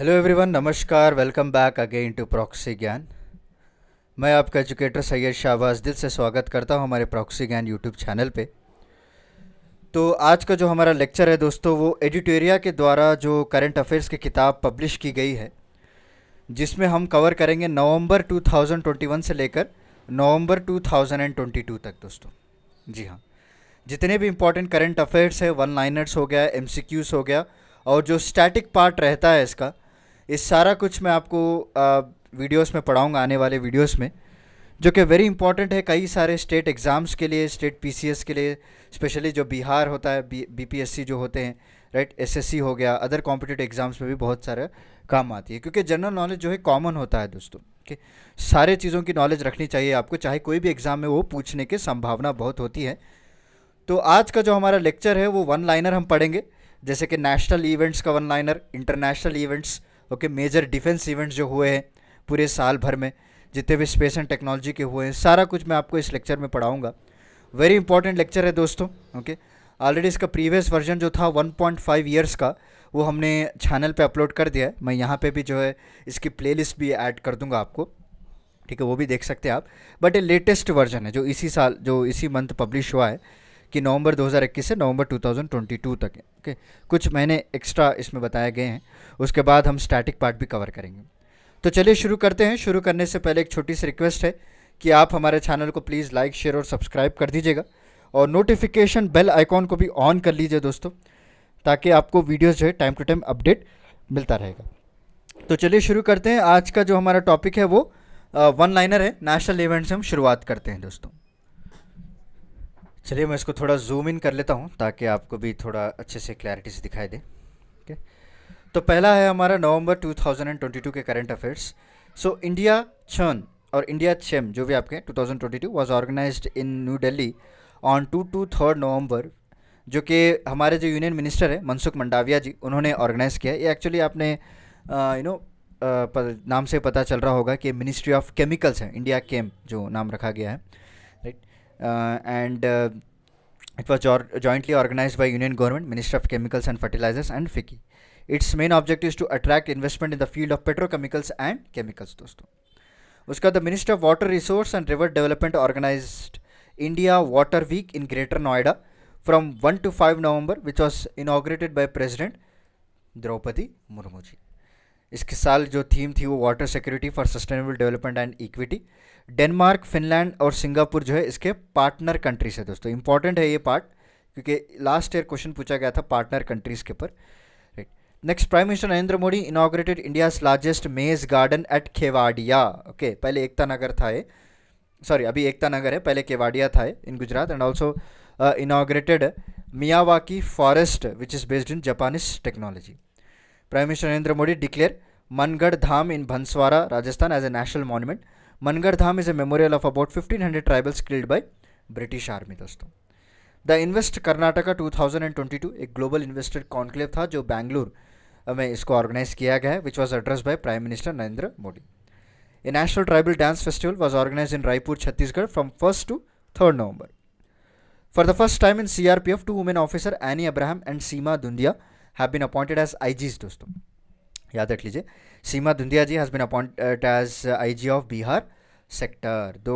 Hello everyone नमस्कार welcome back again to proxy Gyan मैं आपका एजुकेटर सैयद शाहबाज दिल से स्वागत करता हूं हमारे प्रॉक्सी ज्ञान यूट्यूब चैनल पे तो आज का जो हमारा लेक्चर है दोस्तों वो एडिटोरिया के द्वारा जो करंट अफेयर्स की किताब पब्लिश की गई है जिसमें हम कवर करेंगे नवम्बर टू से लेकर नवंबर टू तक दोस्तों जी हाँ जितने भी इम्पोर्टेंट करंट अफेयर्स है वन लाइनर्स हो गया एम हो गया और जो स्टैटिक पार्ट रहता है इसका इस सारा कुछ मैं आपको वीडियोस में पढ़ाऊंगा आने वाले वीडियोस में जो कि वेरी इंपॉर्टेंट है कई सारे स्टेट एग्ज़ाम्स के लिए स्टेट पीसीएस के लिए स्पेशली जो बिहार होता है बी बीपीएससी जो होते हैं राइट एसएससी हो गया अदर कॉम्पिटेटिव एग्ज़ाम्स में भी बहुत सारे काम आती है क्योंकि जनरल नॉलेज जो है कॉमन होता है दोस्तों के सारे चीज़ों की नॉलेज रखनी चाहिए आपको चाहे कोई भी एग्ज़ाम में वो पूछने की संभावना बहुत होती है तो आज का जो हमारा लेक्चर है वो वन लाइनर हम पढ़ेंगे जैसे कि नेशनल इवेंट्स का one liner international events okay major defence events जो हुए हैं पूरे साल भर में जितने भी स्पेस एंड टेक्नोलॉजी के हुए हैं सारा कुछ मैं आपको इस लेक्चर में पढ़ाऊँगा वेरी इंपॉर्टेंट लेक्चर है दोस्तों ओके ऑलरेडी इसका प्रीवियस वर्जन जो था 1.5 ईयर्स का वो हमने चैनल पे अपलोड कर दिया है मैं यहाँ पे भी जो है इसकी प्लेलिस्ट भी ऐड कर दूँगा आपको ठीक है वो भी देख सकते हैं आप बट ये लेटेस्ट वर्जन है जो इसी साल जो इसी मंथ पब्लिश हुआ है कि नवंबर 2021 से नवंबर 2022 तक है ओके कुछ महीने एक्स्ट्रा इसमें बताए गए हैं उसके बाद हम स्टैटिक पार्ट भी कवर करेंगे तो चलिए शुरू करते हैं शुरू करने से पहले एक छोटी सी रिक्वेस्ट है कि आप हमारे चैनल को प्लीज़ लाइक शेयर और सब्सक्राइब कर दीजिएगा और नोटिफिकेशन बेल आइकॉन को भी ऑन कर लीजिए दोस्तों ताकि आपको वीडियोज जो है टाइम टू टाइम अपडेट मिलता रहेगा तो चलिए शुरू करते हैं आज का जो हमारा टॉपिक है वो वन लाइनर है नेशनल इवेंट से हम शुरुआत करते हैं दोस्तों चलिए मैं इसको थोड़ा जूम इन कर लेता हूँ ताकि आपको भी थोड़ा अच्छे से क्लैरिटी से दिखाई दे ओके तो पहला है हमारा नवंबर 2022 के करंट अफेयर्स सो इंडिया छन और इंडिया छेम जो भी आपके हैं 2022 was organised in new Delhi on two to third November जो कि हमारे जो यूनियन मिनिस्टर है मनसुख मंडाविया जी उन्होंने ऑर्गेनाइज़ किया ये एक्चुअली आपने यू uh, नो uh, नाम से पता चल रहा होगा कि मिनिस्ट्री ऑफ केमिकल्स है इंडिया केम जो नाम रखा गया है Uh, and uh, it was jointly organized by Union Government, Ministry of Chemicals and Fertilizers, and FICCI. Its main objective is to attract investment in the field of petrochemicals and chemicals. Dosto. Uska, the Ministry of Water Resource and River Development organized India Water Week in Greater Noida from 1 to 5 November, which was inaugurated by President Draupadi Murmuji. इसके साल जो theme थी वो water security for sustainable development and equity Denmark Finland और Singapore जो है इसके partner countries है दोस्तों इंपॉर्टेंट है ये पार्ट क्योंकि लास्ट ईयर क्वेश्चन पूछा गया था पार्टनर कंट्रीज के ऊपर right next prime minister Narendra Modi inaugurated India's largest maze garden at Kevadia okay पहले एकता नगर था ये सॉरी अभी एकता नगर है पहले केवाडिया था in Gujarat and also inaugurated Miyawaki forest which is based in Japanese technology prime minister Narendra Modi declare Mangarh Dham in Banswara Rajasthan as a national monument Mangarh Dham is a memorial of about 1500 tribals killed by British army दोस्तों the invest Karnataka 2022 एक global investor conclave था जो बैंगलोर में इसको organise किया गया है which was address by prime minister Narendra Modi a national tribal dance festival was organise in Raipur Chhattisgarh from first to third November for the first time in C R P F two women officer Annie Abraham and Seema Dhundhiya have been appointed as I Gs दोस्तों याद रख लीजिए Seema Dhundhiya ji has been appointed as IG of Bihar sector दो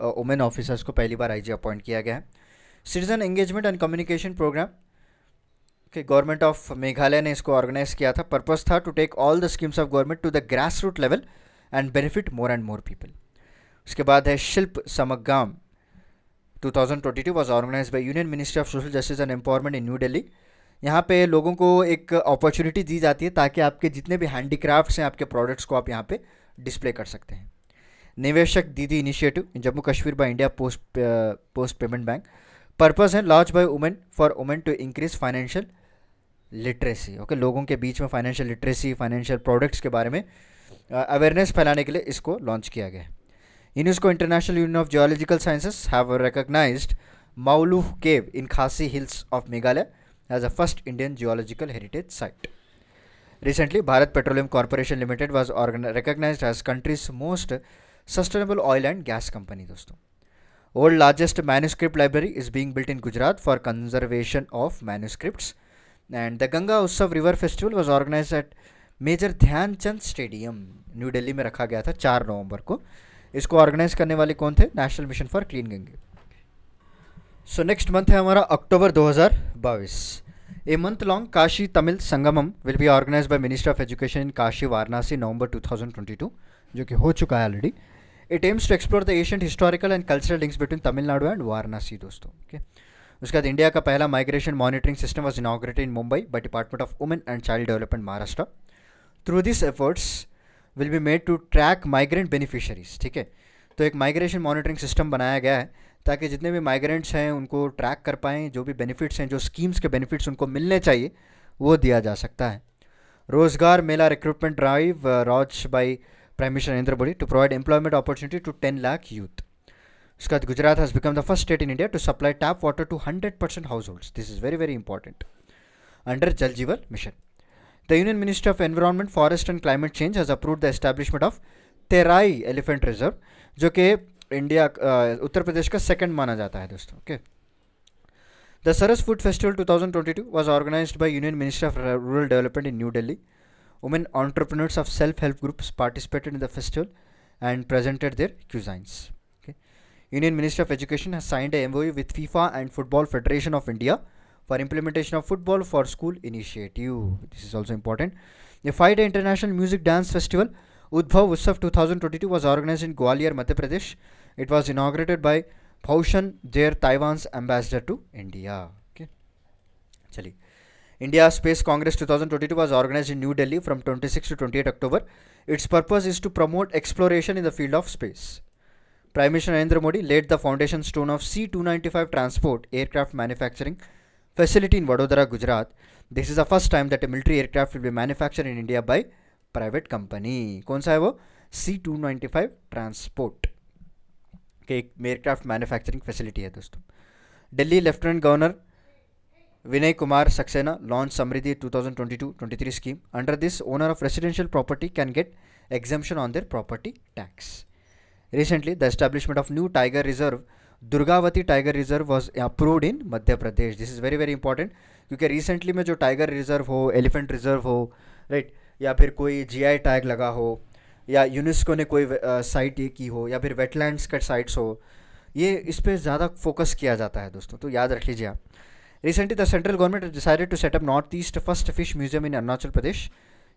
women uh, officers को पहली बार IG appoint किया गया है citizen engagement and communication programme के गवर्नमेंट ऑफ मेघालय ने इसको ऑर्गेनाइज किया था पर्पस था to take all the schemes of government to the grass root level and benefit more and more people उसके बाद है Shilp Samagam 2022 was organise by union ministry of social justice and empowerment in new Delhi यहाँ पे लोगों को एक opportunity दी जाती है ताकि आपके जितने भी हैंडीक्राफ्ट्स हैं आपके प्रोडक्ट्स को आप यहाँ पे डिस्प्ले कर सकते हैं Niveshak Didi initiative Jammu Kashmir by India post post payment bank purpose है launch by women for women to increase financial literacy okay लोगों के बीच में फाइनेंशियल लिटरेसी फाइनेंशियल प्रोडक्ट्स के बारे में अवेयरनेस फैलाने के लिए इसको लॉन्च किया गया है UNESCO international union of geological sciences have recognise Mawmluh cave in Khasi hills of Meghalaya as a first Indian geological heritage site. Recently, Bharat Petroleum Corporation Limited was recognized as country's most sustainable oil and gas company. दोस्तों World largest manuscript library is being built in Gujarat for conservation of manuscripts. And the Ganga Utsav River Festival was organized at major Dhyan Chand stadium new Delhi में रखा गया था चार नवंबर को इसको organise करने वाले कौन थे national mission for clean Gange so next month है हमारा October 2022 a month long Kashi Tamil Sangamam will be organise by minister of education in Kashi Varanasi November 2022 जो कि हो चुका है already it aims to explore the ancient historical and cultural links between Tamil Nadu and Varanasi दोस्तों okay उसके बाद इंडिया का पहला migration monitoring system was inaugurated in Mumbai by department of women and child development Maharashtra through this efforts will be made to track migrant beneficiaries ठीक है तो एक migration monitoring system बनाया गया है ताकि जितने भी माइग्रेंट्स हैं उनको ट्रैक कर पाएँ जो भी बेनिफिट्स हैं जो स्कीम्स के बेनिफिट्स उनको मिलने चाहिए वो दिया जा सकता है Rozgar Mela recruitment drive launch by prime minister Narendra Modi to provide employment opportunity to ten lakh youth उसके बाद Gujarat has become the first state in India to supply tap water to hundred percent households this is very very important under Jal Jeevan mission the union minister of environment forest and climate change has approve the establishment of Terai elephant reserve जो कि India उत्तर प्रदेश का second माना जाता है दोस्तों okay the Saras food festival 2022 thousand twenty two organise by union minister of rural development in new Delhi women entrepreneurs of self help group participated in the festival and presented their cuisines okay union minister of education signed M O U with FIFA and football federation of India for implementation of football for school initiative this is also important the fifth international music dance festival Udbhav Utsav 2022 was organized in Gwalior, Madhya Pradesh. It was inaugurated by Paushan Jair, Taiwan's ambassador to India. Okay. Chali. India Space Congress 2022 was organized in New Delhi from 26 to 28 October. Its purpose is to promote exploration in the field of space. Prime Minister Narendra Modi laid the foundation stone of C-295 transport aircraft manufacturing facility in Vadodara, Gujarat. This is the first time that a military aircraft will be manufactured in India by private company कौन सा है वो C two ninety five transport के एक aircraft manufacturing facility है दोस्तों Delhi lieutenant governor Vinay Kumar Saxena launch Samriddhi 2022-23 scheme under this owner of residential property can get exemption on their property tax recently the establishment of new tiger reserve Durgavati tiger reserve was approved in Madhya Pradesh this is very very important क्योंकि recently में जो tiger reserve हो elephant reserve हो right right? या फिर कोई GI tag लगा हो या यूनेस्को ने कोई साइट ये की हो या फिर वेटलैंड्स का साइट्स हो ये इस पर ज़्यादा फोकस किया जाता है दोस्तों तो याद रख लीजिए आप recently the central government decided to set up north east first fish museum in Arunachal Pradesh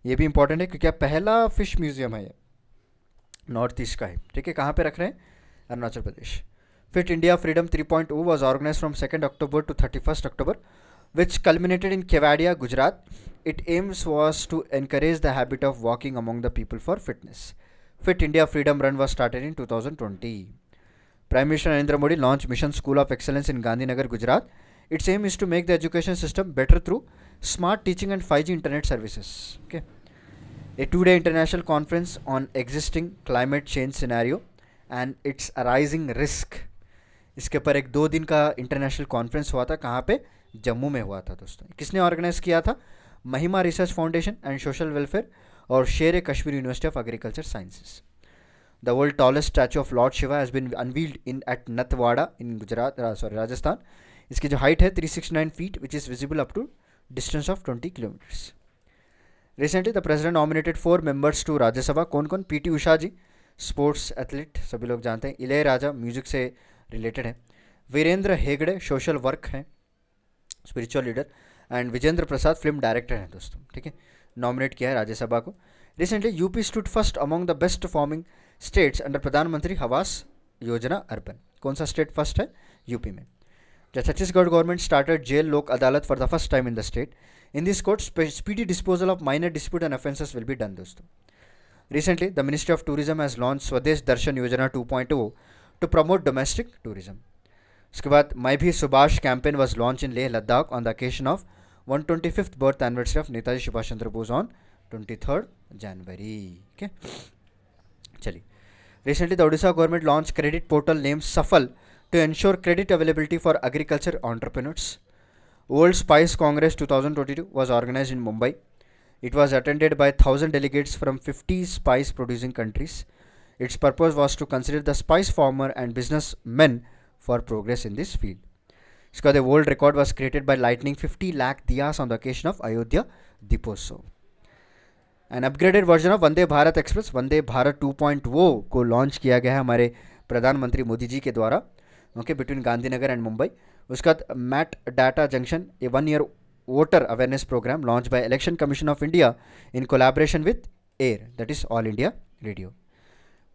ये भी इंपॉर्टेंट है क्योंकि पहला फिश म्यूजियम है नॉर्थ ईस्ट का है ठीक है कहाँ पर रख रहे हैं Arunachal Pradesh fit India freedom three point वो was organise from second October to thirty first October which culminated in Kevadia, Gujarat. Its aims was to encourage the habit of walking among the people for fitness. Fit India Freedom Run was started in 2020. Prime Minister Narendra Modi launched Mission School of Excellence in Gandhinagar, Gujarat. Its aim is to make the education system better through smart teaching and 5G internet services. Okay. A two-day international conference on existing climate change scenario and its arising risk. इसके पर एक दो दिन का international conference हुआ था कहाँ पे जम्मू में हुआ था दोस्तों किसने ऑर्गेनाइज़ किया था Mahima research foundation and social welfare और Sher Kashmir university of agriculture sciences the world tallest statue of lord Shiva has been unveiled in at Nathdwara in Gujarat sorry Rajasthan इसकी जो हाइट है 369 feet which is visible up to distance of 20 kilometres recently the president nominated four members to Rajya Sabha कौन कौन T Usha ji sports athlete सभी लोग जानते हैं इले राजा म्यूजिक से रिलेटेड है वीरेंद्र हेगड़े सोशल वर्क हैं spiritual leader and Vijendra Prasad film director हैं दोस्तों ठीक है नॉमिनेट किया है राज्यसभा को recently UP stood first among the best performing states under Pradhan Mantri Awas Yojana urban कौन सा स्टेट फर्स्ट है यूपी में the Chhattisgarh government started jail Lok Adalat for the first time in the state in this court speedy disposal of minor dispute and offences will be done दोस्तों recently the ministry of tourism has launch Swadesh Darshan Yojana two 2.0 to promote domestic tourism इसके बाद माई भी Subhash campaign was launch in Leh Ladakh on the occasion of one twenty fifth birth anniversary of Netaji Subhash Chandra recently the odisha government launched credit portal named safal to ensure credit availability for agriculture entrepreneurs world spice congress 2022 was organized in mumbai it was attended by 1000 delegates from 50 spice producing countries its purpose was to consider the spice farmer and businessmen for progress in this field. So the world record was created by lighting 50 lakh diyas on the occasion of Ayodhya Diposo. An upgraded version of Vande Bharat Express Vande Bharat 2.0 को launch किया गया है हमारे प्रधानमंत्री मोदी जी के द्वारा okay between Gandhinagar and Mumbai उसके बाद Matdata junction a one year voter awareness programme launch by election commission of India in collaboration with AIR that is all India radio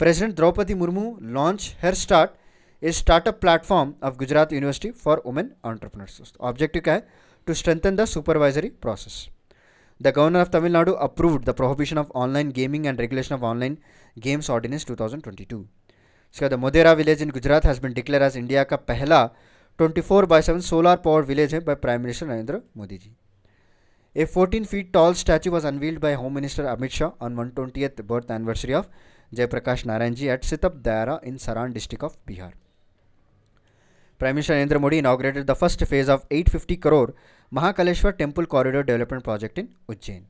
president Droupadi Murmu launch her start is startup platform of Gujarat university for women entrepreneurs दोस्तों objective क्या है to strengthen the supervisory process the governor of Tamil Nadu approved the prohibition of online gaming and regulation of online games ordinance 2022 इसके बाद Modhera village in Gujarat has been declare as India का पहला 24 four by seven solar power village है by prime minister Narendra Modi ji feet 14 statue was statue by home minister Amit Shah on one twentieth birth anniversary of Jayaprakash Narayan ji at Sitab Diara in Saran district of Bihar Prime Minister Narendra Modi inaugurated the first phase of 850 crore Mahakaleshwar Temple Corridor Development Project in Ujjain.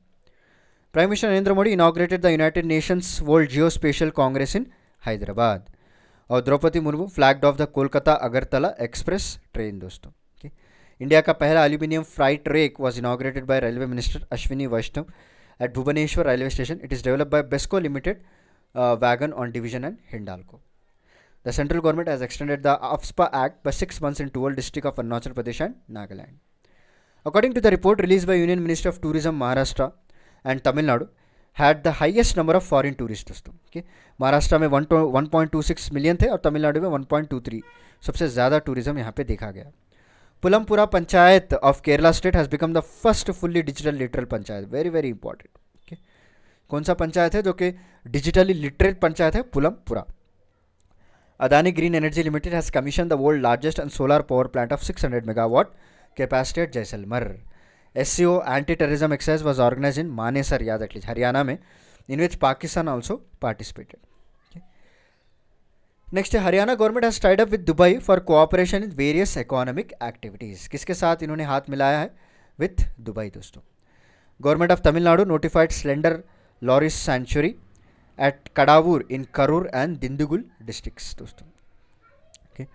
Prime Minister Narendra Modi inaugurated the United Nations World Geospatial Congress in Hyderabad. और Droupadi Murmu flagged off the Kolkata Agartala express train दोस्तों okay. India का पहला aluminium freight rake was inaugurated by railway minister Ashwini Vaishnaw at Bhubaneswar railway station it is developed by Besco limited wagon on division and Hindalco The central government has extended the AFSPA Act by six months in 12 districts of Arunachal Pradesh and Nagaland. According to the report released by Union Minister of Tourism Maharashtra and Tamil Nadu, had the highest number of foreign tourist दोस्तों okay Maharashtra में one one point two six million थे और तमिलनाडु में one point to three सबसे ज़्यादा tourism यहाँ पे देखा गया Pullampara panchayat of Kerala state has become the first fully digital literate panchayat very very important okay कौन सा पंचायत है जो कि डिजिटली लिटरेट पंचायत है Pullampara Adani Green Energy Limited has commissioned the world's largest and solar power plant of 600 megawatt capacity at Jaisalmer. SCO anti-terrorism exercise was organized in Manesar, yaad at least, Haryana mein, in which Pakistan also participated. Next Haryana government has tied up with Dubai for cooperation in various economic activities किसके साथ इन्होंने हाथ मिलाया है with Dubai दोस्तों government of Tamil Nadu notified slender loris sanctuary at Kadavur in Karur and Dindigul district दोस्तों okay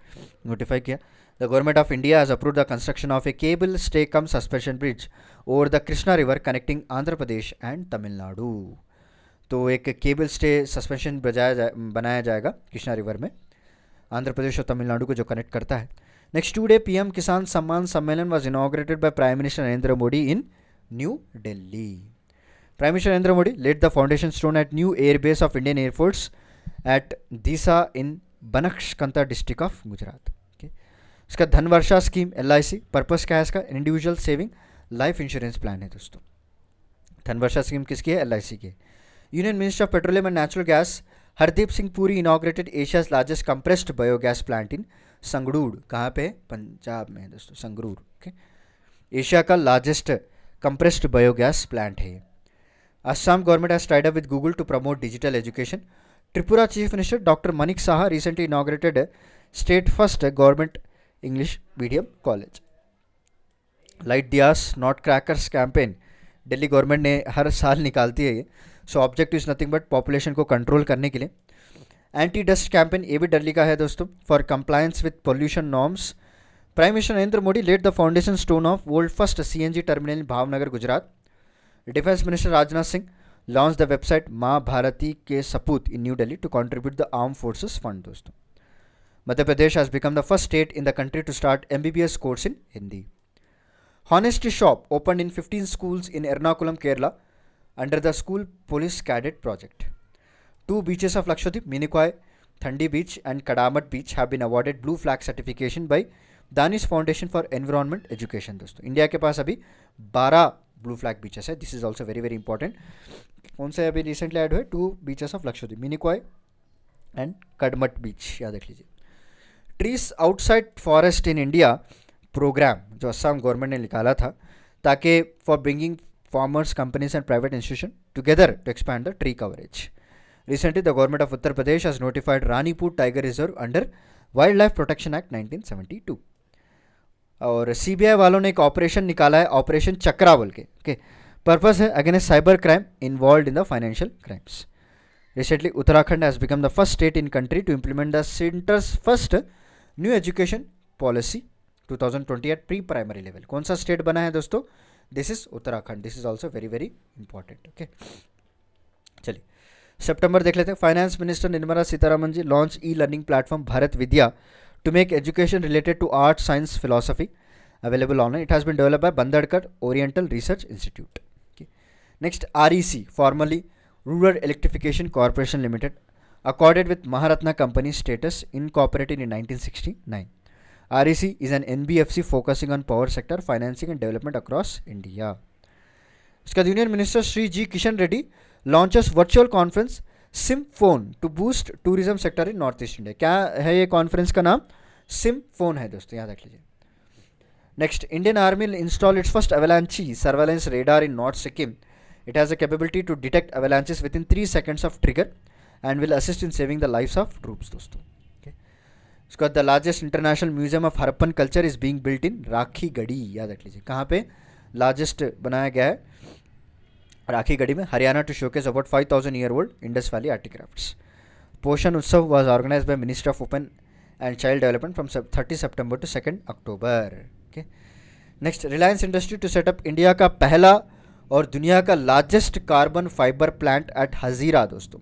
notify किया the government of India has approve the construction of a cable stay cum suspension bridge over the Krishna river connecting Andhra Pradesh and Tamil Nadu तो एक cable stay suspension बजाया जाए बनाया जाएगा Krishna river में आंध्र प्रदेश और तमिलनाडु को जो कनेक्ट करता है next to day PM Kisan Samman Sammelan was inaugurated by prime minister Narendra Modi in new Delhi Prime Minister Narendra Modi laid the foundation stone at new air base of Indian Air Force at Disa in Banakshkanta district of Gujarat. Okay. इसका Dhan Varsha scheme L I purpose क्या है इसका individual saving life insurance plan है दोस्तों धन Varsha scheme किसकी है L I की union minister of petroleum and natural gas Hardeep Singh Puri inaugurated Asia's largest compressed biogas plant in Sangrur कहाँ पे पंजाब में है दोस्तों संगरूर ओके एशिया का लार्जेस्ट कंप्रेस्ड बायोगैस प्लांट है Assam government has tied up with Google to promote digital education. Tripura Chief Minister Dr. Manik Saha recently inaugurated a state-first government English medium college. Light diyas not crackers campaign Delhi government ने हर साल निकालती है ये so objective is nothing but population को control करने के लिए एंटी डस्ट कैंपेन ये भी दिल्ली का है दोस्तों for compliance with pollution norms prime minister Narendra Modi late the foundation stone of world first C N G terminal Bhavnagar Gujarat defence minister Rajnath Singh launch the website Maa Bharati ke Sapoot in new Delhi to contribute the arm forces fund दोस्तों Madhya Pradesh has become the first state in the country to start M B course in Hindi honest shop open in fifteen schools in Ernakulam Kerala under the school police cadet project two beaches of Lakshadweep Minicoy Thundi beach and Kadmat beach have been awarded blue flag certification by Danish foundation for environment education दोस्तों India के पास अभी बारह blue flag beaches है this is also very very important कौन से अभी recently add हुए two beaches of Lakshadweep Minicoy and Kadmat beach याद रख लीजिए trees outside forest in India programme जो असम गवर्नमेंट ने निकाला था ताकि for bringing farmers, companies and private institutions together to expand the tree coverage. Recently, the government of Uttar Pradesh has notified Ranipur Tiger Reserve under Wildlife Protection Act 1972. और CBI वालों ने एक operation निकाला है ऑपरेशन चक्रा बोल के okay purpose है against cyber crime involve in the financial crimes recently Uttarakhand has become the first state in country to implement the centers first new education policy 2020 thousand pre primary level कौन सा state बना है दोस्तों this is Uttarakhand this is also very very important okay चलिए September देख लेते हैं finance minister Nirmala Sitharaman ji launch e learning platform Bharat Vidya to make education related to art, science, philosophy available online. It has been developed by Bandadkar Oriental Research Institute. Okay. Next, REC, formerly Rural Electrification Corporation Limited, accorded with Maharatna Company status, incorporated in 1969. REC is an NBFC focusing on power sector financing and development across India. Union Minister Sri minister Reddy launches virtual conference. Phone to boost tourism sector in north east India क्या है ये conference का नाम phone है दोस्तों याद रख लीजिए next Indian army install its first avalanche surveillance radar in north Sikkim has a capability to detect avalanches with in three seconds of trigger and will assist in saving the life of troops दोस्तों okay. इसके बाद the largest international museum of Harappan culture is being built in Rakhigarhi याद रख लीजिए कहाँ पे largest बनाया गया है और आखिरी कड़ी में Haryana to showcase about five thousand year old Indus valley craft Poshan Utsav was organise by minister of open and child development from thirty September to second October okay next Reliance industry to set up India का पहला और दुनिया का largest carbon fibre plant at Hazira दोस्तों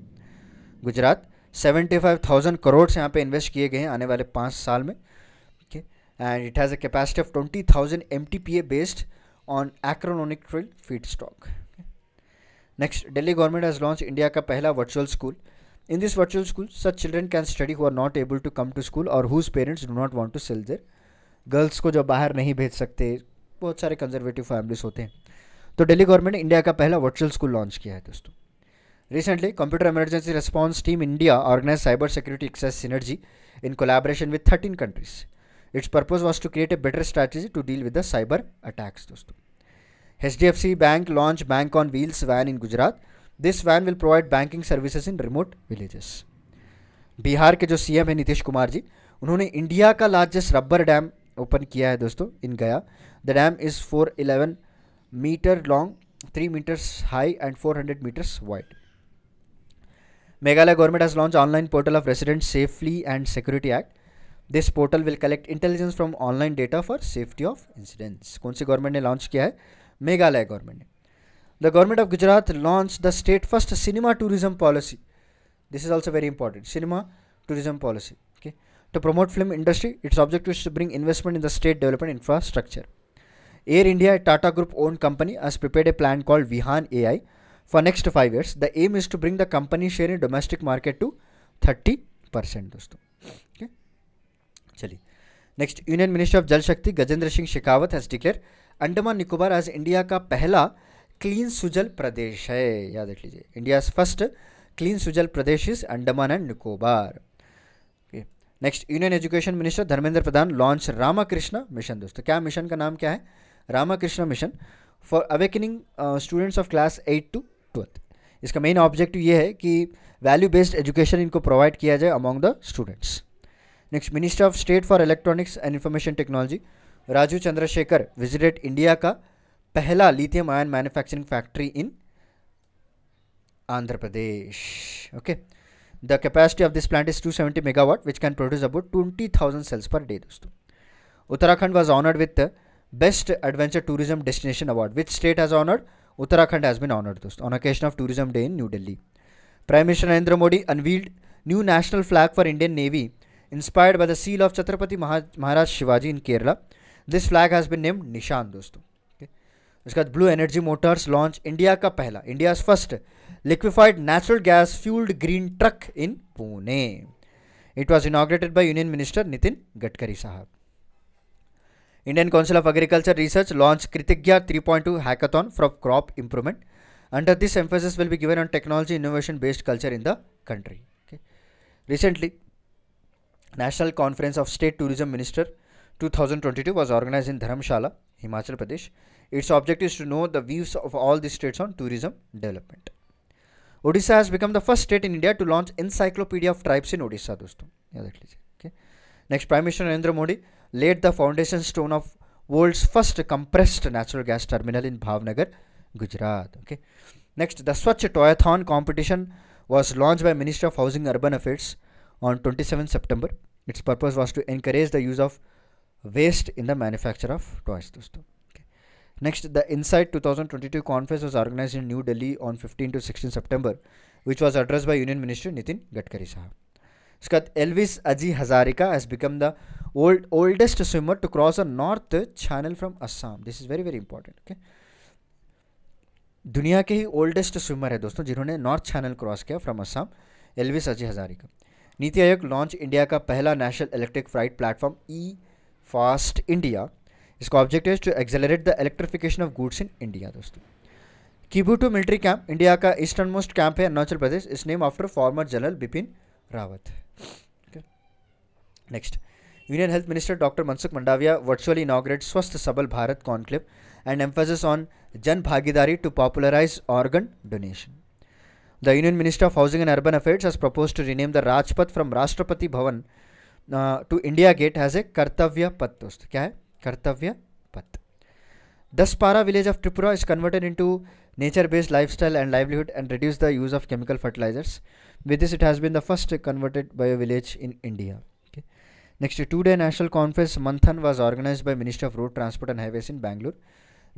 Gujarat seventy thousand crore से यहाँ पे invest किए गए हैं आने वाले पाँच साल में okay and it has a capacity of twenty thousand M T P A based on agronomic feedstock next Delhi government has launch India का पहला virtual school in this virtual school such children can study who are not able to come to school और whose parents parents not want to sell sell girls को जो बाहर नहीं भेज सकते बहुत सारे कंजर्वेटिव फैमिलीज होते हैं तो डेली गवर्नमेंट ने इंडिया का पहला वर्चुअल स्कूल लॉन्च किया है दोस्तों recently computer emergency response team India organise cyber security access synergy in collaboration with thirteen countries its purpose was to create a better strategy to deal with the cyber attacks दोस्तों HDFC Bank launched Bank on Wheels van in Gujarat. This van will provide banking services in remote villages. Bihar के जो CM है नीतीश कुमार जी उन्होंने India का largest rubber dam open किया है दोस्तों in Gaya the dam is four eleven metre long three metres high and four hundred metres wide Meghalaya government has launched online portal of Resident Safely and Security Act. This portal will collect intelligence from online data for safety of incidents. कौन सी government ने launch किया है Meghalaya government ने the government of Gujarat launch the state first cinema tourism policy this is also very important cinema tourism policy okay to promote film industry its object to bring investment in the state development infrastructure Air India Tata group own company as prepare a plan called Vihaan A I for next five years the aim is to bring the company share in domestic market to thirty percent दोस्तों okay चलिए next union minister of Jal Shakti Gajendra Singh Shekhawat has declare Andaman Nicobar आज India का पहला clean Sujal प्रदेश है याद रख लीजिए India first clean Sujal Pradesh is Andaman and Nicobar next union education minister Dharmendra Pradhan launch Ramakrishna mission दोस्तों तो क्या मिशन का नाम क्या है Ramakrishna mission for awakening students of class eight to twelfth इसका मेन ऑब्जेक्टिव ये है कि वैल्यू बेस्ड एजुकेशन इनको प्रोवाइड किया जाए among the students next minister of state for electronics and information technology Raju Chandrashekhar visited India का पहला lithium ion manufacturing factory in Andhra Pradesh okay the capacity of this plant is 270 megawatt which can produce about thousand cells per day दोस्तों Uttarakhand was honoured with best adventure tourism destination award which state has honoured Uttarakhand has been honoured दोस्तों on occasion of tourism day in new Delhi prime minister Narendra Modi unveiled new national flag for Indian navy inspired by the seal of Chhatrapati Maharaj Shivaji in Kerala this flag has been named Nishan दोस्तों उसके बाद Blue Energy Motors launch India का पहला India first liquefied natural gas fuelled green truck in Pune it was inaugurated by union minister Nitin Gadkari साहब Indian council of agriculture research launch Kritagya 3.2 hackathon from crop improvement under this emphasis will be given on technology innovation based culture in the country recently national conference of state tourism minister 2022 was organized in Dharamshala, Himachal Pradesh. Its object is to know the views of all the states on tourism development. Odisha has become the first state in India to launch encyclopedia of tribes in Odisha, दोस्तों okay? Next, Prime Minister Narendra Modi laid the foundation stone of world's first compressed natural gas terminal in Bhavnagar, Gujarat. Okay. Next, the Swachh Toyathon competition was launched by Minister of Housing and Urban Affairs on 27 September. Its purpose was to encourage the use of waste in the manufacture of toys दोस्तों Next, the Insight 2022 conference was organized in New Delhi on 15 to 16 September, which was addressed by Union Minister Nitin Gadkari sahab. Skat Elvis Aji Hazarika has become the old, oldest swimmer to cross the North Channel from Assam. This is very very important. Okay? दुनिया के ही oldest swimmer है दोस्तों जिन्होंने North Channel cross किया from Assam Elvis Ajay Hazarika NITI Aayog launch India का पहला national electric flight platform e fast India इसका objective is to accelerate the electrification of goods in India दोस्तों किबूटू मिलिट्री कैंप इंडिया का ईस्टर्न मोस्ट कैंप है Arunachal Pradesh is name after former general Bipin Rawat next union health minister doctor Mansukh Mandaviya virtually inaugurate Swasth Sabal Bharat conclave and emphasis on Jan Bhagidari to popularise organ donation the union minister of housing and urban affairs has propose to rename the Rajpath from Rashtrapati Bhavan To India Gate has a कर्तव्य पथ दोस्त क्या है कर्तव्य Path Daspara village of Tripura is converted into nature based lifestyle and livelihood and reduce the use of chemical fertilizers with this it has been the first converted bio village in india okay. next two day national conference manthan was organized by minister of road transport and highways in bangalore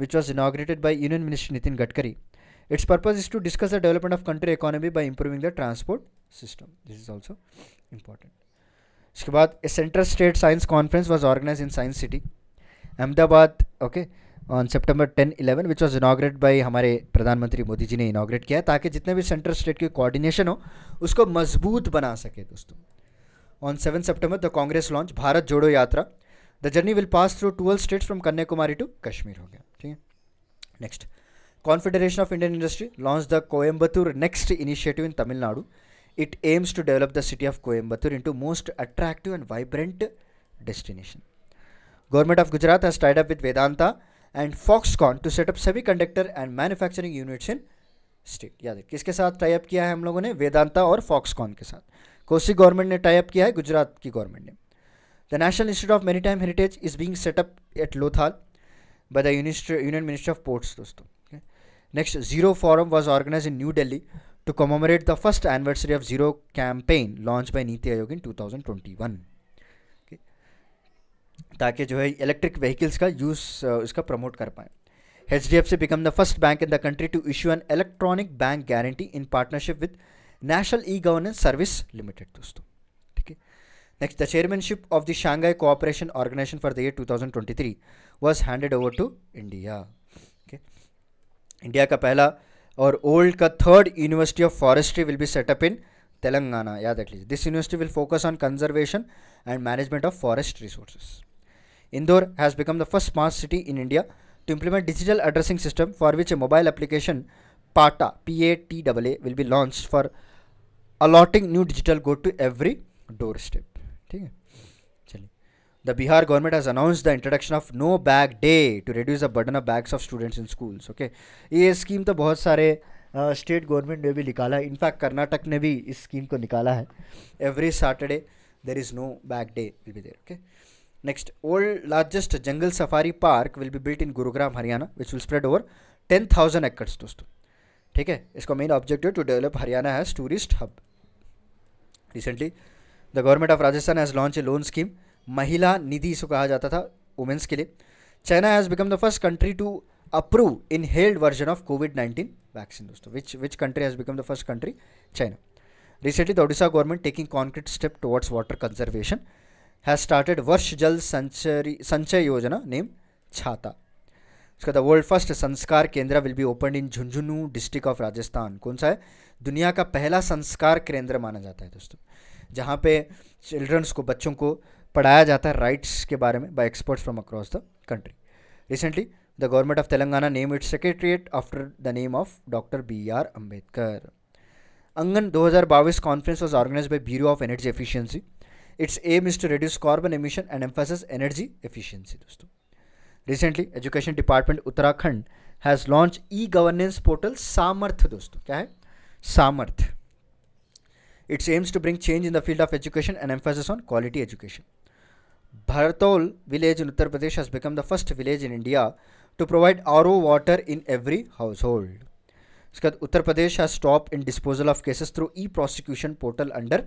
which was inaugurated by union minister nitin gadkari its purpose is to discuss the development of country economy by improving the transport system this is also important इसके बाद central state science conference was organise in science city Ahmedabad okay on September ten eleven which was inaugurate by हमारे प्रधानमंत्री मोदी जी ने inaugurate किया ताकि जितने भी central state के कोऑर्डिनेशन हो उसको मजबूत बना सके दोस्तों on seven September the Congress launch Bharat Jodo Yatra the journey will pass through twelve states from Kanyakumari to Kashmir हो गया ठीक है next confederation of Indian industry launch the Coimbatore next initiative in Tamil Nadu it aims to develop the city of Coimbatore into most attractive and vibrant destination. Government of Gujarat has tied up with Vedanta and Foxconn to set up semiconductor and manufacturing units in state. याद है किसके साथ tie up किया है हम लोगों ने वेदांता और फॉक्सकॉन के साथ कोसी गवर्नमेंट ने टाई अप किया है गुजरात की गवर्नमेंट ने the national institute of maritime heritage is being set up at Lothal by the union ministry of ports दोस्तों next zero forum was organise in new Delhi to commemorate the first anniversary of Zero campaign launched by Niti Aayog in 2021. ताकि जो है electric vehicles का use uh, इसका promote कर पाएँ H D F C become the first bank in the country to issue an electronic bank guarantee in partnership with national e governance service limited दोस्तों ठीक है next the chairmanship of the Shanghai cooperation organisation for the year 2023 was handed over to India ठीक India का पहला और world का third university of forestry will be setup in Telangana याद रख लीजिए this university will focus on conservation and management of forest resources Indore has become the first smart city in India to implement digital addressing system for which a mobile application Pata P A T double A will be launch for allotting new digital code to every door step ठीक है चलिए the Bihar government has announced the introduction of no bag day to reduce the burden of bags of students in schools. Okay, ये scheme तो बहुत सारे state uh, government ने भी निकाला है इनफैक्ट कर्नाटक ने भी इस स्कीम को निकाला है every Saturday there is no bag day will be there okay next world largest jungle safari park will be built in Gurugram Haryana which will spread over ten thousand acres दोस्तों ठीक है इसका main objective to develop Haryana has tourist hub recently the government of Rajasthan has launch a loan scheme Mahila Nidhi इसको कहा जाता था women's के लिए China has become the first country to approve inhaled version of Covid nineteen vaccine दोस्तों which which country has become the first country China recently Odisha government taking concrete step step water conservation has started Varsha Jal संचरी संचय योजना name छाता उसका था the world first Sanskar Kendra will be open in Jhunjhunu district of Rajasthan कौन सा है दुनिया का पहला संस्कार केंद्र माना जाता है दोस्तों जहाँ पे चिल्ड्रंस को बच्चों को पढ़ाया जाता है राइट्स के बारे में by experts from across the country recently the government of Telangana name its secretariat after the name of doctor B R Ambedkar अंगन दो हजार बाईस conference was organise by bureau of energy efficiency its aim is to reduce carbon emission and emphasis energy efficiency दोस्तों recently education department Uttarakhand has launch e governance portal Samarth दोस्तों क्या है Samarth its aims to bring change in the field of education and emphasis on quality education Bharatol village in Uttar Pradesh has become the first village in India to provide RO water in every household. उसके बाद Uttar Pradesh has stop in disposal of cases through e prosecution portal under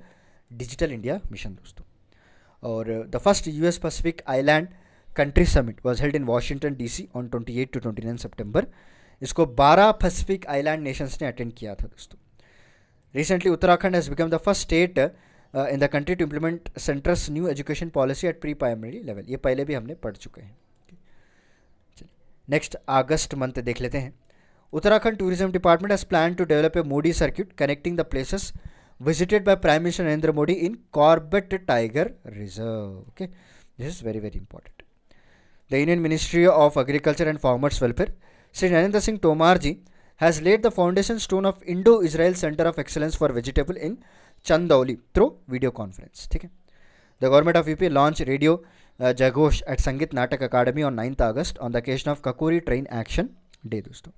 digital India mission दोस्तों और the first US Pacific island country summit was held in Washington DC on 28 to 29 September इसको 12 Pacific island nations ने attend किया था दोस्तों recently Uttarakhand has become the first state in the country to implement centre's new education policy at pre primary level ये पहले भी हमने पढ़ चुके हैं नेक्स्ट अगस्त मंथ देख लेते हैं Uttarakhand tourism department has plan to develop a Modi circuit connecting the places visited by prime minister Narendra Modi in Corbett tiger reserve okay this is very very important the Indian ministry of agriculture and farmers welfare Shri Narendra Singh Tomar ji has laid the foundation stone of Indo Israel centre of excellence for vegetable in Chandauli through video conference ठीक है the government of UP launch radio जगोश at Sangeet Natak academy on ninth August on the occasion of Kakori train action day दोस्तों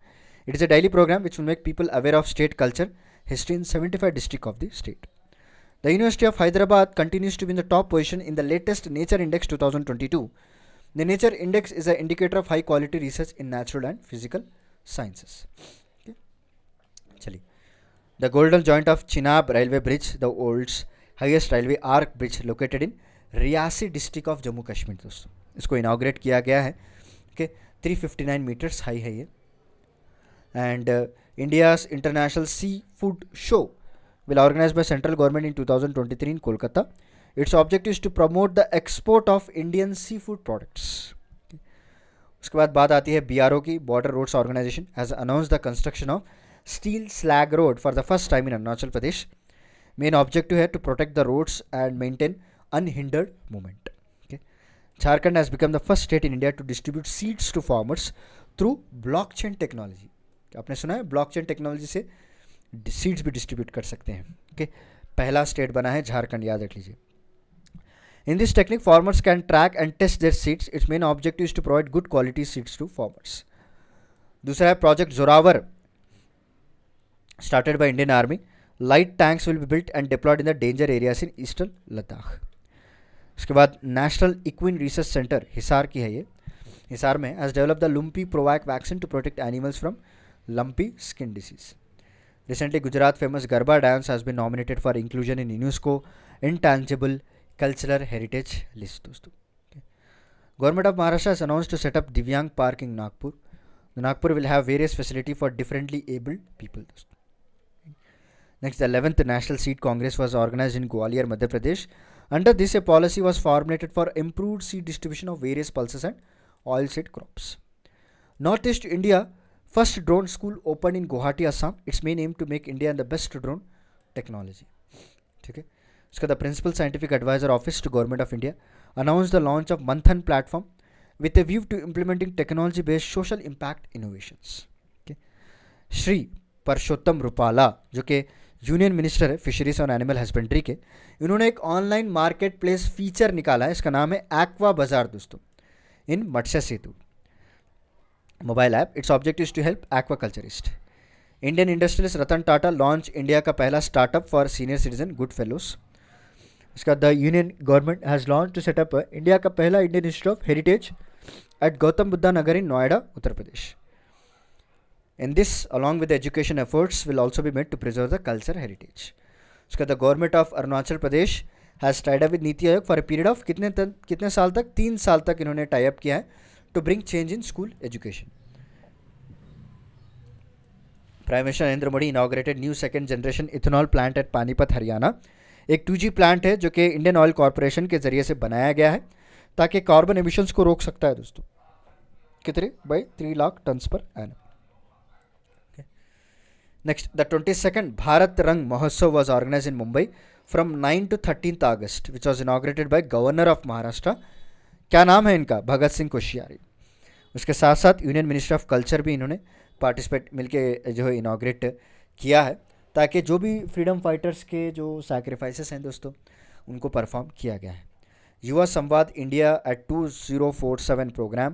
it is a daily programme which will make people aware of state culture history in seventy five district of the state the university of Hyderabad continues to be the top position in the latest nature index two thousand twenty two the nature index is a indicator of high quality research in natural and physical sciences चलिए The golden joint of Chinab railway bridge, the world's highest railway arc bridge located in Reasi district of Jammu Kashmir दोस्तों इसको inaugurate किया गया है okay three fifty nine metres high है ये and India's international sea food show will organise by central government in two thousand twenty three in Kolkata it's objective is to promote the export of Indian sea food products उसके बाद बात आती है B की border roads organisation has announce the construction of steel slag road for the first time in Arunachal Pradesh. Main objective here to protect the roads and maintain unhindered movement. Okay. Jharkhand has become the first state in India to distribute seeds to farmers through blockchain technology. आपने सुना है blockchain technology से seeds भी distribute कर सकते हैं okay okay. पहला state बना है झारखंड याद रख लीजिए in this technique farmers can track and test their seeds it's main objective is to provide good quality seeds to farmers दूसरा है project Zorawar started by Indian Army, light tanks will be built and deployed in the danger areas in eastern Ladakh. उसके बाद national equine research centre Hisar की है ये हिसार में has develop the lumpi provac vaccine to protect animals from lumpy skin disease recently Gujarat famous Garba dance has been nominated for inclusion in UNESCO intangible cultural heritage list दोस्तों government of Maharashtra has announced to set up Divyang Park in Nagpur. Nagpur will have various facility for differently abled people. Next, the 11th National Seed Congress was organized in Gwalior, Madhya Pradesh. Under this, a policy was formulated for improved seed distribution of various pulses and oilseed crops. Northeast India first drone school opened in Guwahati, Assam. Its main aim to make India the best drone technology. Okay, its इसका the principal scientific adviser office to government of India announce the launch of Manthan with a view to implementing technology based social impact innovations okay. Shri Parshottam Rupala, जो union minister है fisheries और animal husbandry के इन्होंने एक online market place feature निकाला है इसका नाम है एक्वा बाजार दोस्तों in Matsya Setu mobile app it's object is to help aquaculturist Indian industrialist Ratan Tata launch India का पहला startup for senior citizen good fellows इसका the union government has launch to set up India का पहला Indian institute of heritage at Gautam Buddha Nagar in Noida Uttar Pradesh And this, along with the education efforts, will also be made to preserve the culture heritage. so the government of Arunachal Pradesh has tied up with Niti Aayog for a period of kitne kitne saal tak 3 saal tak inhone tie up kiya hai to bring change in school education prime minister narendra modi inaugurated new second generation ethanol plant at panipat haryana Haryana एक two plant है जो कि Indian oil corporation के ज़रिए से बनाया गया है ताकि कार्बन एमिशंस को रोक सकता है दोस्तों कितने by three lakh tonnes per annum Next, the 22nd Bharat Rang महोत्सव was organized in Mumbai from 9 to 13th August, which was inaugurated by Governor of Maharashtra. क्या नाम है इनका भगत सिंह कोशियारी उसके साथ साथ यूनियन मिनिस्टर ऑफ कल्चर भी इन्होंने पार्टिसिपेट मिलके जो है इनाग्रेट किया है ताकि जो भी फ्रीडम फाइटर्स के जो सैक्रिफाइसेस हैं दोस्तों उनको परफॉर्म किया गया है Yuva Samvad India at two zero four seven programme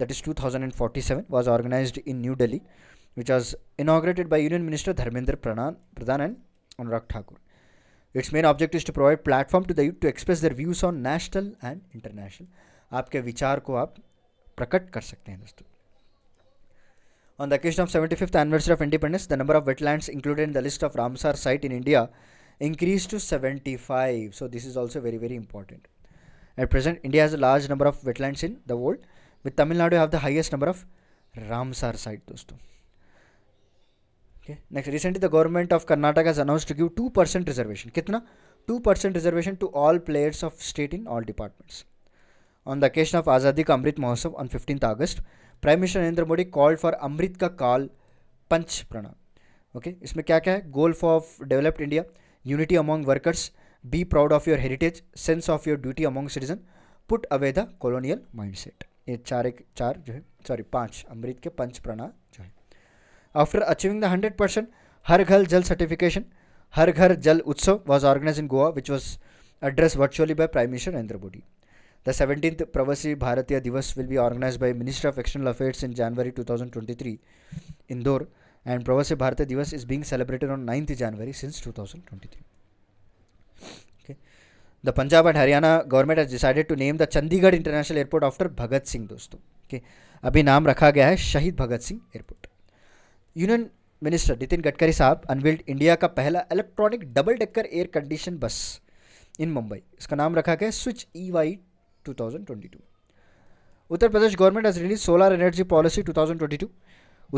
that is two thousand and forty seven was organise in new Delhi which was inaugurated by Union Minister Dharmendra Pradhan and Anurag Thakur. Its main object is to provide platform to the youth to express their views on national and international. आपके विचार को आप प्रकट कर सकते हैं दोस्तों On the occasion of 75th anniversary of independence, the number of wetlands included in the list of Ramsar site in India increased to 75. So this is also very very important. At present, India has a large number of wetlands in the world, with Tamil Nadu have the highest number of Ramsar site. दोस्तों okay next recently the government of Karnataka has announce to give two percent reservation कितना two percent reservation to all players of state in all departments on the occasion of Azadi ka Amrit Mahotsav on fifteenth August prime minister Narendra Modi call for Amrit ka Kaal पंच प्रणाम okay okay? इसमें क्या क्या है goal of developed India unity among workers be proud of your heritage sense of your duty among citizen put away the colonial mind ये चार एक चार जो है सॉरी पाँच अमृत के पंच प्रणाम after achieving the hundred percent Har Ghar Jal certification Har Ghar Jal Utsav was organise in Goa which was address virtually by prime minister Narendra Modi the seventeenth Pravasi Bharatiya Divas will be organise by minister of external affairs in January two thousand twenty three Indore and Pravasi Bharatiya Divas is being celebrated on ninth January since two thousand twenty three the Punjab and Haryana government as decided to name the Chandigarh international airport after Bhagat Singh दोस्तों okay अभी नाम रखा गया है Shaheed Bhagat Singh airport union minister Nitin Gadkari sahab unveiled India का पहला electronic double decker air condition bus in Mumbai इसका नाम रखा गया switch E Y two Uttar Pradesh government has release solar energy policy 2022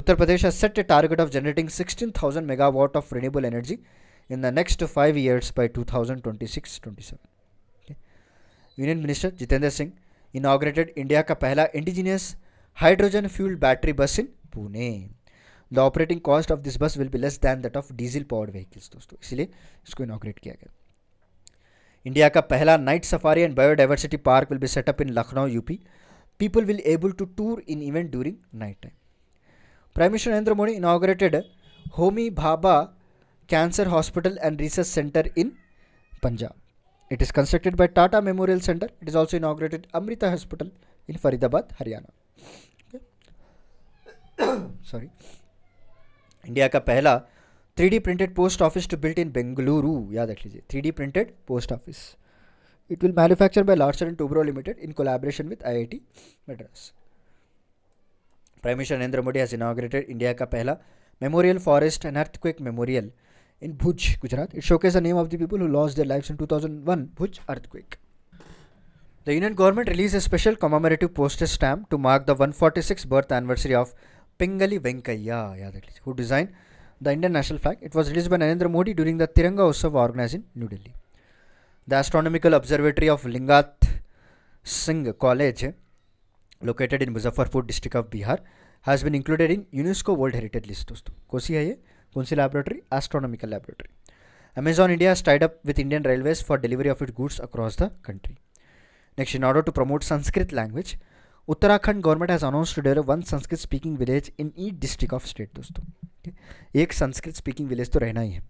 Uttar Pradesh has set a target of generating 16000 megawatt of renewable energy in the next five years by two thousand union minister Jitendra Singh inaugurated India का पहला indigenous hydrogen fuel battery bus in Pune the operating cost of this bus will be less than that of diesel powered vehicles दोस्तों इसलिए इसको inaugurate किया गया India का पहला night safari and biodiversity park will be setup in Lucknow UP people will able to tour in event during night time prime minister Narendra Modi inaugurated Homi Bhabha cancer hospital and research centre in Punjab it is constructed by Tata memorial centre it is also inaugurated Amrita hospital in Faridabad Haryana Okay. India का पहला three D printed post office to built in Bengaluru याद रख लीजिए three D printed post office it will manufacture by Larsen and Toubro limited in collaboration with I Madras prime minister Narendra Modi has inaugurated India का पहला memorial forest and earthquake memorial in Bhuj Gujarat it showcase the name of the people who loss the life in 2001 Bhuj earthquake The Union government released a special commemorative postage stamp to mark the 146th birth anniversary of Pingali Venkaiah, yeah, who designed the Indian national flag. It was released by Narendra Modi during the Tiranga Utsav organized in New Delhi. The Astronomical Observatory of Lingat Singh College, located in Muzaffarpur district of Bihar, has been included in UNESCO World Heritage List. दोस्तों कौन सी है ये कौन सी laboratory astronomical laboratory Amazon India has tied up with Indian Railways for delivery of its goods across the country. Next, in order to promote Sanskrit language, Uttarakhand government has announce to develop one Sanskrit speaking village in each district of state दोस्तों एक Sanskrit speaking village तो रहना ही है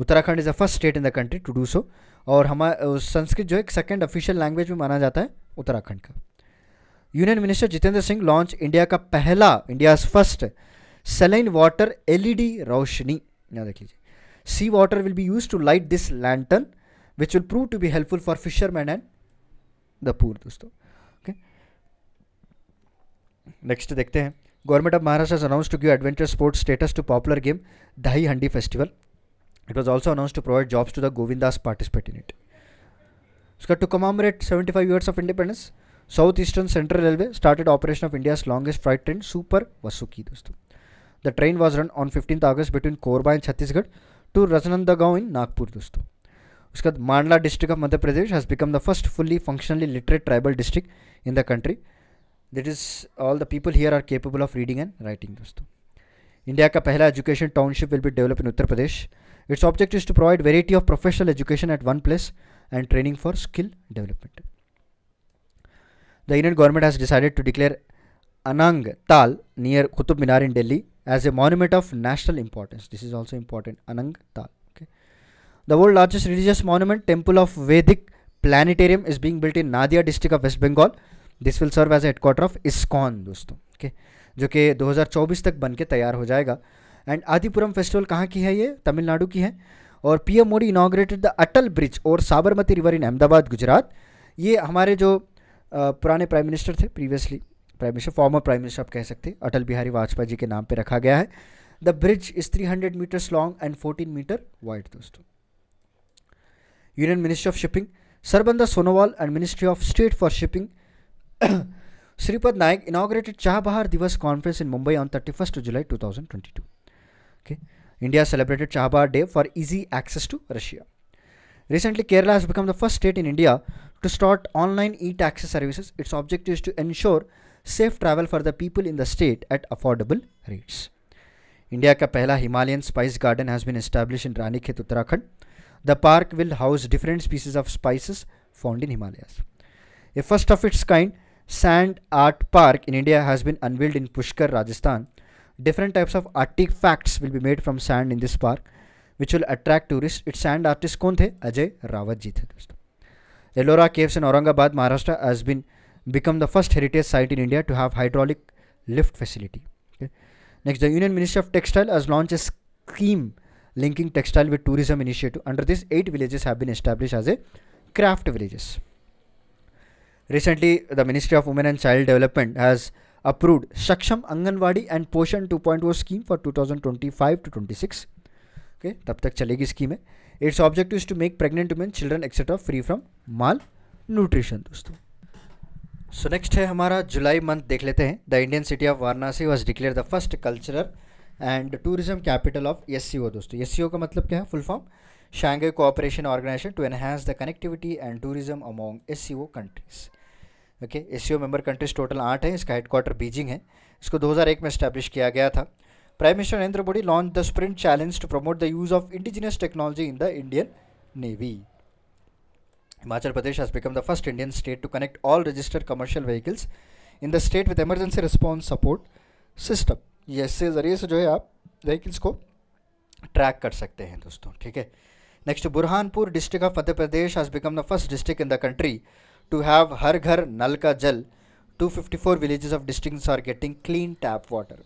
Uttarakhand is a first state in the country to do so और हमारा संस्कृत जो एक सेकेंड ऑफिशियल लैंग्वेज में माना जाता है उत्तराखंड का union minister Jitendra Singh launch India का पहला India first saline water LED Roshni यहाँ देख लीजिए sea water will be use to light this lantern which will prove to be helpful for fisherman and the poor दोस्तों नेक्स्ट देखते हैं government of Maharashtra announce to give adventure sports status to popular game Dahi Handi festival it was also announce to provide jobs to the गोविंदास participate in it उसका to commemorate seventy five years of independence south eastern central railway started operation of India longest freight train super Vasuki दोस्तों the train was run on fifteen August between Korba in Chhattisgarh to Rajnandgaon in Nagpur दोस्तों उसके बाद Mandla district of Madhya Pradesh has become the first fully functionally literate tribal district in the country that is all the people here are capable of reading and writing दोस्तों India का पहला education township will be develop in Uttar Pradesh it's object is to provide variety of professional education at one place and training for skill development. The Indian government has decided to declare Anang Tal near Qutub Minar in Delhi as a monument of national importance. This is also important. Anang Tal. The world's largest religious monument, Temple of Vedic Planetarium, is being built in Nadia district of West Bengal this will serve as headquarter of ISKCON दोस्तों okay जो कि 2024 तक बन के तैयार हो जाएगा and आदिपुरम festival कहाँ की है ये तमिलनाडु की है और PM Modi inaugurated the Atal bridge और साबरमती रिवर इन अहमदाबाद गुजरात ये हमारे जो पुराने प्राइम मिनिस्टर थे previously prime minister former prime minister आप कह सकते हैं अटल बिहारी वाजपेयी जी के नाम पर रखा गया है the bridge is hundred metres long and fourteen metre wide दोस्तों union ministry of shipping Sarbananda Sonowal and ministry of state for shipping Sripad Naik inaugurated Chabahar Divas conference in Mumbai on 31st July 2022. Okay. India celebrated Chabahar Day for easy access to Russia. Recently, Kerala has become the first state in India to start online e-taxi services. Its objective is to ensure safe travel for the people in the state at affordable rates. India ka pehla Himalayan spice garden has been established in Ranikhet, Uttarakhand. The park will house different species of spices found in Himalayas. A first of its kind, Sand Art Park in India has been unveiled in Pushkar, Rajasthan. Different types of artifacts will be made from sand in this park, which will attract tourists. Its sand artist कौन थे? Ajay Rawat Ellora Caves in Aurangabad, Maharashtra has been become the first heritage site in India to have hydraulic lift facility. Okay. Next, the Union Ministry of Textile has launched a scheme linking textile with tourism initiative. Under this, eight villages have been established as a craft villages. Recently, the Ministry of Women and Child Development has approved वो Anganwadi and Poshan 2.0 scheme for 2025 to 26. Okay, तब तक चलेगी scheme है its objective is to make pregnant women children etcetera free from malnutrition दोस्तों so next है हमारा जुलाई month देख लेते हैं the Indian city of Varanasi was declare the first cultural and tourism capital of S C O दोस्तों S C O का मतलब क्या है full form Shanghai cooperation organisation to enhance the connectivity and tourism among S C O countries okay S member countries total आठ हैं इसका headquarter Beijing है इसको 2001 में स्टैब्लिश किया गया था prime minister Narendra Modi launch the sprint challenge to promote the use of indigenous technology in the Indian navy Himachal Pradesh has become the first Indian state to connect all registered commercial vehicles in the state with emergency response support system ये इससे ज़रिए से जो है आप vehicles को track कर सकते हैं दोस्तों ठीक है next Burhanpur district of Madhya Pradesh has become the first district in the country to have Har Ghar Nal Ka Jal, 254 villages of districts are getting clean tap water.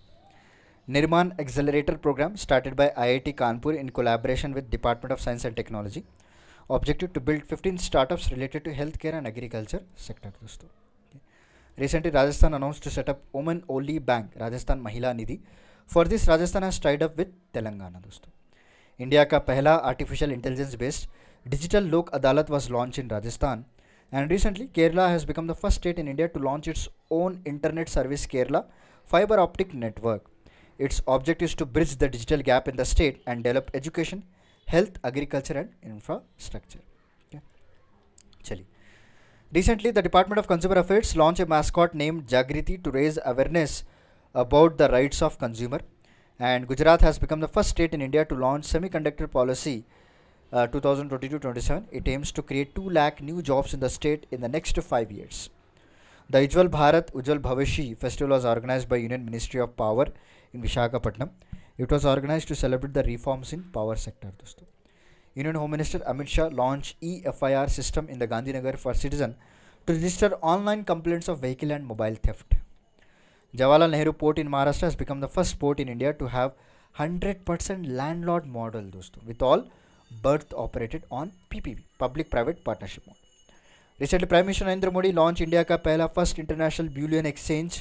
Nirman Accelerator Program started by IIT Kanpur in collaboration with Department of Science and Technology. Objective to build 15 startups related to healthcare and agriculture sector. दोस्तों Recently, Rajasthan announced to set up Women Only Bank, Rajasthan Mahila Nidhi. For this, Rajasthan has tied up with Telangana. दोस्तों India का पहला artificial intelligence based digital Lok Adalat was launch in Rajasthan And recently, Kerala has become the first state in India to launch its own internet service, Kerala Fiber Optic Network. Its object is to bridge the digital gap in the state and develop education, health, agriculture, and infrastructure. Okay. Chali. Recently, the Department of Consumer Affairs launched a mascot named Jagriti to raise awareness about the rights of consumer. And Gujarat has become the first state in India to launch semiconductor policy 2022-27, uh, it aims to create 2 lakh new jobs in the state in the next 5 years. The Ujjwal Bharat Ujjwal Bhavashi festival was organized by Union Ministry of Power in Vishakhapatnam. It was organized to celebrate the reforms in power sector. दोस्तों Union Home Minister Amit Shah launched e-FIR system in the Gandhinagar for citizen to register online complaints of vehicle and mobile theft. Jawaharlal Nehru Port in Maharashtra has become the first port in India to have 100% landlord model with all berth operated on PPP public private partnership mode recently prime minister Narendra Modi launch India का पहला first international ब्यूलियन exchange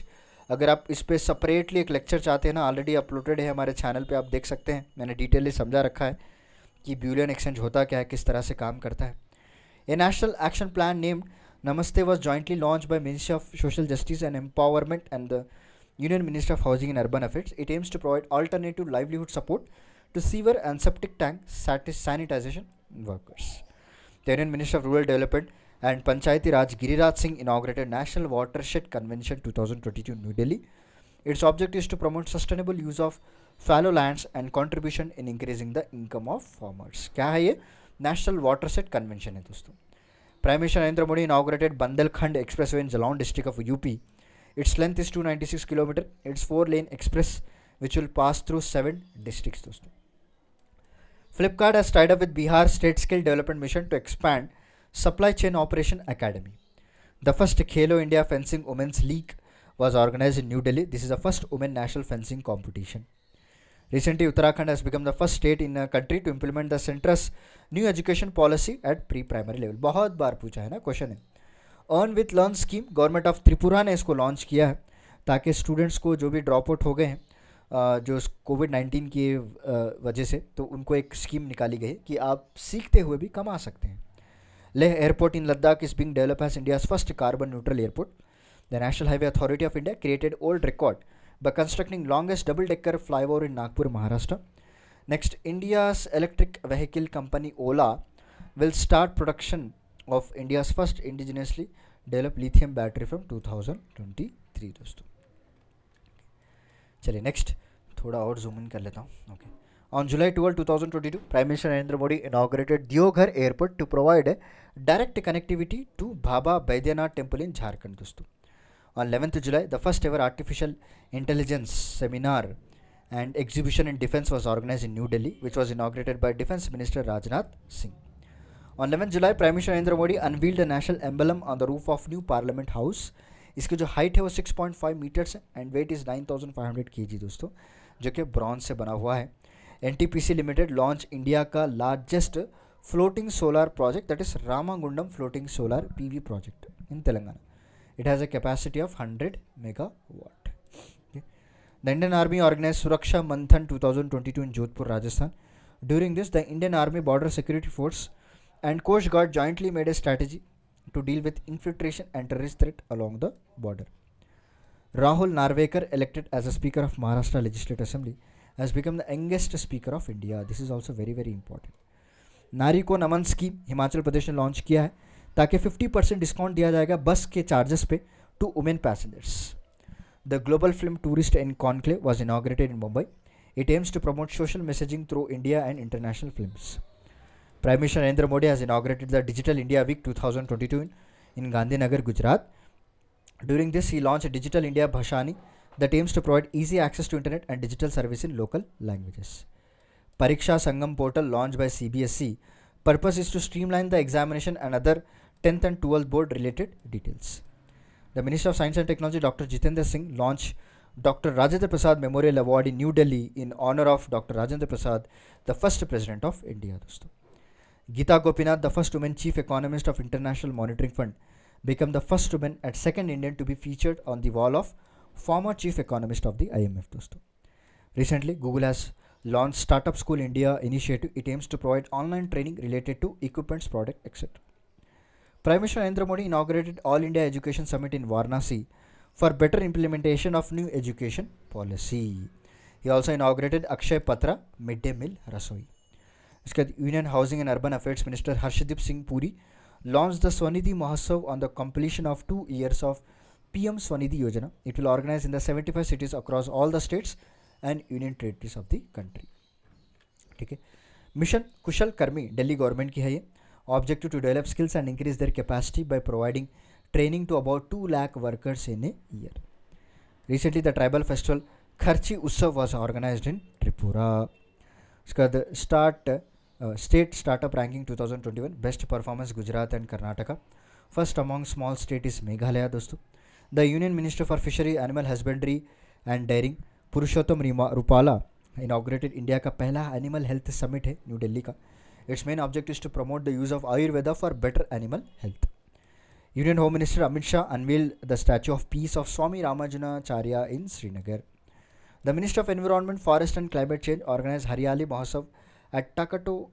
अगर आप इस पर separately एक lecture चाहते हैं ना ऑलरेडी अपलोडेड है हमारे चैनल पे आप देख सकते हैं मैंने डिटेली समझा रखा है कि ब्यूलियन एक्सचेंज होता क्या है किस तरह से काम करता है a national action plan named Namaste was jointly launch by ministry of social justice and empowerment and the union minister of housing and urban affairs it aims to provide alternative livelihood support to sewer and septic tank sanitization workers. The Indian Minister of Rural Development and Panchayati Raj Giriraj Singh inaugurated National Watershed Convention 2022 New Delhi. Its object is to promote sustainable use of fallow lands and contribution in increasing the income of farmers. क्या है ये national water set convention है दोस्तों Prime Minister Narendra Modi inaugurated Bundelkhand expressway in Jalaun district of UP its length 296 km. It's four-lane express which will pass through seven districts, दोस्तों Flipkart has tied up with Bihar State Skill Development Mission to expand Supply Chain Operation Academy. The first Khelo India Fencing Women's League was organized in New Delhi. This is the first women national fencing competition. Recently, Uttarakhand has become the first state in a country to implement the center's new education policy at pre-primary level. बहुत बार पूछा है ना question है earn with learn scheme government of Tripura ने इसको लॉन्च किया है ताकि स्टूडेंट्स को जो भी ड्रॉप आउट हो गए हैं जो कोविड नाइन्टीन की वजह से तो उनको एक स्कीम निकाली गई कि आप सीखते हुए भी कमा सकते हैं Leh airport in Ladakh is being develop as India's first carbon neutral airport the national highway authority of India created world record by constructing longest double flyover in Nagpur Maharashtra next India electric vehicle company Ola will start production of India's first indigenously develop lithium battery from two thousand twenty three दोस्तों चलिए next थोड़ा और zoom in कर लेता हूँ okay on July twelve two thousand twenty two prime minister Narendra Modi inaugurated Deoghar airport to provide direct connectivity to Baba Baidyanath temple in Jharkhand दोस्तों on eleventh July the first ever artificial intelligence seminar and exhibition in defence was organise in new Delhi which was inaugurated by defence minister Rajnath Singh on eleventh July prime minister Narendra Modi unveiled national emblem on the roof of new parliament house इसकी जो height है वो 6.5 point five metres and weight is nine thousand five hundred K G दोस्तों जो कि bronze से बना हुआ है N T P C limited launch India का largest floating solar project that is Ramagundam floating solar P V project in Telangana it has a capacity of hundred megawatt the Indian army organise Suraksha Manthan two thousand twenty two in Jodhpur Rajasthan during this the Indian army border security force and coast guard jointly made a strategy to deal with infiltration and terrorist threat along the border. Rahul Narvekar, elected as a Speaker of Maharashtra Legislative Assembly, has become the youngest Speaker of India. This is also very very important. नारी को नमन scheme Himachal प्रदेश ने launch किया है ताकि 50 percent discount दिया जाएगा बस के चार्जेस पे to women passengers the global film tourist and conclave was inaugurated in Mumbai it aims to promote social messaging through India and international films Prime Minister Narendra Modi has inaugurated the Digital India Week 2022 in, in Gandhinagar, Gujarat. During this, he launched Digital India Bhashani that aims to provide easy access to internet and digital service in local languages. Pariksha Sangam portal launched by CBSE purpose is to streamline the examination and other 10th and 12th board related details. The Minister of Science and Technology Dr. Jitendra Singh launched Dr. Rajendra Prasad Memorial Award in New Delhi in honor of Dr. Rajendra Prasad, the first president of India. Dosto. Gita Gopinath, the first woman chief economist of International Monitoring Fund, became the first woman and second Indian to be featured on the wall of former chief economist of the IMF. Recently, Google has launched Startup School India initiative. It aims to provide online training related to equipments, product, etc. Prime Minister Narendra Modi inaugurated All India Education Summit in Varanasi for better implementation of new education policy. He also inaugurated Akshay Patra midday meal rasoi. इसके बाद union housing and urban affairs minister Harshdeep Singh Puri launch the Svanidhi Mahotsav on the two years of P M Svanidhi Yojana it will organise in the seventy five cities across all the states and union territories of the country ठीक है mission कुशल कर्मी Delhi government की है ये objective to develop skills and increase their capacity by providing training to about two lakh workers in a year recently the tribal festival Kharchi Utsav was organise in Tripura उसके बाद start state startup ranking 2021 best performance Gujarat and Karnataka first among small state is Meghalaya दोस्तों. The union minister for fishery animal husbandry and dairying Parshottam Rupala inaugurated India का पहला animal health summit है न्यू दिल्ली का its main object is to promote the use of Ayurveda for better animal health union home minister Amit Shah unveil the statue of peace of Swami Ramanujacharya in Srinagar the minister of environment forest and climate change organise Hariyali Mahotsav at Talkatora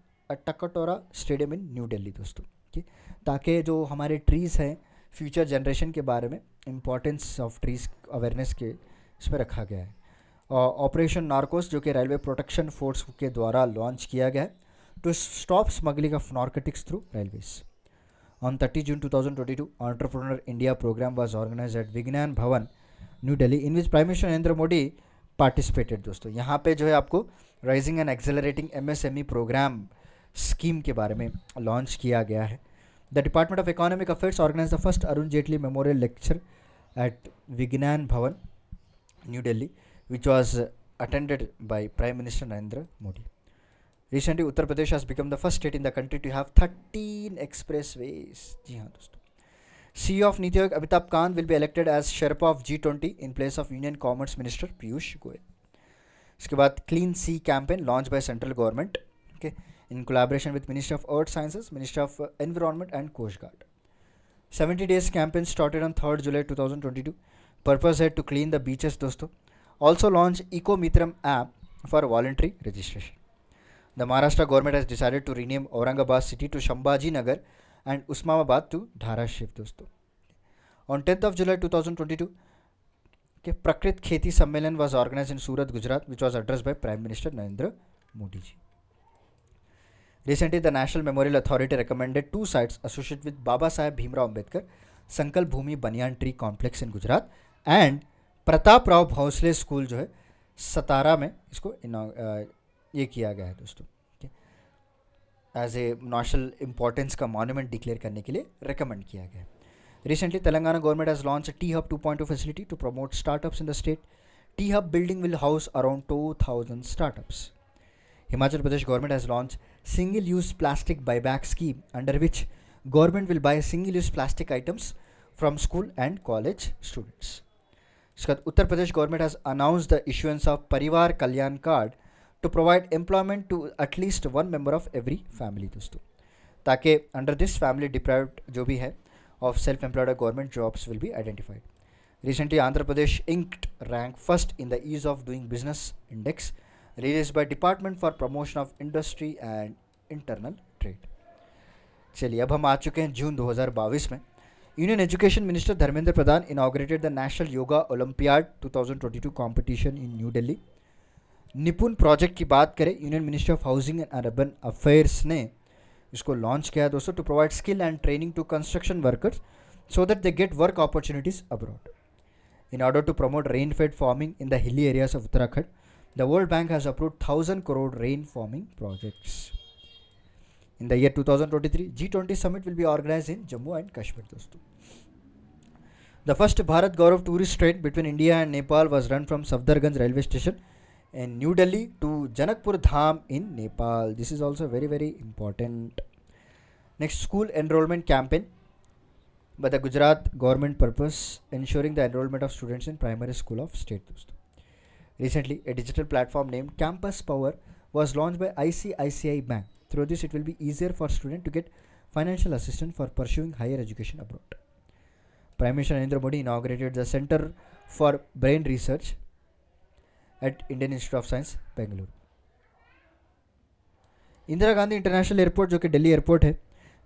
stadium in new Delhi दोस्तों ठीक ताकि जो हमारे trees हैं future generation के बारे में importance of trees awareness के इसमें रखा गया है ऑपरेशन नार्कोस जो कि रेलवे प्रोटेक्शन फोर्स के द्वारा लॉन्च किया गया है to stop smuggling of narcotics through railways on thirty June two thousand twenty two entrepreneur India programme was organise at Vigyan Bhawan New Delhi in which prime minister Narendra Modi participated दोस्तों यहाँ पे जो है आपको rising and accelerating MSME programme scheme के बारे में launch किया गया है the department of economic affairs organise the first Arun Jaitley memorial lecture at Vigyan Bhawan New Delhi which was attended by prime minister Narendra Modi recently Uttar Pradesh has become the first state in the country to have thirteen expressways जी हाँ दोस्तों C of NITI Aayog Amitabh Kant will भी elected as sherpa of G twenty in place of union commerce minister Piyush Goyal उसके बाद clean sea campaign launch by central government okay in collaboration with minister of earth sciences minister of environment and coast guard seventy days campaign started on third July to purpose है to clean the beaches दोस्तों also launch eco Mitram app for voluntary registration the Maharashtra government has decided to rename Aurangabad city to Sambhaji Nagar and Osmanabad to Dharashiv दोस्तों on tenth of July two thousand twenty two कि Prakritik Kheti Sammelan was organise in Surat Gujarat which was address by prime minister Narendra Modi ji recently the national memorial authority recommended two sites associate with Baba Saheb Bhimrao Ambedkar Sankalp Bhoomi banyan tree complex in Gujarat and Pratap Rao Bhosale school जो है सतारा में इसको ये किया गया है दोस्तों एज ए नेशनल इम्पोर्टेंस का मॉन्यूमेंट डिक्लेयर करने के लिए रिकमेंड किया गया है Recently, Telangana government has launched a T-Hub 2.0 facility to promote startups in the state. T-Hub building will house around 2,000 startups. Himachal Pradesh government has launched single-use plastic buyback scheme under which government will buy single-use plastic items from school and college students. Uttar Pradesh government has announced the issuance of Parivar Kalyan Card to provide employment to at least one member of every family, family दोस्तों ताकि under this family deprived जो भी है of self-employed or government jobs will be identified. Recently, Andhra Pradesh inked rank first in the Ease of Doing Business Index released by Department for Promotion of Industry and Internal Trade. चलिए अब हम आ चुके हैं जून 2022 में union education minister Dharmendra Pradhan inaugurated the national yoga olympiad 2022 competition in new Delhi Nipun project की बात करें union minister of housing and urban affairs ने इसको लॉन्च किया है दोस्तों to provide skill and training to construction workers so that they get work opportunities abroad In order to promote rain fed farming in the hilly areas of Uttarakhand, the World Bank has approved 1000 crore rain farming projects. In the year 2023, G20 summit will be organized in Jammu and Kashmir. Dosto. The first Bharat Gaurav tourist train between India and Nepal was run from Safdarganj railway station in New Delhi to Janakpur Dham in Nepal. This is also very very important. Next school enrollment campaign by the Gujarat government purpose ensuring the enrollment of students in primary school of state. Recently, a digital platform named Campus Power was launched by ICICI Bank. Through this, it will be easier for students to get financial assistance for pursuing higher education abroad. Prime Minister Narendra Modi inaugurated the Center for Brain Research at Indian institute of science Bengaluru Indira Gandhi international airport जो कि Delhi airport है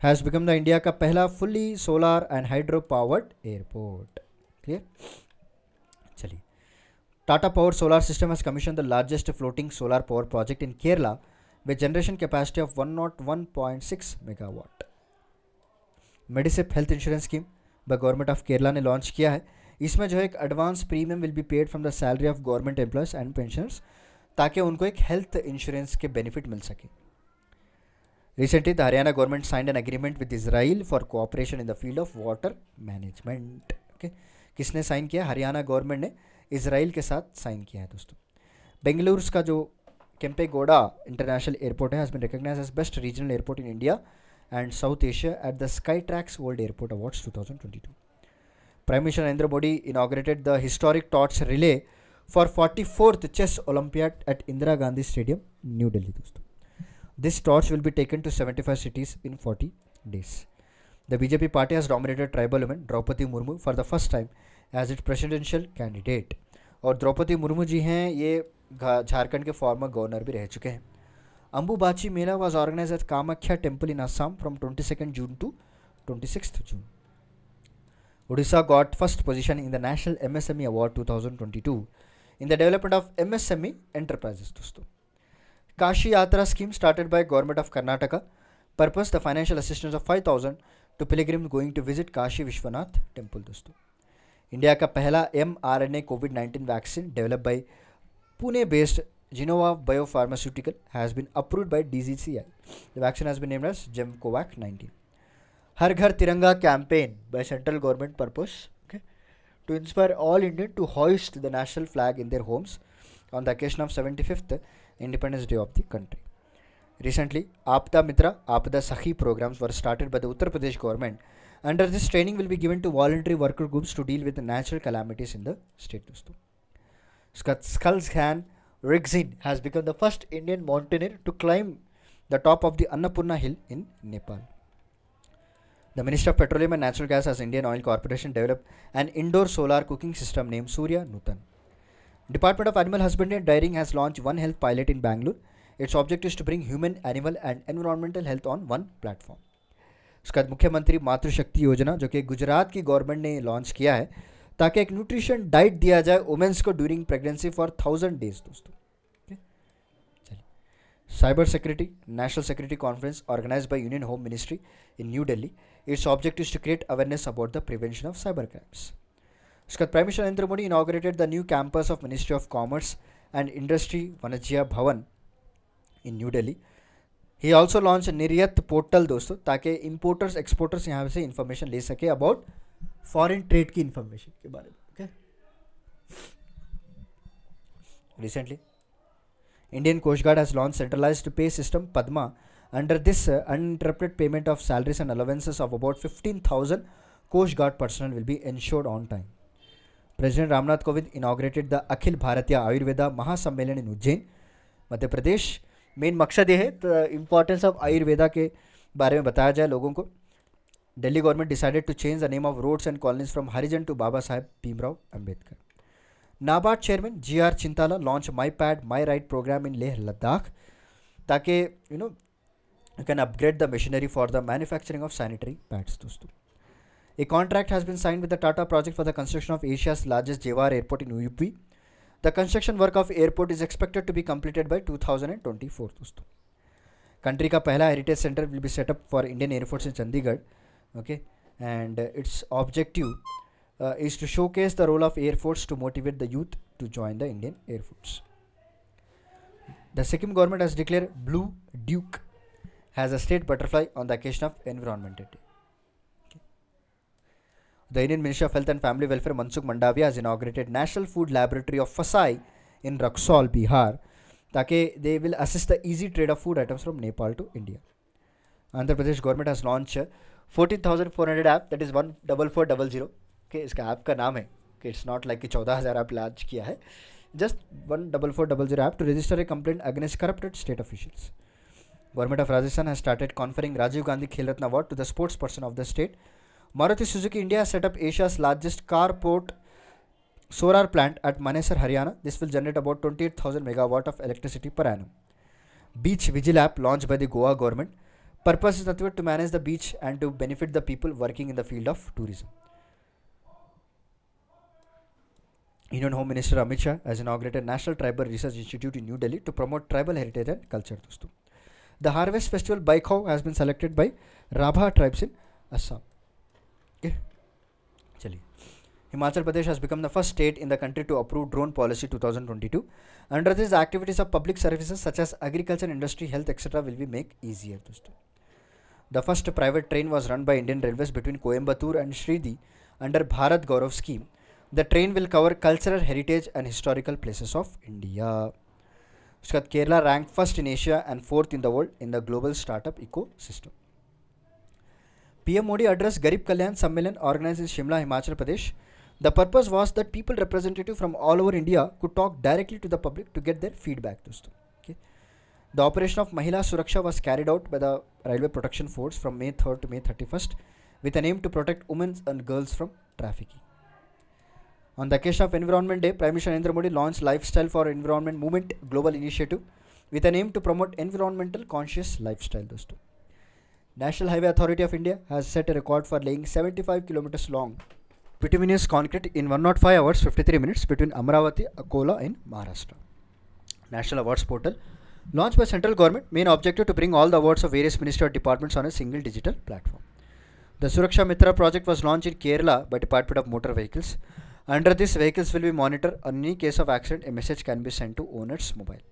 has become the India का पहला fully solar and hydro powered airport clear चलिए Tata power solar system has commission the largest floating solar power project in Kerala one not one point six megawatt Medisep health insurance scheme ब government of Kerala ने launch किया है इसमें जो है एक advance premium will be paid from the salary of government employees and pensioners ताकि उनको एक हेल्थ इंश्योरेंस के बेनिफिट मिल सके recently the Haryana government signed an agreement with Israel for cooperation in the field of water management okay किसने sign किया Haryana government ने Israel के साथ साइन किया है दोस्तों बेंगलुरु का जो केम्पेगोडा इंटरनेशनल एयरपोर्ट है has been recognise as best regional airport in India and south Asia at the Skytrax world airport awards 2022. Prime Minister Narendra Modi inaugurated the historic torch relay for 44th Chess Olympiad at Indira Gandhi Stadium, New Delhi. dosto This torch will be taken to 75 cities in 40 days. The BJP party has nominated tribal woman Draupadi Murmu for the first time as its presidential candidate. और द्रौपदी मुर्मू जी हैं ये झारखंड के former governor भी रह चुके हैं Ambubachi Mela was organise at Kamakhya temple in Assam from twenty second June to twenty six June Odisha got first position in the National MSME Award 2022 in the development of MSME enterprises. दोस्तों Kashi Yatra scheme started by Government of Karnataka purpose the financial assistance of 5000 to pilgrims going to visit Kashi Vishwanath temple. दोस्तों India का पहला M R N A Covid nineteen vaccine develop by Pune based Gennova biopharmaceutical has been approved by D G C I the vaccine has been named as GEM COVAC nineteen Har Tiranga campaign by central government purpose to inspire all Indians to hoist the national flag in their homes on the occasion of 75th Independence Day of the country. Recently, Apta Mitra, Apta Sahi programs were started by the Uttar Pradesh government. Under this training will be given to voluntary worker groups to deal with the natural calamities in the state. Skalshan Rigzin has become the first Indian mountaineer to climb the top of the Annapurna hill in Nepal. The Minister of Petroleum and Natural Gas has Indian Oil Corporation developed an indoor solar cooking system named Surya Nutan. Department of Animal Husbandry and Dairying has launched One Health pilot in Bangalore. Its object is to bring human, animal and environmental health on one platform. उसके बाद मुख्यमंत्री मातृशक्ति योजना जो कि गुजरात की government ने launch किया है ताकि एक न्यूट्रिशन डाइट दिया जाए वुमेंस को during pregnancy for thousand days दोस्तों cyber security national security conference organized by union home ministry in new Delhi its object is to create awareness about the prevention of cyber crimes उसके prime minister Narendra Modi inaugurated the new campus of ministry of commerce and industry Vanijya Bhawan in new Delhi he also launch Niryat portal दोस्तों ताकि importers exporters यहाँ से information ले सके about foreign trade की information के बारे में okay recently Indian Coast Guard has launched centralized pay system Padma. Under this, uh, uninterrupted payment of salaries and allowances of about 15,000 Coast Guard personnel will be ensured on time. President Ramnath Kovind inaugurated the Akhil Bharatiya Ayurveda Mahasammelan in Ujjain, Madhya Pradesh main maksad ये है तो importance of Ayurveda के बारे में बताया जाए लोगों को Delhi government decided to change the name of roads and colonies from Harijan to Baba Saheb Bhimrao Ambedkar NABARD chairman G R Chintala launch my pad my right programme in Leh Ladakh ताकि you know you can upgrade the machinery for the manufacturing of sanitary pads दोस्तों A contract has been signed with the Tata project for the construction of Asia's largest Jewar airport in UP. The construction work of airport is expected to be completed by 2024 दोस्तों country का पहला heritage centre will be set up for Indian air force in Chandigarh okay and its objective uh, is to showcase the role of Air Force to motivate the youth to join the Indian Air Force. The Sikkim government has declared Blue Duke as a state butterfly on the occasion of Environment Day. The Indian Ministry of Health and Family Welfare Mansukh Mandavia has inaugurated National Food Laboratory of Fasai in Raksol, Bihar. Take they will assist the easy trade of food items from Nepal to India. Andhra Pradesh government has launched 14,400 app that is 14400 के इसका app का नाम है कि it's not like कि चौदह हज़ार app launch किया है just one double four double zero app to register a complaint against corrupted state officials government of Rajasthan has started conferring Rajiv Gandhi Khel Ratna award to the sports person of the state Maruti Suzuki India set up Asia's largest car port solar plant at Manesar Haryana this will generate about twenty eight thousand megawatt of electricity per annum beach vigil app launch by the Goa government purpose is nothing to manage the beach and to benefit the people working in the field of tourism union home minister Amit Shah has inaugurated national tribal research institute in new Delhi to promote tribal heritage and culture दोस्तों the harvest festival Baikho has been selected by Rabha tribes in Assam चलिए Himachal Pradesh has become the first state in the country to approve drone policy two thousand twenty to under this activities of public service such as agriculture industry health etcetera will be make easier दोस्तों the first private train was run by Indian railways between Coimbatore and Shirdi under Bharat Gaurav scheme The train will cover cultural heritage and historical places of India. Kerala ranked first in Asia and fourth in the world in the global startup ecosystem. PM Modi addressed Garib Kalyan Sammelan organized in Shimla, Himachal Pradesh. The purpose was that people representatives from all over India could talk directly to the public to get their feedback. The operation of Mahila Suraksha was carried out by the Railway Protection Force from May 3rd to May 31st with an aim to protect women and girls from trafficking. On the occasion of Environment Day, Prime Minister Narendra Modi launched Lifestyle for Environment Movement Global Initiative with an aim to promote environmental conscious lifestyle. Dosto. National Highway Authority of India has set a record for laying 75 kilometers long bituminous concrete in 105 hours 53 minutes between Amravati, Akola and Maharashtra. National Awards Portal launched by central government main objective to bring all the awards of various ministry departments on a single digital platform. The Suraksha Mitra project was launched in Kerala by Department of Motor Vehicles under this, vehicles will be monitored. In any case of accident, a message can be sent to owner's mobile.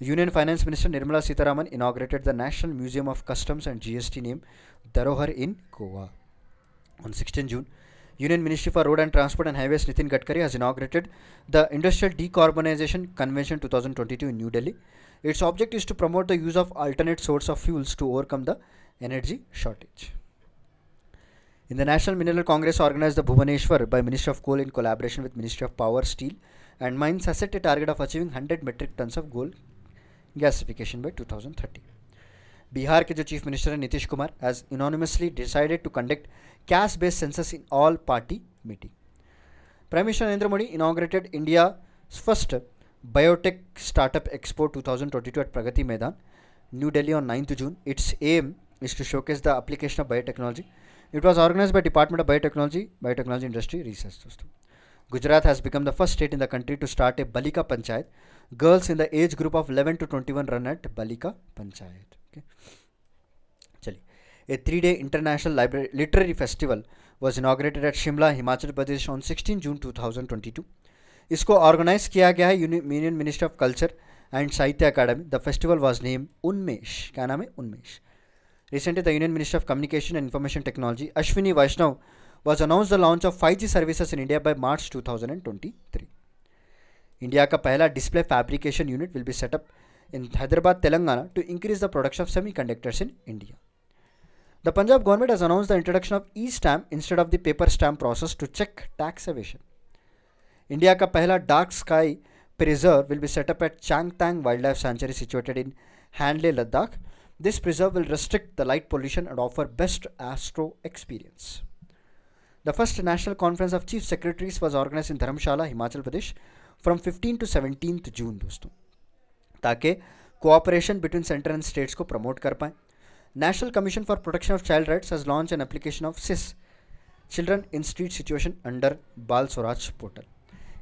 Union Finance Minister Nirmala Sitaraman inaugurated the National Museum of Customs and GST named Darohar in Goa. On 16 June, Union Ministry for Road and Transport and Highways Nitin Gadkari has inaugurated the Industrial Decarbonization Convention 2022 in New Delhi. Its object is to promote the use of alternate source of fuels to overcome the energy shortage. In the National Mineral Congress organized the Bhubaneswar by Ministry of Coal in collaboration with Ministry of Power, Steel and Mines has set a target of achieving 100 metric tons of coal gasification by 2030. Bihar के Minister Nitish Kumar has unanimously decided to conduct cash-based census in all party meeting. Prime Minister Narendra Modi inaugurated India's first biotech startup expo 2022 at Pragati Maidan, New Delhi on 9th June. Its aim is to showcase the application of biotechnology It was organized by Department of Biotechnology, Biotechnology Industry Research दोस्तों. Gujarat has become the first state in the country to start a Balika Panchayat. Girls in the age group of 11 to 21 run at Balika Panchayat. Okay. चलिए. A three-day international library literary festival was inaugurated at Shimla, Himachal Pradesh on 16 June 2022. इसको organise किया गया है union minister of culture and Sahitya Akademi the festival was name Unmesh क्या नाम है उन्मेष Recently, the Union Minister of Communication and Information Technology, Ashwini Vaishnav, was announced the launch of 5G services in India by March 2023. India first display fabrication unit will be set up in Hyderabad, Telangana to increase the production of semiconductors in India. The Punjab government has announced the introduction of e-stamp instead of the paper stamp process to check tax evasion. India first dark sky preserve will be set up at Changtang Wildlife Sanctuary situated in Handle, Ladakh this preserve will restrict the light pollution and offer best astro experience. The first National Conference of Chief Secretaries was organized in Dharamshala, Himachal Pradesh from 15 to 17 June. Dosto. Taake cooperation between center and states ko promote kar pahe. National Commission for Protection of Child Rights has launched an application of CIS Children in Street Situation under Bal Swaraj portal.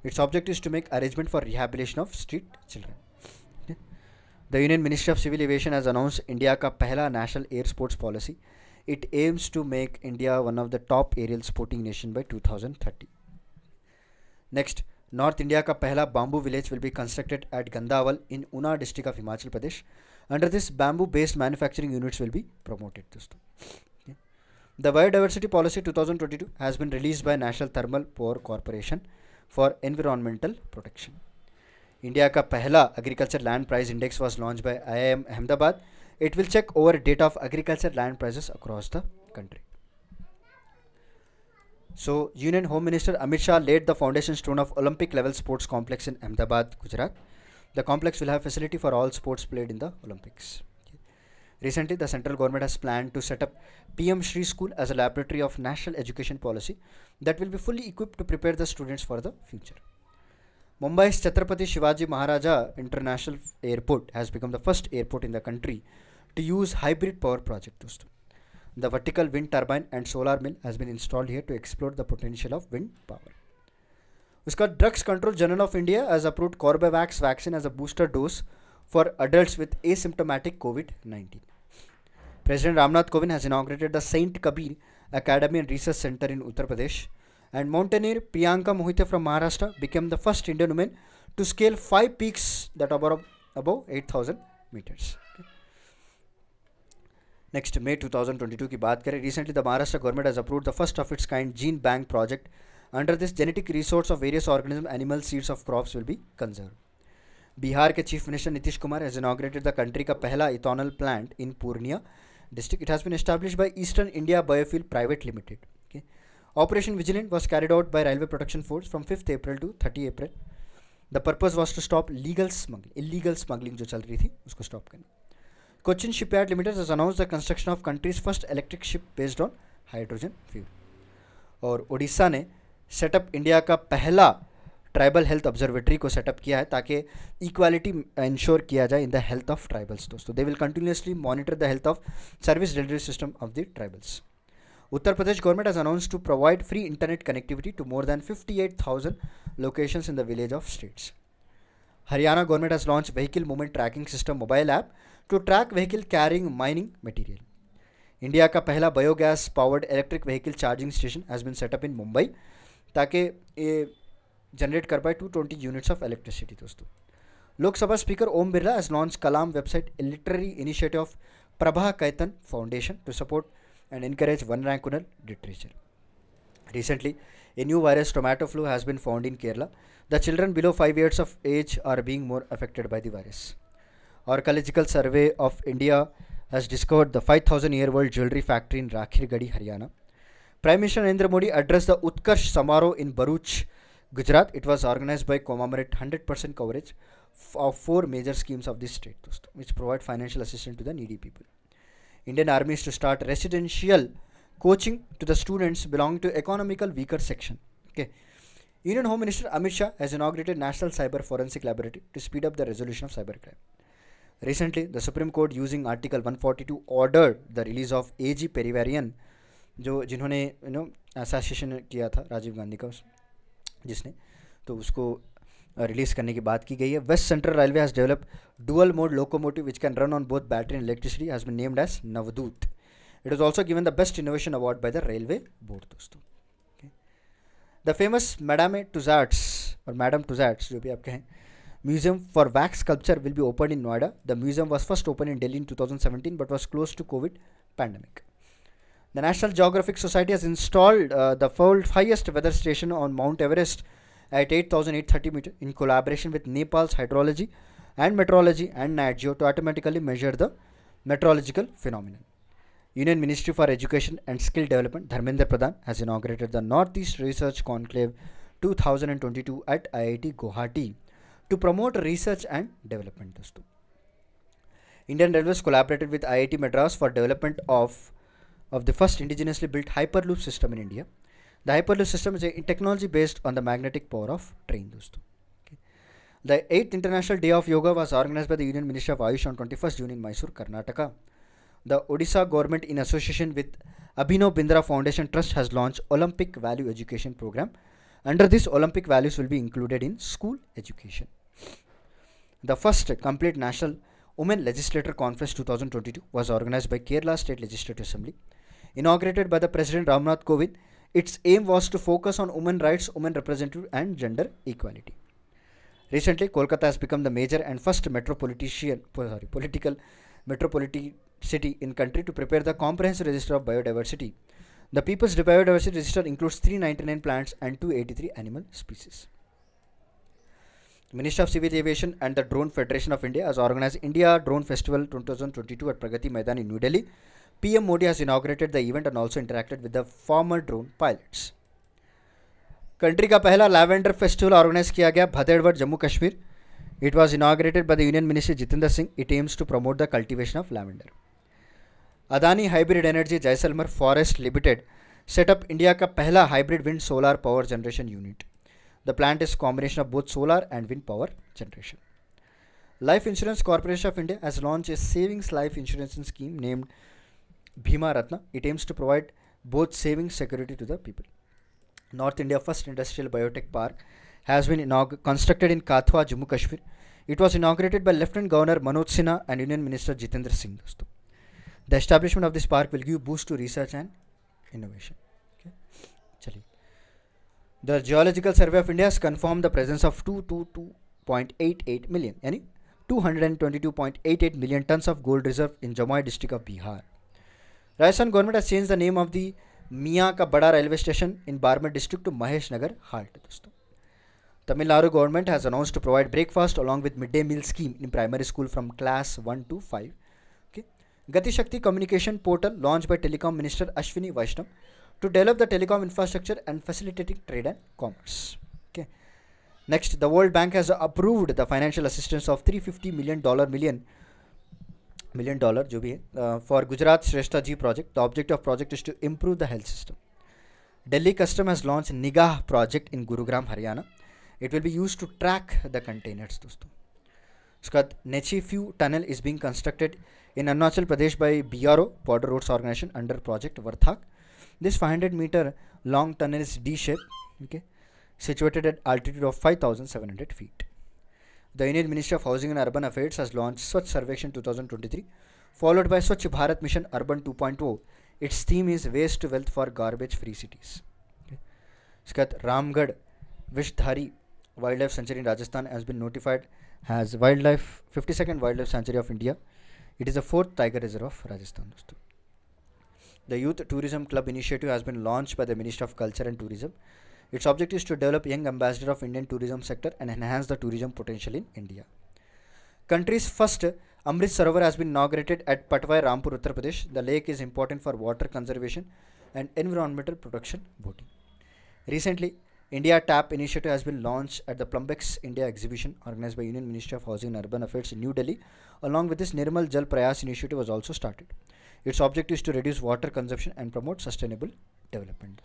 Its object is to make arrangement for rehabilitation of street children. The Union Ministry of Civil Aviation has announced India first national air sports policy. It aims to make India one of the top aerial sporting nation by 2030. Next, North India first bamboo village will be constructed at Gandawal in Una district of Himachal Pradesh. Under this, bamboo-based manufacturing units will be promoted. Okay. The Biodiversity Policy 2022 has been released by National Thermal Power Corporation for environmental protection. India का पहला agriculture land price index was launched by IIM Ahmedabad. It will check over data of agriculture land prices across the country. So, Union Home Minister Amit Shah laid the foundation stone of Olympic level sports complex in Ahmedabad, Gujarat. The complex will have facility for all sports played in the Olympics. Recently, the central government has planned to set up PM Shri School as a laboratory of national education policy that will be fully equipped to prepare the students for the future. Mumbai's Chhatrapati Shivaji Maharaja International Airport has become the first airport in the country to use hybrid power project. The vertical wind turbine and solar mill has been installed here to explore the potential of wind power. उसका Drugs Control General of India has approved Corbevax vaccine as a booster dose for adults with asymptomatic covid 19. President Ramnath Kovind has inaugurated the Saint Kabir Academy and Research Center in Uttar Pradesh and mountaineer Priyanka Mohite from Maharashtra became the first Indian woman to scale five peaks that are above, above 8,000 meters. Okay. Next May 2022 की बात करें recently the Maharashtra government has approve the first of its kind gene bank project under this genetic resource of various organism animal seeds of crops will be conserve Bihar के chief minister Nitish Kumar has inaugurated the country का पहला ethanol plant in Purnia district it has been establish by eastern India biofuel private limited Operation Vigilant was carried out by Railway Protection Force from 5th April to 30 April. The purpose was to stop legal smuggling illegal smuggling जो चल रही थी उसको stop करना Cochin shipyard limited is announce the construction of country's first electric ship based on hydrogen fuel और उड़ीसा ने set up India का पहला ट्राइबल हेल्थ ऑब्जर्वेटरी को सेटअप किया है ताकि इक्वालिटी इंश्योर किया जाए in the health of tribals दोस्तों they will continuously monitor the health of service delivery system of the tribals Uttar Pradesh government has announced to provide free internet connectivity to more than 58,000 locations in the village of states. Haryana government has launched vehicle movement tracking system mobile app to track vehicle carrying mining material. India का पहला biogas powered electric vehicle charging station has been set up in Mumbai ताकि ये generate कर पाए 220 units of electricity dosto. Lok Sabha Speaker Om Birla has launched Kalam website a literary initiative of Prabha Kaitan Foundation to support and encourage one rank rankunal literature. Recently, a new virus tomato flu has been found in Kerala. The children below 5 years of age are being more affected by the virus. Archaeological Survey of India has discovered the 5000 year old jewelry factory in Rakhirgadi, Haryana. Prime Minister Narendra Modi addressed the Utkarsh Samaro in Baruch, Gujarat. It was organized by commemorate 100% coverage of four major schemes of this state, which provide financial assistance to the needy people. Indian Army is to start residential coaching to the students belonging to economical weaker section. Okay. Union Home Minister Amit Shah has inaugurated National Cyber Forensic Laboratory to speed up the resolution of cyber crime. Recently, the Supreme Court using Article 142 ordered the release of A.G. Perivarian, जो जिन्होंने you know एसासिएशन किया था राजीव गांधी का उस जिसने तो उसको release करने की बात की गई है west central railway has develop dual mode locomotive which can run on both battery and electricity has been named as Navdoot it is also given the best innovation award by the railway board दोस्तों the famous madam Tussauds और madam Tussauds जो भी आप कहें museum for wax culture will be open in Noida the museum was first open in Delhi in seventeen but was close to Covid pandemic the national geographic society has installed the फर्ल्ड highest weather station on mount Everest at 8,830 meter in collaboration with Nepal's hydrology and meteorology and Nat to automatically measure the meteorological phenomenon. Union Ministry for Education and Skill Development, Dharmendra Pradhan, has inaugurated the Northeast Research Conclave 2022 at IIT Guwahati to promote research and development. Indian Railways collaborated with IIT Madras for development of, of the first indigenously built Hyperloop system in India. The Hyperloop system is a technology based on the magnetic power of train. Dosto. Okay. The 8th International Day of Yoga was organized by the Union Ministry of Ayush on 21st June in Mysore, Karnataka. The Odisha government in association with Abhinav Bindra Foundation Trust has launched Olympic Value Education Program. Under this, Olympic values will be included in school education. The first complete national Women Legislator Conference 2022 was organized by Kerala State Legislative Assembly. Inaugurated by the President Ramnath Kovind, its aim was to focus on women rights, women representative and gender equality. Recently, Kolkata has become the major and first metropolitan, sorry, political metropolitan city in country to prepare the comprehensive register of biodiversity. The People's Biodiversity Register includes 399 plants and 283 animal species. The Ministry of Civil Aviation and the Drone Federation of India has organized India Drone Festival 2022 at Pragati Maidan in New Delhi. PM Modi has inaugurated the event and also interacted with the former drone pilots. Country का पहला lavender festival organise किया गया Bhaderwah Jammu Kashmir it was inaugurated by the union minister Jitendra Singh it aims to promote the cultivation of lavender Adani hybrid energy Jaisalmer forest limited set up India का पहला hybrid wind solar power generation unit the plant is combination of both solar and wind power generation life insurance corporation of India has launch a savings life insurance scheme named Bhima Ratna, it aims to provide both saving security to the people. North India First Industrial Biotech Park has been constructed in Kathwa, Jammu Kashmir. It was inaugurated by Lieutenant Governor Manoj Sinha and Union Minister Jitendra Singh. Dosto. The establishment of this park will give boost to research and innovation. Okay. Chali. The Geological Survey of India has confirmed the presence of 222.88 million, any 222.88 million tons of gold reserve in Jammu district of Bihar. Rajasthan government has changed the name of the Mia ka Bada railway station in Barmer district to Mahesh Nagar Halt. Dosto. Tamil Nadu government has announced to provide breakfast along with midday meal scheme in primary school from class 1 to 5. Gati Shakti Communication Portal launched by Telecom Minister Ashwini Vaishnav to develop the telecom infrastructure and facilitating trade and commerce. Okay. Next, the World Bank has approved the financial assistance of $350 million, million million dollar जो भी है for Gujarat Shreshtha G project the object of project is to improve the health system Delhi custom has launch Nigah project in Gurugram Haryana it will be use to track the containers दोस्तों उसके बाद Nechiphu tunnel is being constructed in Arunachal Pradesh by B R O border roads organisation under project Vartak this five hundred metre long tunnel is D shape altitude of five thousand seven hundred feet The Indian Ministry of Housing and Urban Affairs has launched Swachh Sarvekshan 2023, followed by Swachh Bharat Mission Urban 2.0. Its theme is Waste Wealth for Garbage Free Cities. Okay. Ramgad Vishdhari Wildlife Sanctuary in Rajasthan has been notified as Wildlife 52nd Wildlife Sanctuary of India. It is the fourth tiger reserve of Rajasthan. The Youth Tourism Club initiative has been launched by the Ministry of Culture and Tourism. Its object is to develop young ambassador of Indian tourism sector and enhance the tourism potential in India. Country's first Amrit Sarovar has been inaugurated at Patwai, Rampur, Uttar Pradesh. The lake is important for water conservation and environmental protection boating. Recently, India TAP initiative has been launched at the Plumbex India exhibition organized by Union Ministry of Housing and Urban Affairs in New Delhi. Along with this, Nirmal Jal Prayas initiative was also started. Its object is to reduce water consumption and promote sustainable development.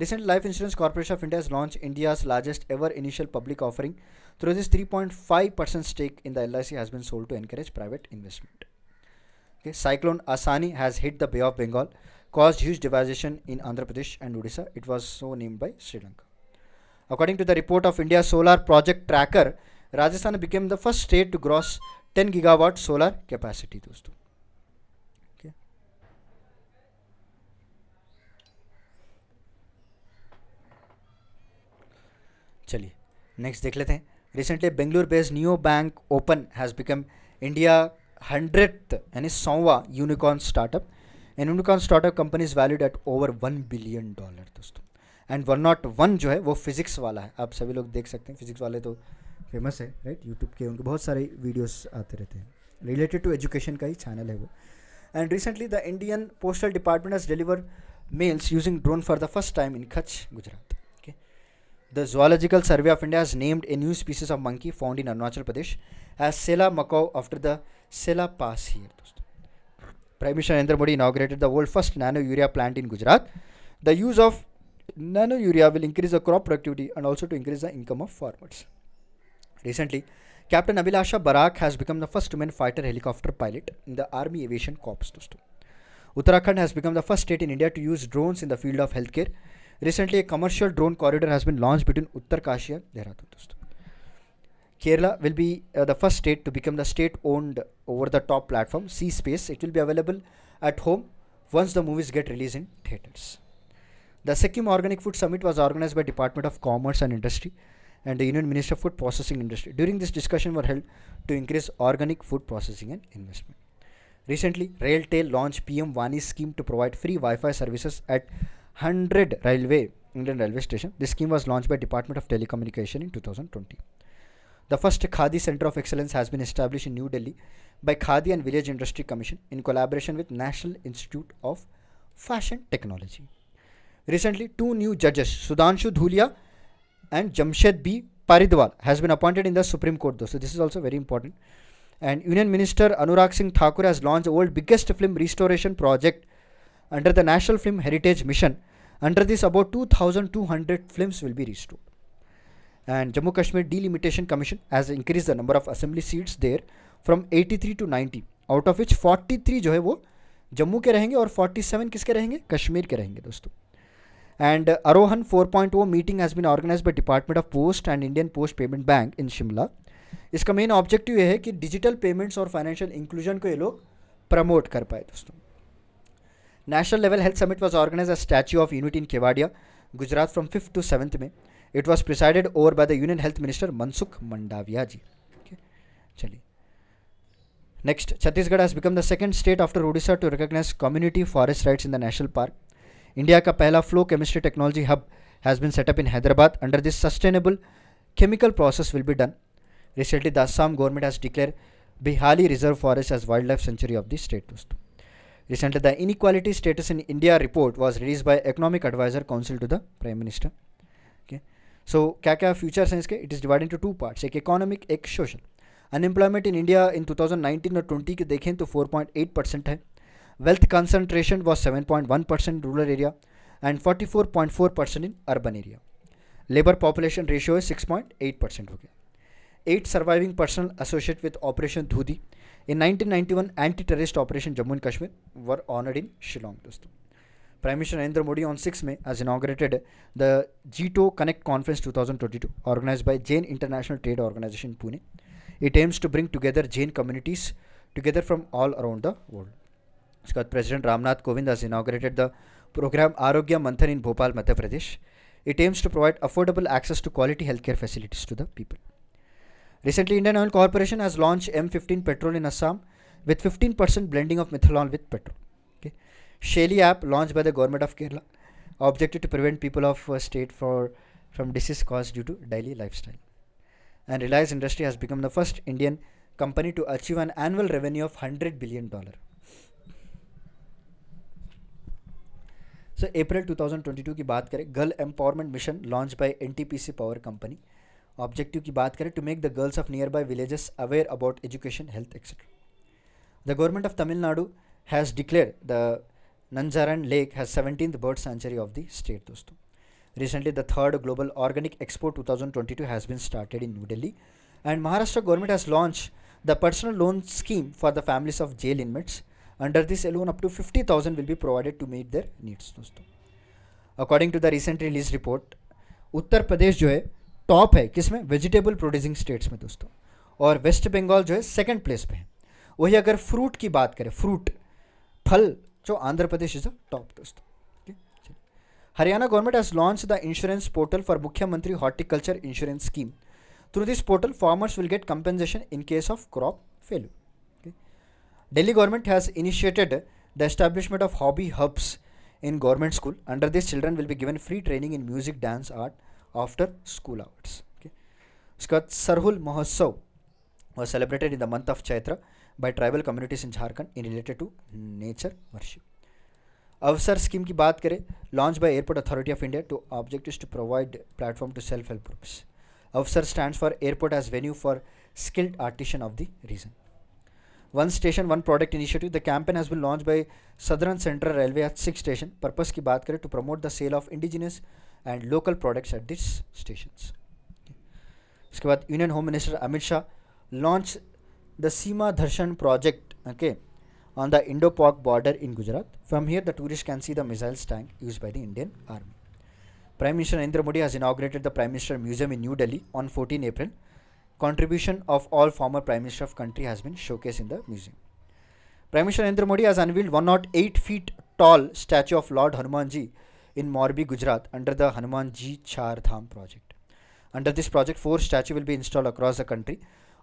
Recent Life Insurance Corporation of India has launched India's largest ever initial public offering. Through this, 3.5% stake in the LIC has been sold to encourage private investment. Okay, Cyclone Asani has hit the Bay of Bengal, caused huge devastation in Andhra Pradesh and Odisha. It was so named by Sri Lanka. According to the report of India Solar Project Tracker, Rajasthan became the first state to gross 10 gigawatt solar capacity. two. चलिए next देख लेते हैं recently Bengaluru based neo bank Open has become India hundred यानी सौवा unicorn startup and unicorn startup company is valued at over one billion dollar दोस्तों and one not one जो है वो फिज़िक्स वाला है आप सभी लोग देख सकते हैं फिज़िक्स वाले तो फेमस है राइट यूट्यूब के उनके बहुत सारे वीडियोस आते रहते हैं रिलेटेड टू एजुकेशन का ही चैनल है वो and recently the Indian postal department has deliver mails using drone for the first time in Kutch Gujarat The Zoological Survey of India has named a new species of monkey found in Arunachal Pradesh as Sela macaw after the Sela Pass here. Prime Minister Narendra Modi inaugurated the world's first nano urea plant in Gujarat. The use of nano urea will increase the crop productivity and also to increase the income of farmers. Recently, Captain Abhilasha Barak has become the first woman fighter helicopter pilot in the Army Aviation Corps. Uttarakhand has become the first state in India to use drones in the field of healthcare Recently, a commercial drone corridor has been launched between Uttarkashi and Dehradun. Kerala will be uh, the first state to become the state-owned over-the-top platform, C-Space. It will be available at home once the movies get released in theaters. The Sikkim Organic Food Summit was organized by Department of Commerce and Industry and the Union Minister of Food Processing Industry. During this discussion were held to increase organic food processing and investment. Recently, Railtail launched PM Vani scheme to provide free Wi-Fi services at 100 Railway, Indian Railway Station. This scheme was launched by Department of Telecommunication in 2020. The first Khadi Center of Excellence has been established in New Delhi by Khadi and Village Industry Commission in collaboration with National Institute of Fashion Technology. Recently, two new judges, Sudanshu Dhulia and Jamshed B. Paridwal, has been appointed in the Supreme Court. Though, so this is also very important. And Union Minister Anurag Singh Thakur has launched the world's biggest film restoration project under the National Film Heritage Mission. Under this, about 2,200 films will be restored. And Jammu Kashmir Delimitation Commission has increased the number of assembly seats there from 83 to 90, out of which 43 जो है वो जम्मू के रहेंगे और 47 किसके रहेंगे कश्मीर के रहेंगे दोस्तों and uh, Arohan 4.0 meeting has been organized by Department of Post and Indian Post Payment Bank in Shimla. इसका मेन ऑब्जेक्टिव ये है कि डिजिटल पेमेंट्स और फाइनेंशियल इंक्लूजन को ये लोग प्रमोट कर पाए दोस्तों National level health summit was organized at Statue of Unity in Kevadia, Gujarat from 5th to 7th May. It was presided over by the Union Health Minister Mansukh Mandavia ji. Okay. Chali. Next, Chhattisgarh has become the second state after Odisha to recognize community forest rights in the national park. India का पहला flow chemistry technology hub has been set up in Hyderabad under this sustainable chemical process will be done. Recently, the Assam government has declared Bihali Reserve Forest as Wildlife Sanctuary of the state. Recently, the inequality status in India report was released by Economic Advisor Council to the Prime Minister. Okay. So, क्या क्या future science it is divided into two parts, एक economic, एक social. Unemployment in India in 2019 or 20 के देखें to 4.8 percent Wealth concentration was 7.1 percent rural area and 44.4 percent in urban area. Labor population ratio is 6.8 percent Okay, Eight surviving personnel associated with Operation Dhudi. In 1991, anti-terrorist operation Jammu and Kashmir were honored in Shillong. Prime Minister Narendra Modi on 6 May has inaugurated the G2 Connect Conference 2022 organized by Jain International Trade Organization Pune. It aims to bring together Jain communities together from all around the world. इसके President Ramnath Kovind has inaugurated the program Arogya Manthan in Bhopal, Madhya Pradesh. It aims to provide affordable access to quality healthcare facilities to the people. Recently, Indian Oil Corporation has launched M15 petrol in Assam with 15% blending of methanol with petrol. Okay. Shelly app launched by the government of Kerala, objective to prevent people of uh, state for from disease caused due to daily lifestyle. And Reliance Industry has become the first Indian company to achieve an annual revenue of 100 billion dollar. So, April 2022 की बात करें Girl Empowerment Mission launched by NTPC Power Company. Objective की बात करें to make the girls of near by villages aware about education health etcetera the government of Tamil Nadu has declare the Nanjarayan lake has seventeen bird sanctuary of the state दोस्तों recently the third global organic expo two thousand twenty two has been started in new Delhi and Maharashtra government has launch the personal loan scheme for the families of jail inmates under this loan up to fifty thousand will be provided to meet their needs दोस्तों according to the recent release report Uttar Pradesh जो है top है किसमें vegetable producing states में दोस्तों और waste Bengal जो है सेकंड प्लेस पे है वही अगर फ्रूट की बात करें फ्रूट फल जो Andhra Pradesh is a top दोस्तों Haryana government has launch the insurance portal for Mukhyamantri horticulture insurance scheme through this portal farmers will get compensation in case of crop fail Delhi government has initiated the establishment of hobby hubs in government school under this children will be given free training in music dance art after school hours okay उसके बाद Sarhul Mahotsav was celebrated in the month of Chaitra by tribal communities in Jharkhand in related to nature worship Avsar scheme की बात करें launch by airport authority of India to objective to provide platform to self help groups Avsar stand for airport as venue for skilled artisan of the region one station one product initiative the campaign has been launch by southern central railway at six station purpose की बात करें to promote the sale of indigenous and local products at these stations इसके बाद union home minister Amit Shah launch the Seema Darshan project okay on the Indo-Pak border in Gujarat. From here, the tourists can see the missiles tank used by the Indian Army. Prime Minister Narendra Modi has inaugurated the Prime Minister Museum in New Delhi on 14 April. Contribution of all former Prime Minister of country has been showcased in the museum. Prime Minister Narendra Modi has unveiled one eight feet tall statue of Lord Hanumanji in Morbi, Gujarat under the Ji Char Dham project. Under this project, four statues will be installed across the country.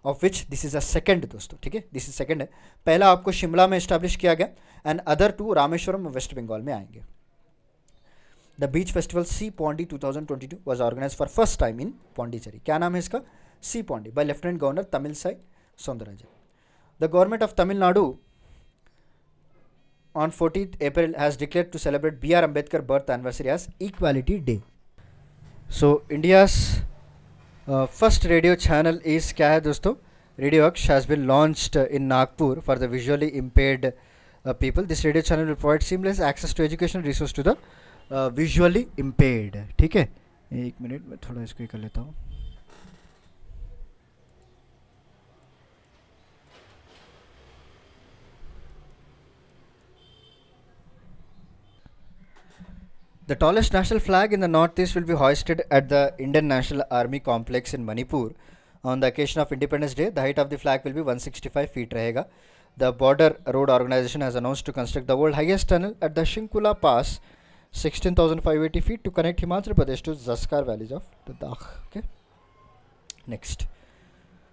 Of which this is a second दोस्तों ठीक है this is second है पहला आपको शिमला में establish किया गया and other two Rameswaram west Bengal में आएंगे the beach festival sea twenty 2022 was organise for first time in Pondicherry क्या नाम है इसका sea Pondy by lieutenant governor Tamilisai Soundararajan the government of Tamil Nadu on 14th April has declared to celebrate B.R. Ambedkar birth anniversary as Equality Day. So India's uh, first radio channel is क्या है दोस्तों Radio Aksh has been launched in Nagpur for the visually impaired uh, people. This radio channel will provide seamless access to educational resources to the uh, visually impaired. ठीक है एक minute मैं थोड़ा इसको कर लेता हूँ The tallest national flag in the northeast will be hoisted at the Indian National Army Complex in Manipur. On the occasion of Independence Day, the height of the flag will be 165 feet. Rahega. The Border Road Organization has announced to construct the world highest tunnel at the Shinkula Pass, 16,580 feet, to connect Himachal Pradesh to Zaskar valleys of Ladakh. Okay. Next.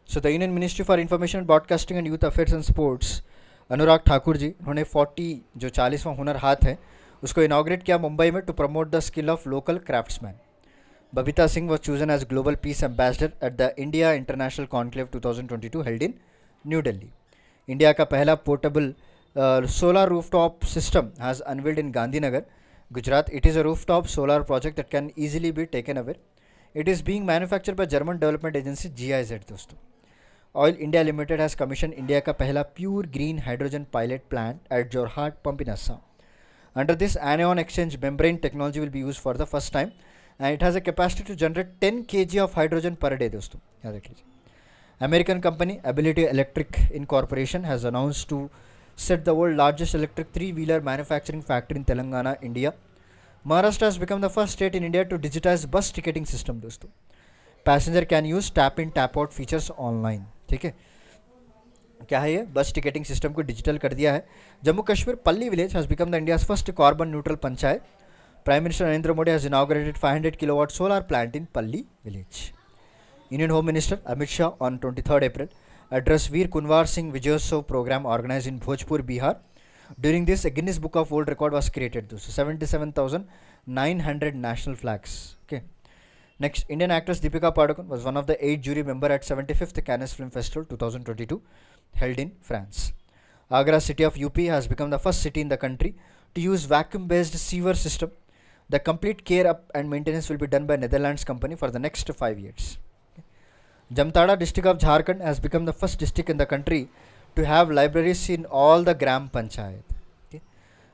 So, the Union Ministry for Information, Broadcasting and Youth Affairs and Sports, अनुराग ठाकुर जी उन्होंने 40 जो 40वां हुनर हाथ है उसको inaugurate किया मुंबई में to promote the skill of local craftsman Babita Singh was chosen as global peace ambassador at the India international conclave 2022 held in new Delhi India का पहला portable solar rooftop system has unveiled in Gandhinagar Gujarat it is a rooftop solar project that can easily be taken away it is being manufacture by German development agency G I Z दोस्तों oil India limited has commission India का पहला pure green hydrogen pilot plant at Jorhat pump in Assam Under this anion exchange membrane technology will be used for the first time and it has a capacity to generate 10 kg of hydrogen per day American company Ability Electric Incorporation has announced to set the world largest electric three-wheeler manufacturing factory in Telangana, India. Maharashtra has become the first state in India to digitize bus ticketing system दोस्तों Passenger can use tap in tap out features online Okay. क्या है ये बस ticketing system को digital कर दिया है Jammu Kashmir Palli village has become the India's first carbon neutral panchayat prime minister Narendra Modi has inaugurated 500 hundred kilo watt solar plant in Palli village union home minister Amit Shah on twenty third April address Veer Kunwar Singh Vijayotsav programme organise in Bhojpur Bihar during this Guinness book of world record was created दो seventy national flags okay next Indian actress Deepika Padukone was one of the eight jury member at seventy fifth Cannes film festival two thousand twenty two held in France. Agra city of UP has become the first city in the country to use vacuum based sewer system. The complete care up and maintenance will be done by Netherlands company for the next 5 years. Jamtada district of Jharkhand has become the first district in the country to have libraries in all the gram panchayat.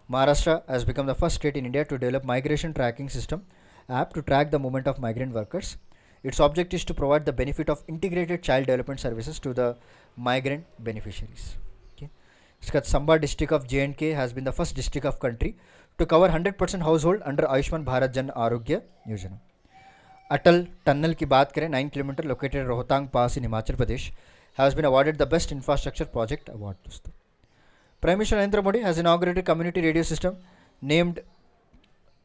Maharashtra has become the first state in India to develop migration tracking system app to track the movement of migrant workers. Its object is to provide the benefit of integrated child development services to the migrant beneficiaries इसके बाद Samba district of J and K has been the first district of country to cover hundred percent household under Ayushman Bharat Jan Arogya Yojana Atal tunnel की बात करें nine kilometre located Rohtang pass in Himachal Pradesh has been awarded the best infrastructure project award दोस्तों prime minister Narendra Modi has inaugurated community radio system named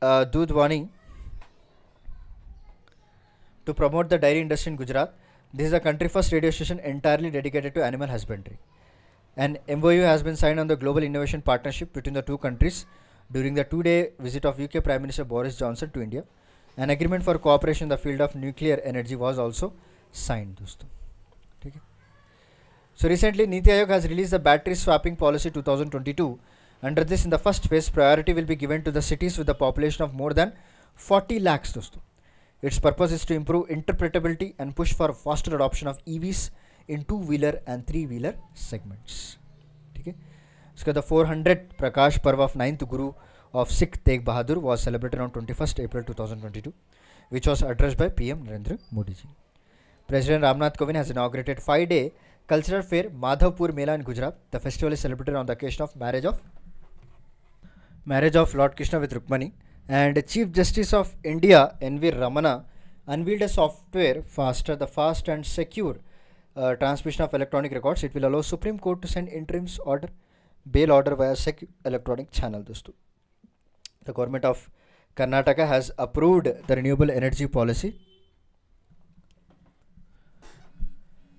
Doodh Doodhvani to promote the diary industry in Gujarat This is a country first radio station entirely dedicated to animal husbandry. An MOU has been signed on the Global Innovation Partnership between the two countries during the two day visit of UK Prime Minister Boris Johnson to India. An agreement for cooperation in the field of nuclear energy was also signed. Dosto. So, recently Niti Aayog has released the Battery Swapping Policy 2022. Under this, in the first phase, priority will be given to the cities with a population of more than 40 lakhs. Dosto. Its purpose is to improve interpretability and push for faster adoption of EVs in two-wheeler and three-wheeler segments. Okay. है इसका the 400 Prakash Parv of ninth Guru of Sikh Tegh Bahadur was celebrated on 21st April 2022, which was addressed by PM Narendra Modi ji. President Ramnath Kovind has inaugurated five-day cultural fair Madhavpur Mela in Gujarat. The festival is celebrated on the occasion of marriage of marriage of Lord Krishna with Rukmani. And Chief Justice of India N.V. Ramana unveiled a software faster, the fast and secure uh, transmission of electronic records. It will allow Supreme Court to send interims order, bail order via electronic channel. दोस्तों, the government of Karnataka has approved the renewable energy policy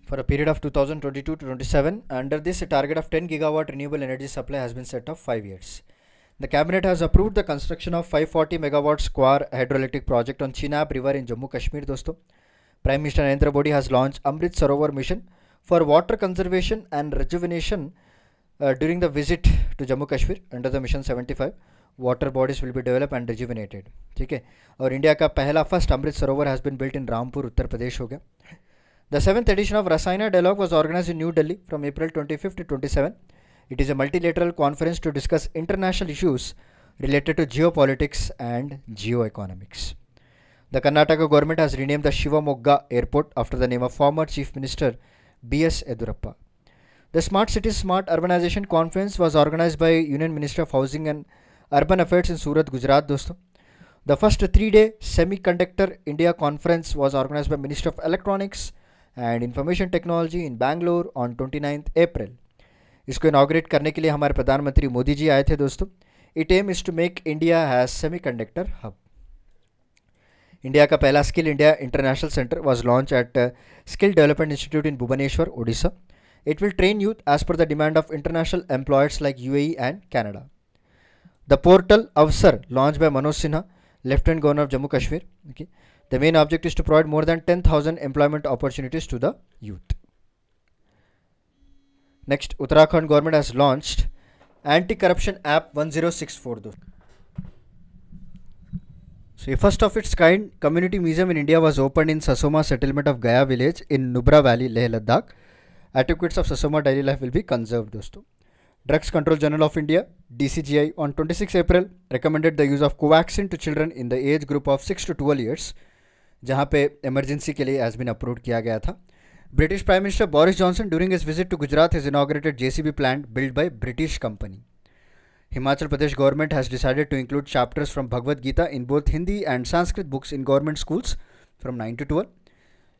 for a period of 2022 to 27. Under this, a target of 10 gigawatt renewable energy supply has been set up 5 years. The cabinet has approved the construction of 540 megawatt square hydroelectric project on Chinab River in Jammu Kashmir. Dosto. Prime Minister Narendra Modi has launched Amrit Sarovar mission for water conservation and rejuvenation uh, during the visit to Jammu Kashmir under the mission 75. Water bodies will be developed and rejuvenated. Okay. And India's first का पहला has been built in been Uttar Pradesh. The seventh edition of गया Dialogue was organized in New Delhi from April 25 to 27. It is a multilateral conference to discuss international issues related to geopolitics and geoeconomics. The Karnataka government has renamed the Shivamogga airport after the name of former Chief Minister B.S. Edurappa. The Smart Cities Smart Urbanization Conference was organized by Union Minister of Housing and Urban Affairs in Surat, Gujarat. दोस्तों The first three-day Semiconductor India Conference was organized by Minister of Electronics and Information Technology in Bangalore on 29th April. इसको inaugurate करने के लिए हमारे प्रधानमंत्री मोदी जी आए थे दोस्तों it aim is to make India has semiconductor hub India का पहला skill India international centre was launch at skill development institute in Bhubaneswar Odisha it will train youth as per the demand of international employers like U and Canada the portal Avsar launch by Manoj Sinha lieutenant governor of Jammu Kashmir okay the main object is to provide more than ten thousand employment opportunities to the youth next Uttarakhand government has launch anti corruption app one zero six four दो so first of its kind community museum in India was open in Sasoma settlement of Gaya village in Nubra valley Leh Ladakh antiquities of Sasoma daily life will be conserve दोस्तों drugs control general of India D C G I on twenty six April recommended the use of Covaxin to children in the age group of six to twelve years जहाँ पे emergency के लिए as बिन approve किया गया था British Prime Minister Boris Johnson during his visit to Gujarat has inaugurated JCB plant built by British company. Himachal Pradesh government has decided to include chapters from Bhagavad Gita in both Hindi and Sanskrit books in government schools from 9 to 12.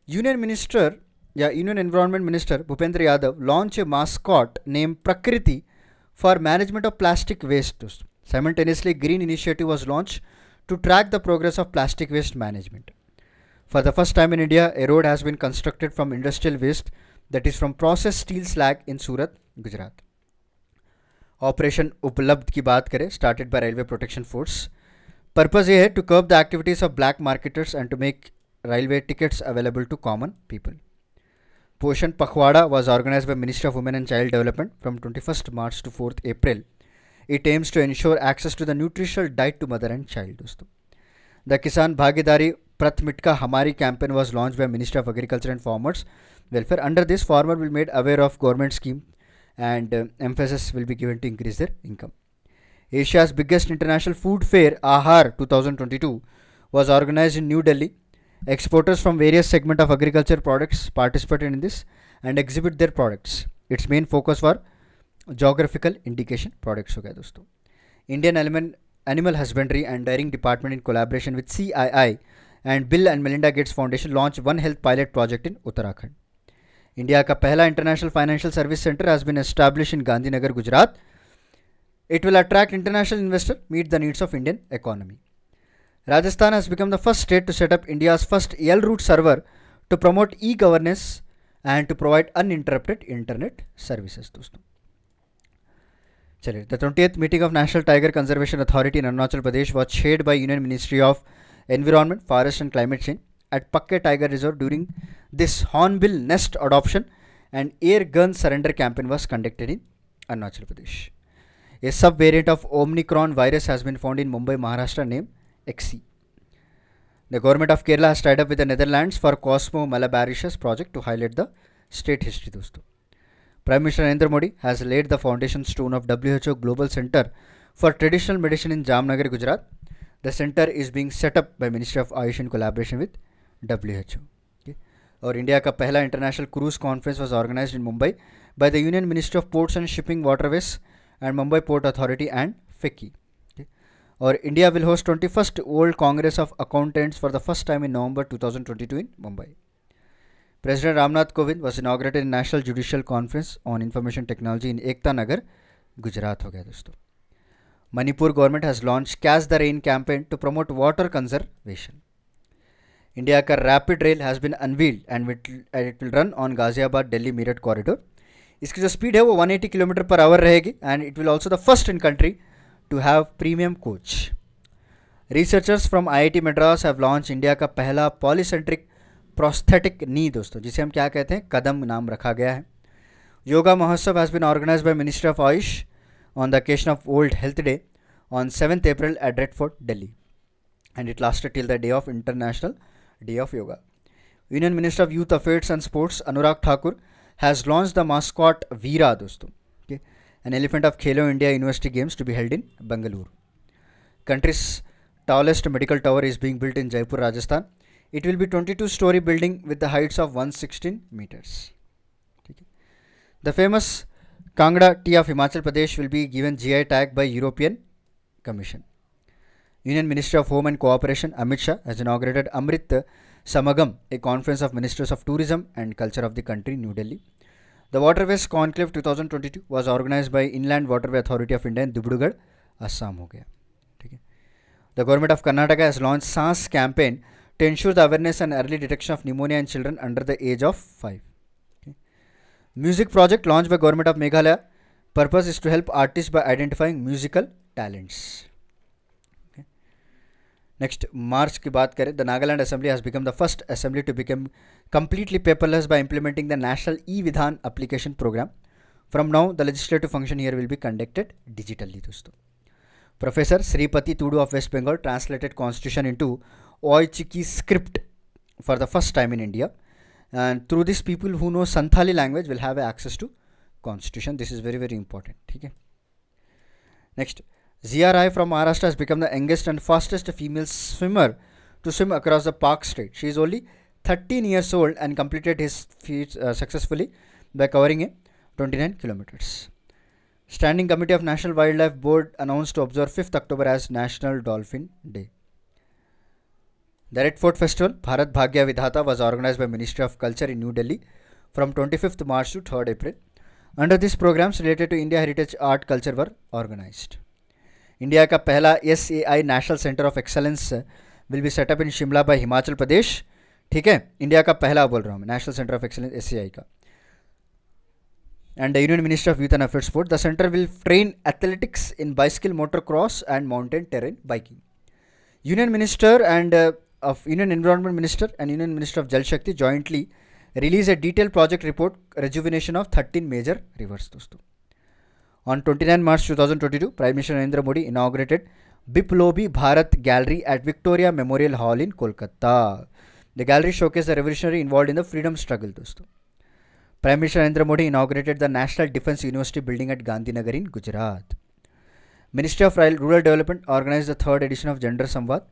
Union Minister, yeah, Union Environment Minister Bhupendra Yadav launched a mascot named Prakriti for management of plastic waste. Simultaneously, Green Initiative was launched to track the progress of plastic waste management. For the first time in India, a road has been constructed from industrial waste that is from processed steel slag in Surat, Gujarat. Operation Upalabdh ki baat kare, started by Railway Protection Force. Purpose ye to curb the activities of black marketers and to make railway tickets available to common people. Poshan Pakhwada was organized by Ministry of Women and Child Development from 21st March to 4th April. It aims to ensure access to the nutritional diet to mother and child. The Kisan Bhagidari Prathmitka Hamari campaign was launched by Minister of Agriculture and Farmers Welfare. Under this, farmer will be made aware of government scheme and uh, emphasis will be given to increase their income. Asia's biggest international food fair, AHAR 2022, was organized in New Delhi. Exporters from various segments of agriculture products participated in this and exhibit their products. Its main focus were geographical indication products. Indian Animal Husbandry and Dairy Department in collaboration with CII and Bill and Melinda Gates foundation launch one health pilot project in Uttarakhand India का पहला international financial service centre has established establish in Gandhinagar Gujarat It will attract international investors, meet the needs of Indian economy. Rajasthan has become the first state to set up India's first EL root server to promote e-governance and to provide uninterrupted internet services. दोस्तों चलिए the 20th meeting of national tiger conservation authority in Arunachal Pradesh was shed by union ministry of environment, forest and climate change at Pakke Tiger Reserve during this hornbill nest adoption and air gun surrender campaign was conducted in Arunachal Pradesh. A subvariant of Omicron virus has been found in Mumbai, Maharashtra Name XC. The government of Kerala has tied up with the Netherlands for Cosmo Malabaricious project to highlight the state history. Dosto. Prime Minister Narendra Modi has laid the foundation stone of WHO Global Center for Traditional Medicine in Jamnagar, Gujarat the the center is being set up by ministry of ayush in collaboration with who और India का पहला international cruise conference was organise in Mumbai by the union ministry of ports and shipping waterways and Mumbai port authority and FICCI और India will host twenty first world congress of accountants for the first time in November two thousand twenty two in Mumbai president Ramnath Kovind was inaugurated national judicial conference on information technology in Ekta Nagar Gujarat हो गया दोस्तों Manipur government has launched Catch the Rain campaign to promote water conservation. India ka rapid rail has been unveiled and it will run on Ghaziabad Delhi Meerut corridor. इसकी जो speed है वो 180 km per hour rahegi and it will also the first in country to have premium coach researchers from IIT Madras have launch India का पहला polycentric prosthetic knee दोस्तों जिसे हम क्या कहते हैं कदम नाम रखा गया है Yoga Mahotsav has been organise by ministry of AYUSH on the occasion of World Health Day on 7th April at Redford, Delhi. And it lasted till the day of International Day of Yoga. Union Minister of Youth Affairs and Sports Anurag Thakur has launched the mascot Veera Dosto, okay, an elephant of Khelo India University Games to be held in Bangalore. Country's tallest medical tower is being built in Jaipur, Rajasthan. It will be 22 story building with the heights of 116 meters. Okay. The famous Kangra tea of Himachal Pradesh will be given GI tag by European Commission. Union Minister of Home and Cooperation Amit Shah has inaugurated Amrit Samagam, a conference of ministers of tourism and culture of the country, New Delhi. The Waterways Conclave 2022 was organized by Inland Waterway Authority of India in Dibrugarh, Assam. Ho gaya. The government of Karnataka has launched SAS campaign to ensure the awareness and early detection of pneumonia in children under the age of 5. Music project launch by government of Meghalaya purpose is to help artist by identifying musical talents next March की बात करें the Nagaland assembly has become the first assembly to become completely paperless by implementing the national e Vidhan application programme from now the legislative function here will be conducted digitally दोस्तों professor Shripati Tudu of west Bengal translated constitution into script for the first time in India and through this people who know Santhali language will have access to constitution. This is very very important. Okay. Next, zri from Maharashtra has become the youngest and fastest female swimmer to swim across the Park Strait. She is only 13 years old and completed his feat uh, successfully by covering a 29 kilometers. Standing Committee of National Wildlife Board announced to observe 5th October as National Dolphin Day. The Red Fort Festival, Bharat Bhagya Vidhata, was organized by Ministry of Culture in New Delhi from 25th March to 3rd April. Under this programs related to India heritage art culture were organized. India का पहला S A I national centre of excellence will be setup in Shimla by Himachal Pradesh ठीक है India का पहला बोल रहा हूँ national centre of excellence S का and union minister of youth and affair sport the centre will train athletics in bicycle motor cross and mountain terrain biking union minister and of Union Environment Minister and Union Minister of Jal Shakti jointly released a detailed project report rejuvenation of 13 major rivers. दोस्तों On 29 March 2022, Prime Minister Narendra Modi inaugurated Biplobi Bharat Gallery at Victoria Memorial Hall in Kolkata. The gallery showcased the revolutionary involved in the freedom struggle. दोस्तों Prime Minister Narendra Modi inaugurated the National Defense University building at Gandhinagar in Gujarat. Ministry of Rural Development organized the third edition of Gender Samvad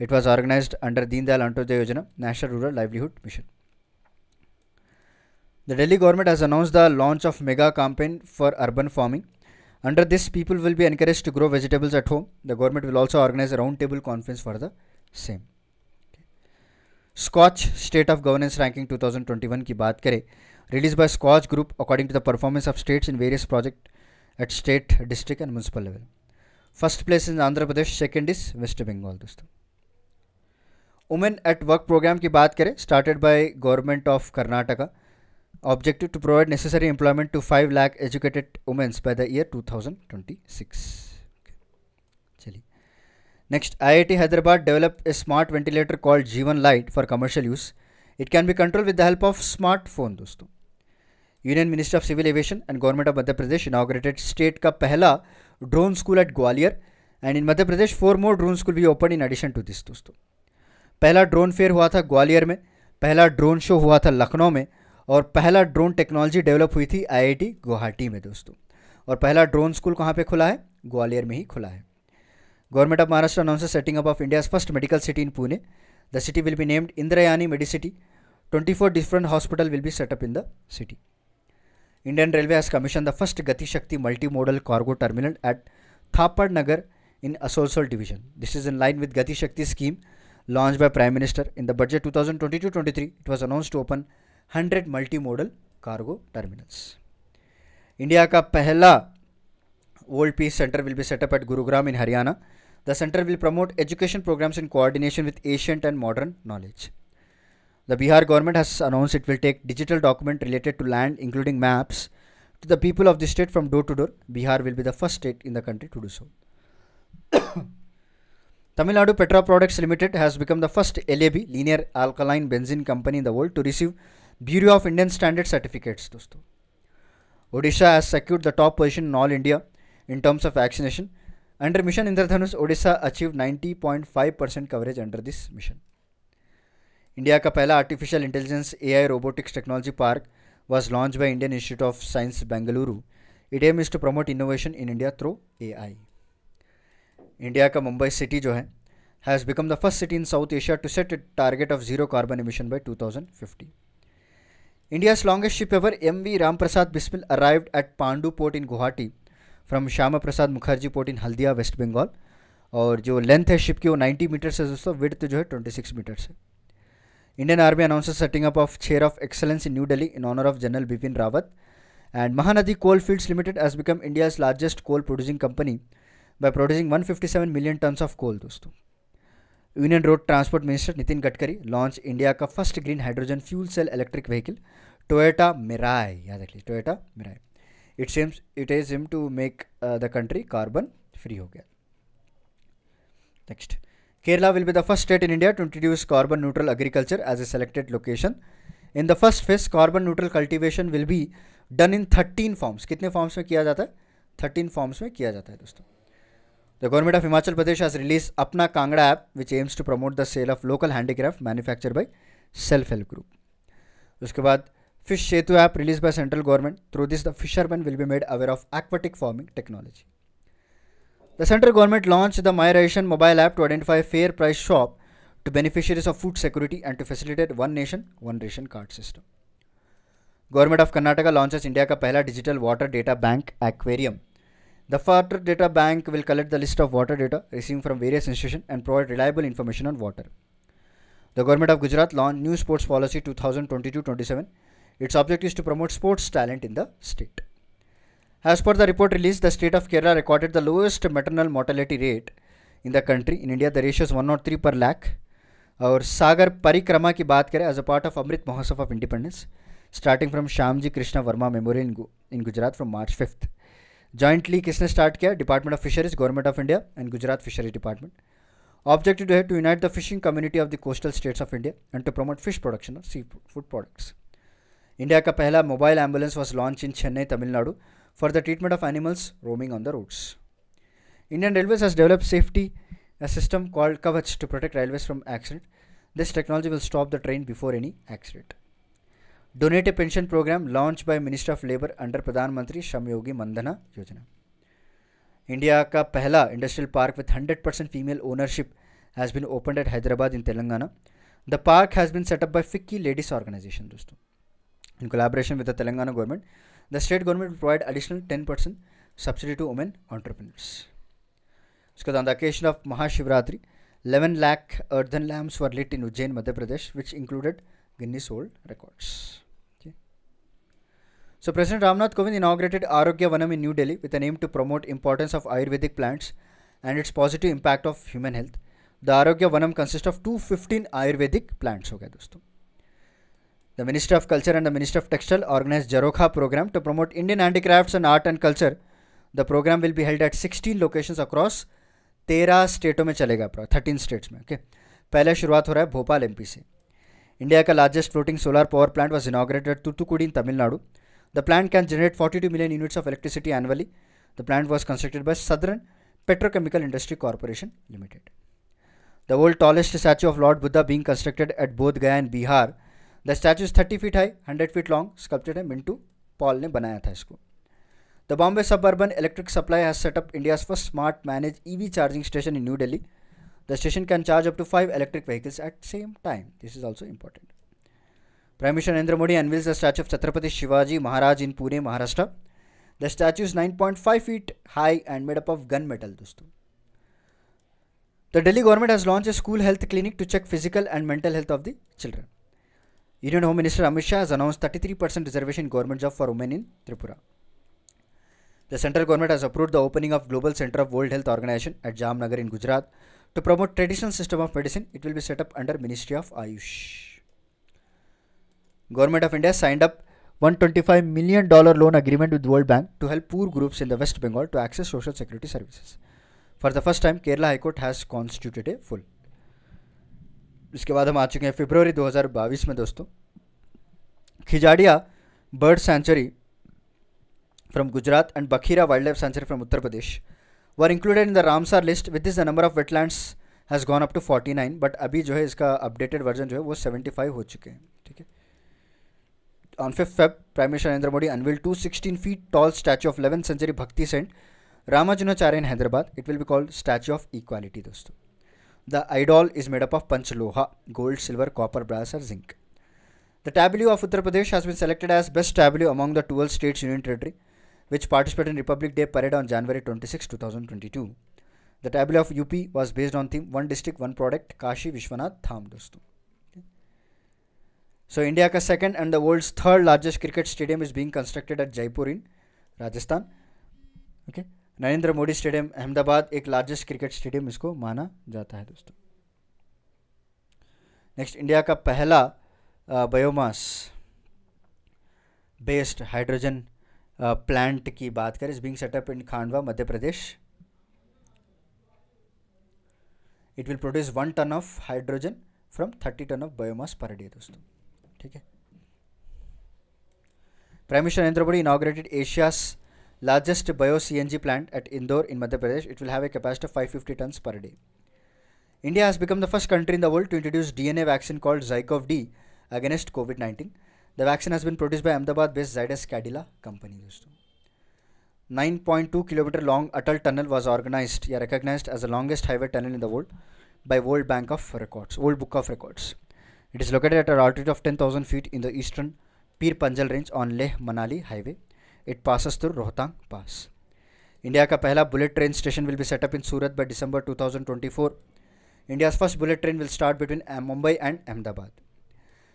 it was organized under Deen Dayal Antyodaya Yojana, National Rural Livelihood Mission. The Delhi government has announced the launch of mega campaign for urban farming. Under this, people will be encouraged to grow vegetables at home. The government will also organize a roundtable conference for the same. Scotch State of Governance Ranking 2021 की बात करें by Scotch Group according to the performance of states in various project at state, district and municipal level. First place is Andhra Pradesh. Second is West Bengal, दोस्तों women at work programme की बात करें started by government of Karnataka objective to provide necessary employment to five lakh educated womens by the year six चलिए next IIT Hyderabad develop a smart ventilator called Jeevan lite for commercial use it can be control with the help of smartphone दोस्तों union ministry of civil aviation and government of Madhya Pradesh inaugurated state का पहला drone school eight Gwalior and in Madhya Pradesh four more drone school भी open in addition to this दोस्तों पहला drone fair हुआ था ग्वालियर में पहला ड्रोन शो हुआ था लखनऊ में और पहला ड्रोन टेक्नोलॉजी डेवलप हुई थी आईआईटी गुवाहाटी में दोस्तों और पहला ड्रोन स्कूल कहाँ पे खुला है ग्वालियर में ही खुला है government of Maharashtra announce setting up of India first medical city in Pune the city will be named Indrayani medicity twenty different hospital will be setup in the city Indian railway has commission the first Gati Shakti multi modal cargo terminal at Thapar Nagar in Asansol division this is in line with Gati Shakti scheme launched by Prime Minister in the budget 2022-23. It was announced to open 100 multimodal cargo terminals. India ka pehla World Peace Center will be set up at Gurugram in Haryana. The center will promote education programs in coordination with ancient and modern knowledge. The Bihar government has announced it will take digital document related to land including maps to the people of the state from door to door. Bihar will be the first state in the country to do so. Tamil Nadu Petra Products Limited has become the first LAB linear alkaline benzene company in the world to receive Bureau of Indian Standard certificates दोस्तों Odisha has secured the top position in all India in terms of vaccination under mission Indradhanush Odisha achieved 90.5% coverage under this mission India का पहला artificial intelligence AI robotics technology park was launched by Indian Institute of Science Bangalore. Its aim is to promote innovation in India through AI. India का Mumbai city जो है has become the first city in south Asia to set target of zero carbon emission by two longest ship ever M V Ram Prasad Bismil arrive at Pandu port in Guwahati from Shyama Prasad Mukherjee port in Haldia west Bengal और जो length है ship की वो 90 metre से दोस्तों width जो है 26 metre से Indian army announces setting up of chair of excellence in new Delhi in honour of general Bipin Rawat and Mahanadi coal fields limited as become India's largest coal producing company by producing 157 million tonnes of coal दोस्तों union road transport minister Nitin Gadkari launch India का first green hydrogen fuel cell electric vehicle Toyota Mirai याद रख लीजिए Toyota Mirai it seems it is him to make the country carbon free हो गया next Kerala will be the first state in India to introduce carbon neutral agriculture as a selected location in the first phase carbon neutral cultivation will be done in thirteen farms कितने farms में किया जाता है thirteen forms में किया जाता है दोस्तों the government of Himachal Pradesh has release अपना Kangra app which aims to promote the sale of local handicraft manufacture by self help group उसके बाद fish Setu app release by central government through this the fisherman will be made aware of aquatic farming technology the central government launch the my ration mobile app to identify fair price shop to beneficiaries of food security and to facilitate one nation one ration card system government of Karnataka launches India का पहला digital water data bank aquarium The water data bank will collect the list of water data received from various institutions and provide reliable information on water. The government of Gujarat launched new sports policy 2022-27. Its object is to promote sports talent in the state. As per the report released, the state of Kerala recorded the lowest maternal mortality rate in the country. In India, the ratio is 103 per lakh. Our Sagar परिक्रमा की बात a part of Amrit of Amrit Mahotsav of independence starting from Shyamji Krishna Varma memorial in Gujarat from March 5th. Jointly किसने start किया department of fisheries government of India and Gujarat fishery department objective है to unite the fishing community of the coastal states of India and to promote fish production of sea food products India का पहला mobile ambulance was launch in Chennai Tamil Nadu for the treatment of animals roaming on the roads Indian railways has develop safety a system called Kavach to protect railways from accident. This technology will stop the train before any accident. Donate a pension program launch by minister of labour under Pradhan Mantri Shram Yogi Maandhan Yojana India का पहला industrial park with hundred percent female ownership has been open at Hyderabad in Telangana the park has been set up by FICCI ladies organisation दोस्तों in collaboration with the Telangana government the state government provide additional ten percent subsidy to women entrepreneurs उसके बाद the of Mahashivratri eleven lack earthen lamps were lit in Ujjain Madhya Pradesh which included Guinness World records So President Ramnath Kovind inaugurated Arogya Vanam in New Delhi with an aim to promote importance of Ayurvedic plants and its positive impact of human health. The Arogya Vanam consists of 215 Ayurvedic plants. Okay, दोस्तों. The Minister of Culture and the Minister of Textile organized Jarokha program to promote Indian handicrafts and art and culture. The program will be held at 16 locations across 13 स्टेटों में चलेगा thirteen states में okay okay? पहले शुरुआत हो रहा है Bhopal MP से इंडिया का largest floating solar power plant was inaugurated Thoothukudi in Tamil Nadu The plant can generate 42 million units of electricity annually. The plant was constructed by Southern Petrochemical Industry Corporation Limited. The world's tallest statue of Lord Buddha being constructed at Bodh Gaya in Bihar. The statue is 30 feet high, 100 feet long, sculpted Mintu Paul, Paul ने बनाया था The Bombay Suburban Electric Supply has set up India's first smart managed EV charging station in New Delhi. The station can charge up to 5 electric vehicles at same time. This is also important. Prime Minister Narendra Modi unveils the statue of Chhatrapati Shivaji Maharaj in Pune, Maharashtra. The statue is 9.5 feet high and made up of gunmetal. The Delhi government has launched a school health clinic to check physical and mental health of the children. Indian Home Minister Amit Shah has announced 33% reservation in government job for women in Tripura. The central government has approved the opening of Global Center of World Health Organization at Jamnagar in Gujarat to promote traditional system of medicine. It will be set up under Ministry of Ayush. Government of India signed up 125 million dollar loan agreement with World Bank to help poor groups in the West Bengal to access social security services. For the first time Kerala high court has constituted a full इसके बाद हम आ चुके हैं फेब्रवरी 2022 में दोस्तों Khijadiya bird sanctuary from Gujarat and Bakhira wildlife sanctuary from Uttar Pradesh were included in the Ramsar list with this the number of wetlands has gone up to 49 but अभी जो है इसका अपडेटेड वर्जन जो है वो 75 हो चुके हैं ठीक है on 5th Feb, Prime Minister Narendra Modi unveiled two 16 feet tall statue of 11th century Bhakti saint Ramajanacharya in Hyderabad. It will be called Statue of Equality. Dosto. The idol is made up of panchaloha, gold, silver, copper, brass or zinc. The tableau of Uttar Pradesh has been selected as best tableau among the 12 states union territory which participated in Republic Day parade on January 26, 2022. The tableau of UP was based on theme One District, One Product, Kashi Vishwanath Tham. Dosto. So India का second and the world third largest cricket stadium is being constructed at Jaipur in Rajasthan okay Narendra Modi stadium Ahmedabad एक largest cricket stadium इसको माना जाता है दोस्तों next India का पहला biomass based hydrogen plant की बात करें is being set up in Khandwa Madhya Pradesh it will produce one ton of hydrogen from thirty ton of biomass per day दोस्तों ठीक है Prime Minister Narendra Modi inaugurated Asia's largest bio-CNG plant at Indore in Madhya Pradesh. It will have a capacity of 550 tons per day. India has become the first country in the world to introduce DNA vaccine called Zykov-D against COVID-19. The vaccine has been produced by Ahmedabad-based Zydus Cadila company. 9.2 kilometer long Atal Tunnel was organized, recognized as the longest highway tunnel in the world by World Bank of Records, World Book of Records. It is located at an altitude of 10,000 feet in the eastern Pir Panjal range on Leh-Manali highway. It pass through Rohtang Pass. India का पहला bullet train station will भी set up in Surat by December 2024 India's first bullet train will start between Mumbai and Ahmedabad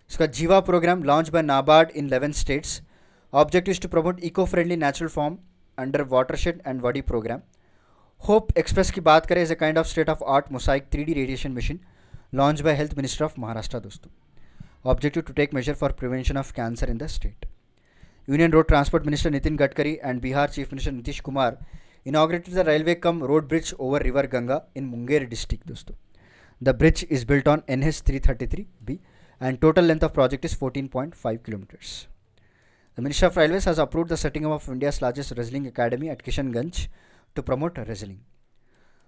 इसका Jiva program launch by NABARD in eleven states object is to promote eco friendly natural farm under watershed and Wadi program hope express की बात करें is a kind of state of art mosaic three D radiation machine launch by health minister of Maharashtra दोस्तों objective to take measure for prevention of cancer in the state union road transport minister Nitin Gadkari and Bihar chief minister Nitish Kumar inaugurated the railway cum road bridge over river Ganga in Munger district दोस्तों the bridge is built on N H three thirty three B total length of project project is point five kilometres the minister of railways approved the setting up of India's largest wrestling academy at Kishanganj to promote wrestling.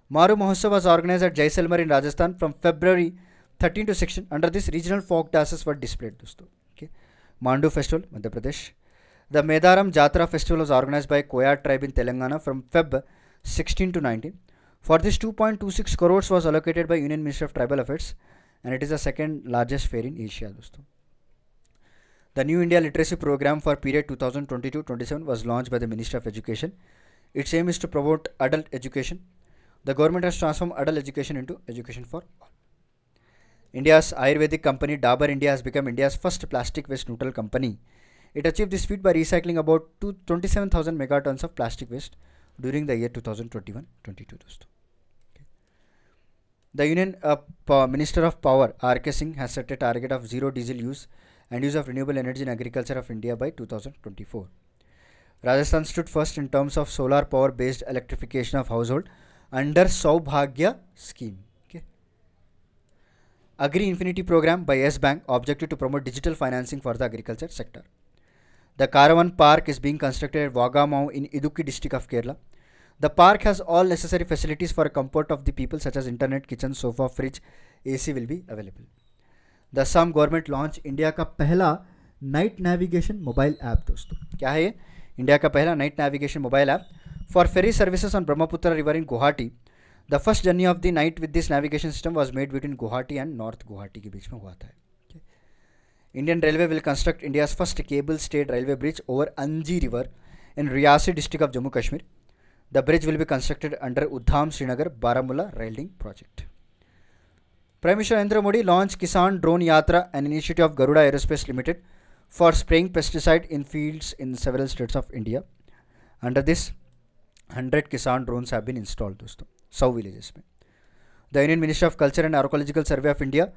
Maru Mahotsav was organized at Jaisalmer in Rajasthan from February 13 to 16. Under this, regional folk dances were displayed. Dosto. Okay. Mandu Festival, Madhya Pradesh. The Medaram Jatra Festival was organized by Koyar tribe in Telangana from Feb 16 to 19. For this, 2.26 crores was allocated by Union Ministry of Tribal Affairs, and it is the second largest fair in Asia. Dosto. The New India Literacy Program for period 2022-27 was launched by the Ministry of Education. Its aim is to promote adult education the government has transformed adult education into education for all. India's Ayurvedic company Dabur India has become India's first plastic waste neutral company. It achieved this feat by recycling about 27,000 megatons of plastic waste during the year 2021-22. The Union uh, Minister of Power R.K. Singh has set a target of zero diesel use and use of renewable energy in agriculture of India by 2024. Rajasthan stood first in terms of solar power based electrification of household under Saubhagya scheme agri infinity program by Yes bank objective to promote digital financing for the agriculture sector the caravan park is being constructed Vagamon in Idukki district of Kerala the park has all necessary facilities for comfort of the people such as internet kitchen sofa fridge a will be available the Assam government launch India का पहला night navigation mobile app दोस्तों क्या है ये India का पहला night navigation mobile app For ferry services on Brahmaputra River in Guwahati, the first journey of the night with this navigation system was made between Guwahati and north Guwahati के बीच में हुआ था Indian railway will construct India's first cable stayed railway bridge over Anji river in Reasi district of Jammu Kashmir the bridge will be constructed under Udhampur Srinagar Baramulla rail project prime minister Narendra Modi launch Kisan drone Yatra and initiative of Garuda aerospace limited for spraying pesticide in fields in several states of India under this hundred Kisan drones have been installed दोस्तों सौ villages में the Indian ministry of culture and archaeological survey of India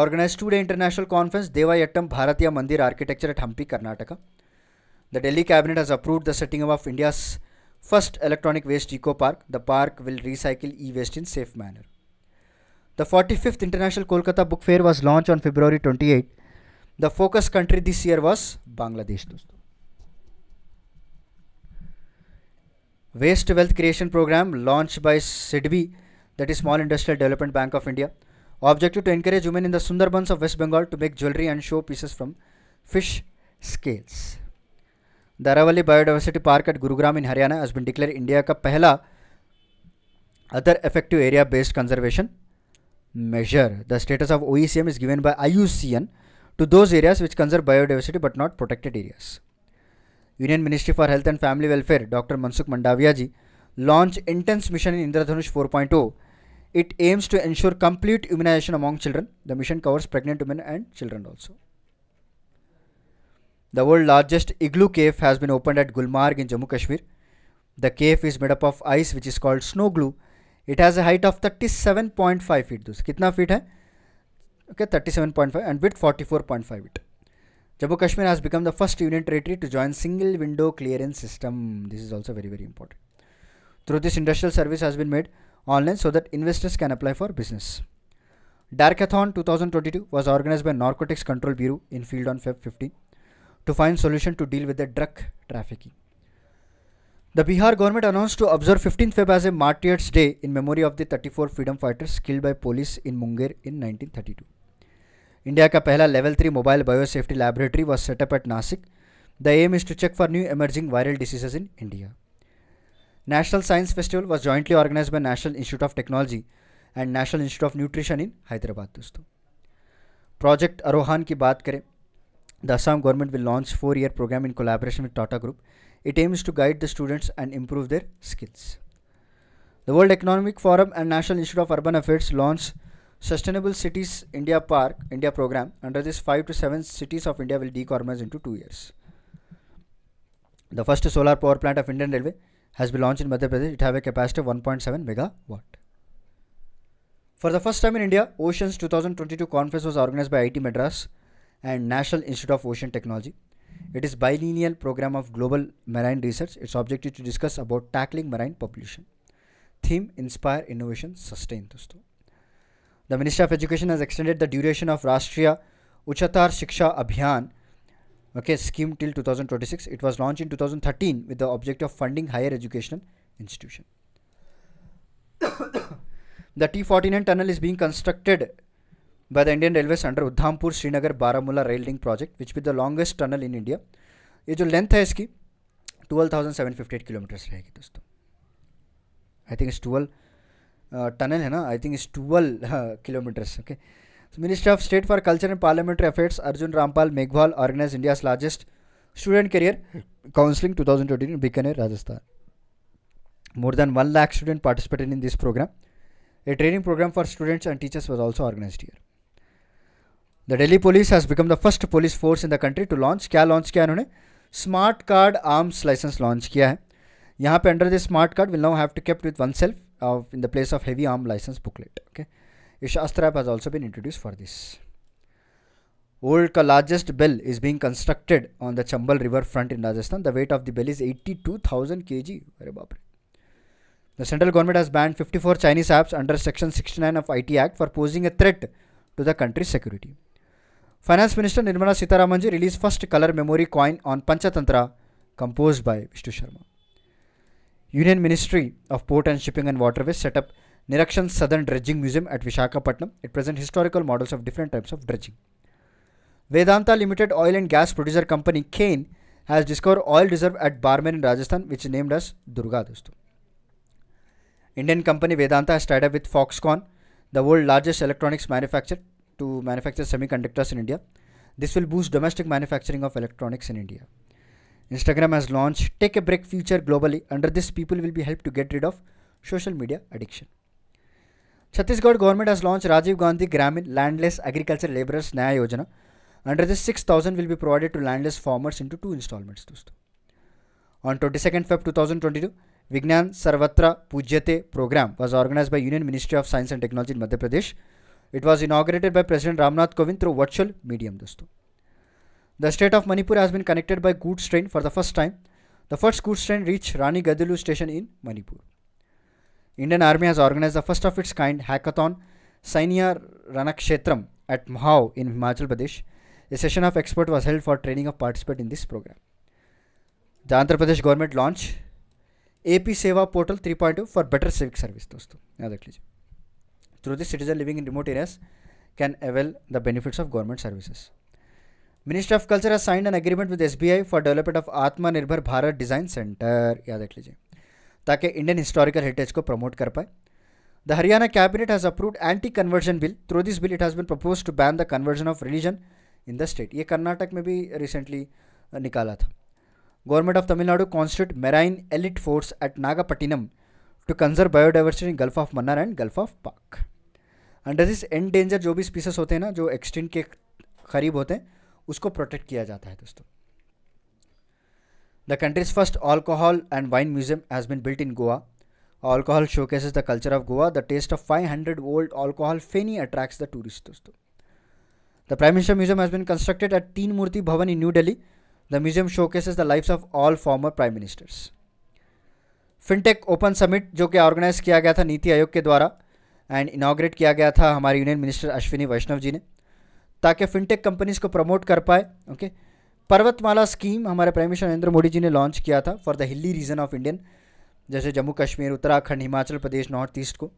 organise two day international conference Devayatanam Bharatiya mandir architecture at Hampi Karnataka the Delhi cabinet has approve the setting of India first electronic waste eco park the park will recycle e waste in safe manner the forty fifth international Kolkata book fair was launch on February twenty eight the focus country this year was Bangladesh दोस्तों Waste Wealth Creation Program launched by SIDBI, that is Small Industrial Development Bank of India. Objective to encourage women in the Sundarbans of West Bengal to make jewelry and show pieces from fish scales. Daravali Biodiversity Park at Gurugram in Haryana has been declared India का पहला other effective area based conservation measure. The status of OECM is given by IUCN to those areas which conserve biodiversity but not protected areas. Union Ministry for Health and Family Welfare, Dr. Mansukh Mandavia ji, launched Intense Mission in Indradhanush 4.0. It aims to ensure complete immunization among children. The mission covers pregnant women and children also. The world's largest igloo cave has been opened at Gulmarg in Jammu Kashmir. The cave is made up of ice which is called snow glue. It has a height of 37.5 feet. कितना feet है? Okay, 37.5 and width 44.5 feet. Jammu Kashmir has become the first union territory to join single window clearance system. This is also very very important. Through this industrial service has been made online so that investors can apply for business. Darkathon 2022 was organized by Narcotics Control Bureau in field on Feb 15 to find solution to deal with the drug trafficking. The Bihar government announced to observe 15th Feb as a Martyrs Day in memory of the 34 freedom fighters killed by police in Munger in 1932. India का पहला level three mobile biosafety laboratory was set up at Nashik the aim is to check for new emerging viral diseases in India national science festival was jointly organise by national institute of technology and national institute of nutrition in Hyderabad दोस्तों project Aarohan की बात करें the Assam government will launch four year program in collaboration with Tata group it aims to guide the students and improve their skills the world economic forum and national institute of urban affairs launch Sustainable Cities India Park, India program, under this 5 to 7 cities of India will decarbonize into 2 years. The first solar power plant of Indian Railway has been launched in Madhya Pradesh. It have a capacity of 1.7 megawatt. For the first time in India, Oceans 2022 conference was organized by IIT Madras and National Institute of Ocean Technology. It is biennial program of global marine research. Its objective to discuss about tackling marine pollution. Theme: Inspire Innovation Sustain. दोस्तों the Ministry of Education has extended the duration of Rashtriya Uchatar Shiksha Abhiyan okay, scheme till 2026. It was launched in 2013 with the object of funding higher educational institution. the T49 tunnel is being constructed by the Indian Railways under Udhampur Srinagar Baramulla Rail Link project, which will be the longest tunnel in India. ये जो length है इसकी twelve thousand kilometres रहेगी दोस्तों I think it's 12. Tunnel है ना I think is twelve kilometres okay ministry of state for culture and parliamentary affairs Arjun Rampal Meghwal organise India largest student career counselling two thousand twenty Bikaner Rajasthan more than one lakh student participate in this program a training program for students and teachers was also organise here the Delhi police has become the first police force in the country to launch क्या launch किया उन्होंने smart card arms licence launch किया है यहाँ पे under the smart card will now have to kept with one self of in the place of heavy arm license booklet. Okay, a Shastra app has also been introduced for this. Old ka largest bell is being constructed on the Chambal River front in Rajasthan. The weight of the bell is 82,000 kg. The central government has banned 54 Chinese apps under Section 69 of IT Act for posing a threat to the country's security. Finance Minister Nirmala ji released first color memory coin on Panchatantra composed by Vishnu Sharma. Union Ministry of Port and Shipping and Waterways set up Nirakshan Southern Dredging Museum at Vishakhapatnam. It presents historical models of different types of dredging. Vedanta Limited oil and gas producer company Kane has discovered oil reserve at Barmer in Rajasthan which is named as Durga Dosto. Indian company Vedanta has tied up with Foxconn, the world's largest electronics manufacturer to manufacture semiconductors in India. This will boost domestic manufacturing of electronics in India. Instagram has launched Take a Break feature globally. Under this, people will be helped to get rid of social media addiction. Chhattisgarh government has launched Rajiv Gandhi Gramin Landless Agriculture Laborers Naya Yojana. Under this, 6,000 will be provided to landless farmers into two installments. दोस्तों. On 22nd Feb 2022, Vignan Sarvatra Pujyate program was organized by Union Ministry of Science and Technology in Madhya Pradesh. It was inaugurated by President Ramnath Kovind through virtual medium. दोस्तों. The state of Manipur has been connected by goods train for the first time. The first goods train reached Rani Gadilu station in Manipur. Indian Army has organized the first of its kind hackathon Sainya Ranakshetram at Mahau in Himachal Pradesh. A session of expert was held for training of participants in this program. The Andhra Pradesh government launched AP Seva Portal 3.2 for better civic service. दोस्तों याद रख लीजिए Through this, citizen living in remote areas can avail the benefits of government services. Ministry of culture has signed an agreement with SBI for development of Atmanirbhar Bharat design centre याद रख लीजिए ताकि Indian historical heritage को promote कर पाए the Haryana cabinet has approved anti conversion bill through this bill it has been propose to ban the conversion of religion in the state ये कर्नाटक में भी रिसेंटली निकाला था government of Tamil Nadu constitute marine elite force eight Nagapattinam to conserve biodiversity in gulf of Mannar and gulf of Palk under this endangered जो भी species होते हैं ना जो एक्सटेंट के करीब होते हैं उसको प्रोटेक्ट किया जाता है दोस्तों the country's first alcohol and wine museum has been built in Goa alcohol showcase the culture of Goa the taste of five hundred old alcohol feni attracts the tourist दोस्तों the prime minister museum has been constructed at Teen Murti Bhavan in new Delhi the museum showcase the life of all former prime ministers fintech open summit जो कि organise किया गया था नीति आयोग के द्वारा एंड इनाग्रेट किया गया था हमारे यूनियन मिनिस्टर अश्विनी वैष्णव जी ने ताकि फिनटेक कंपनीज को प्रमोट कर पाए ओके पर्वतमाला स्कीम हमारे प्राइम मिनिस्टर नरेंद्र मोदी जी ने लॉन्च किया था for the hilly region of Indian जैसे जम्मू कश्मीर उत्तराखंड हिमाचल प्रदेश नॉर्थ ईस्ट को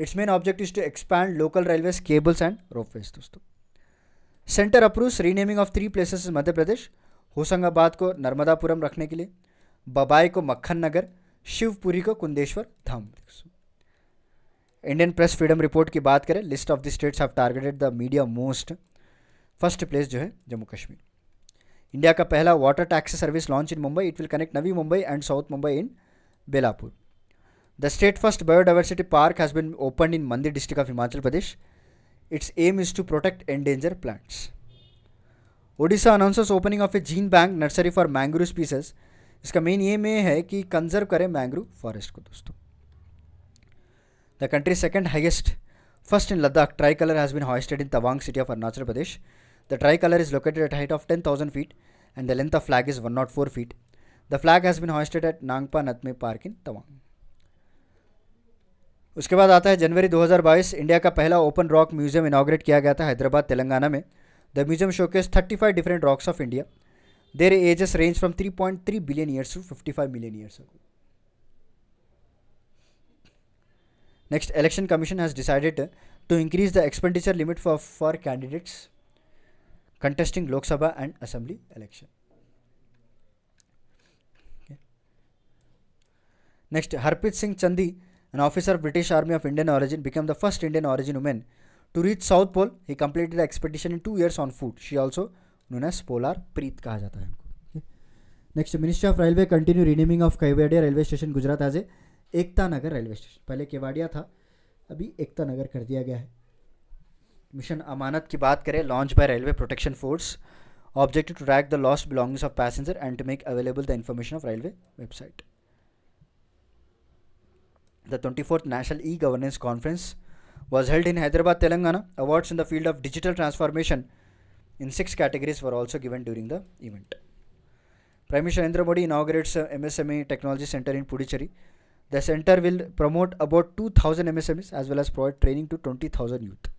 its main object is to expand local railways cables and ropeways दोस्तों centre approve renaming of three places in Madhya Pradesh Hoshangabad को नर्मदापुरम रखने के लिए बबाई को मक्खन नगर शिवपुरी को Kundeshwar Dham Indian press freedom report की बात करें list of the states have targeted the media most first place जो है जम्मू कश्मीर इंडिया का पहला water taxi service launch in Mumbai it will connect Navi Mumbai and south Mumbai in Belapur the state first biodiversity park has been open in Mandi district of Himachal Pradesh its aim is to protect endanger plants Odisha announcers opening of a gene bank nursery for mangrove species इसका main aim ये है कि conserve करें mangrove forest को दोस्तों the country second highest first in Ladakh tricolour has been hoisted in Tawang city of Arunachal Pradesh The tricolor is located at height of 10,000 feet and the length of flag is 104 feet. The flag has been hoisted at Nangpa Natme Park in Tawang. उसके बाद आता है जनवरी 2022 India का पहला open rock museum inaugurate किया गया था हैदराबाद तेलंगाना में the museum showcase 35 different rocks of India their ages range from 3.3 billion years to 55 million years next election commission has decided to increase the expenditure limit for for candidates contesting Lok Sabha and Assembly election. Okay. Next, Harpreet Singh Chandi, an officer of British Army of Indian origin, became the first Indian origin woman to reach South Pole. He completed the expedition in two years on foot. She also known as Polar Preet कहा जाता है next Next, of railway continue continue of Kevadia railway station Gujarat Gujarat as Ekta Nagar railway station पहले केवाड़िया था अभी एकता नगर कर दिया गया है Mission Amanat की बात करें launch by railway protection force objective to track the lost belongings of passenger and to make available the information of railway website The 24th National E-Governance Conference was held in Hyderabad, Telangana. Awards in the field of digital transformation in six categories were also given during the event. Prime Minister Narendra Modi inaugurates a uh, Technology Center in Puducherry. The center will promote about 2,000 MSMEs as well as provide training to 20,000 youth.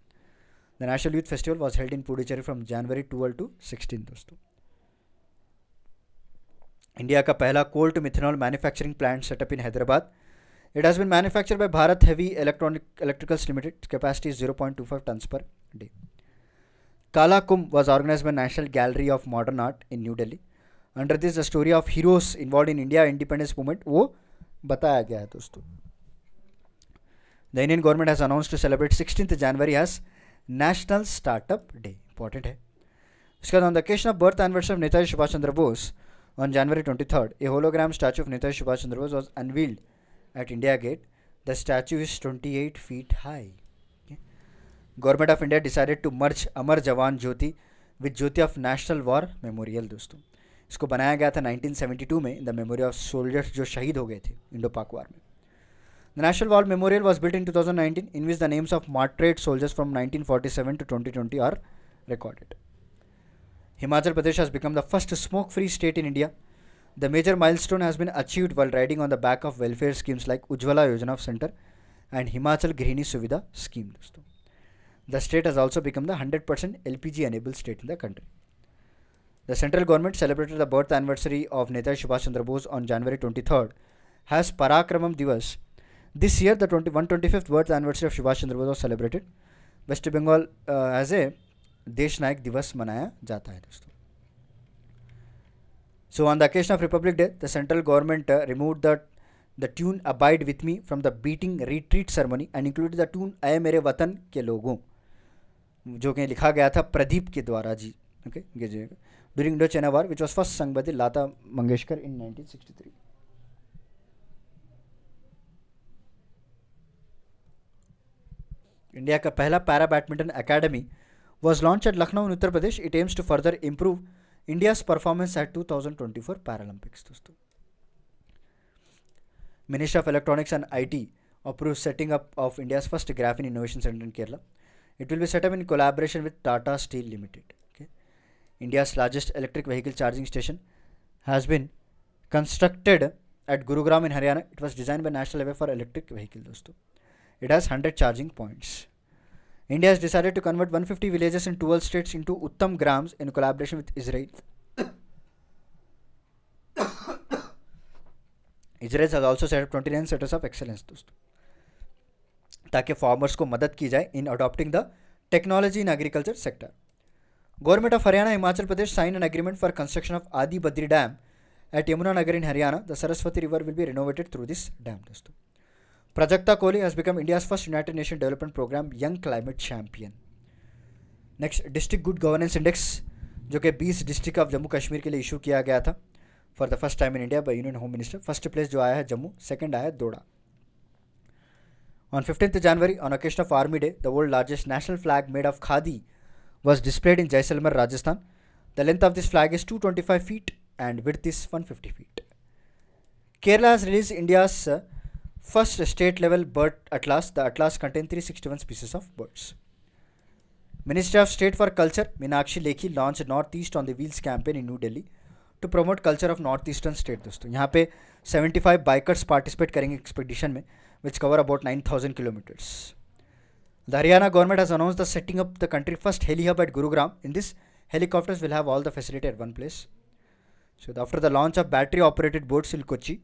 The national youth festival was held in Puducherry from January twelve to sixteen दोस्तों India का पहला cold methanol manufacturing plant setup in Hyderabad it has been manufacture by Bharat heavy electronic electricals limited capacity zero point two five ton per day Kala Kumbh was organise by national gallery of modern art in new Delhi under this the story of heroes involve in India independence movement वो बताया गया है दोस्तों the Indian government has announce to celebrate sixteen January has national startup day important है उसके बाद on the occasion of birth anniversary of Netaji Subhash Chandra Bose on January twenty third a hologram statue of Netaji Subhash Chandra Bose was unveiled at India gate the statue is twenty eight feet high government of India decided to merge Amar Jawan Jyoti with jyoti of national war memorial दोस्तों इसको बनाया गया था nineteen seventy two में in the memory of soldiers जो शहीद हो गए थे इंडो पाक वार में The National War Memorial was built in 2019 in which the names of martyred soldiers from 1947 to 2020 are recorded. Himachal Pradesh has become the first smoke-free state in India. The major milestone has been achieved while riding on the back of welfare schemes like Ujwala Yojana of Center and Himachal Grini Suvida scheme. The state has also become the 100% LPG enabled state in the country. The central government celebrated the birth anniversary of Netaji Subhash Chandra Bose on January 23rd as Parakramam Divas This year, the वन twenty fifth birth एनिवर्सरी Subhash Chandra Bose was celebrated. West Bengal as a Desh Nayak Diwas मनाया जाता है दोस्तों so on the occasion of republic day the central government remove the the tune abide with me from the beating retreat ceremony and include the tune Ae Mere वतन के लोगों जो कि लिखा गया था प्रदीप के द्वारा ji okay during the China war which was first sung by Lata Mangeshkar in three India का पहला para badminton academy was launch at Lucknow in Uttar Pradesh it aims to further improve India performance at two thousand twenty four paralympics दोस्तों ministry of electronics and I T approve setting up of India first graphene innovation centre in Kerala it will be setup in collaboration with Tata steel limited okay India's largest electric vehicle charging station has been constructed at Gurugram in Haryana it was design by national highway for electric vehicle दोस्तों It has 100 charging points. India has decided to convert 150 villages in 12 states into Uttam Grams in collaboration with Israel. Israel has also set up 29 centers of excellence दोस्तों ताकि farmers को मदद की जाए in adopting the technology in agriculture sector government of Haryana Himachal Pradesh sign an agreement for construction of Adi Badri dam at Yamunanagar in Haryana the Saraswati river will be renovated through this dam दोस्तों Prajakta Kohli has become India's first United Nations Development Program Young Climate Champion. Next district good governance index जो कि 20 district of Jammu Kashmir के लिए issue किया गया था for the first time in India by union home minister first place जो आया है जम्मू सेकंड आया है Doda on fifteenth January on occasion of army day the world largest national flag made of khadi was displayed in Jaisalmer Rajasthan the length of this flag is two twenty five feet and with is one fifty feet Kerala has release India's first state level bird atlas the atlas contained 361 species of birds Minister of state for culture minakshi lekhi launched northeast on the wheels campaign in new delhi to promote culture of northeastern state dosto yahan 75 bikers participate karenge expedition which cover about 9000 kilometers the haryana government has announced the setting up the country first heli hub at gurugram in this helicopters will have all the facilities at one place so after the launch of battery operated boats in kochi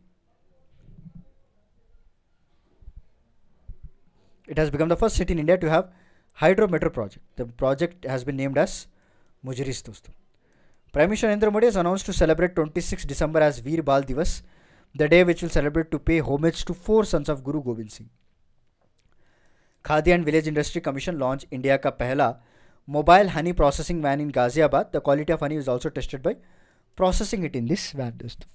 It has become the first city in India to have hydro metro project. The project has been named as Mujris Dosto. Prime Minister Narendra Modi has announced to celebrate 26 December as Veer Bal Divas, the day which will celebrate to pay homage to four sons of Guru Gobind Singh. Khadi and Village Industry Commission launched India ka pehla mobile honey processing van in Ghaziabad. The quality of honey is also tested by processing it in this van. Dosto.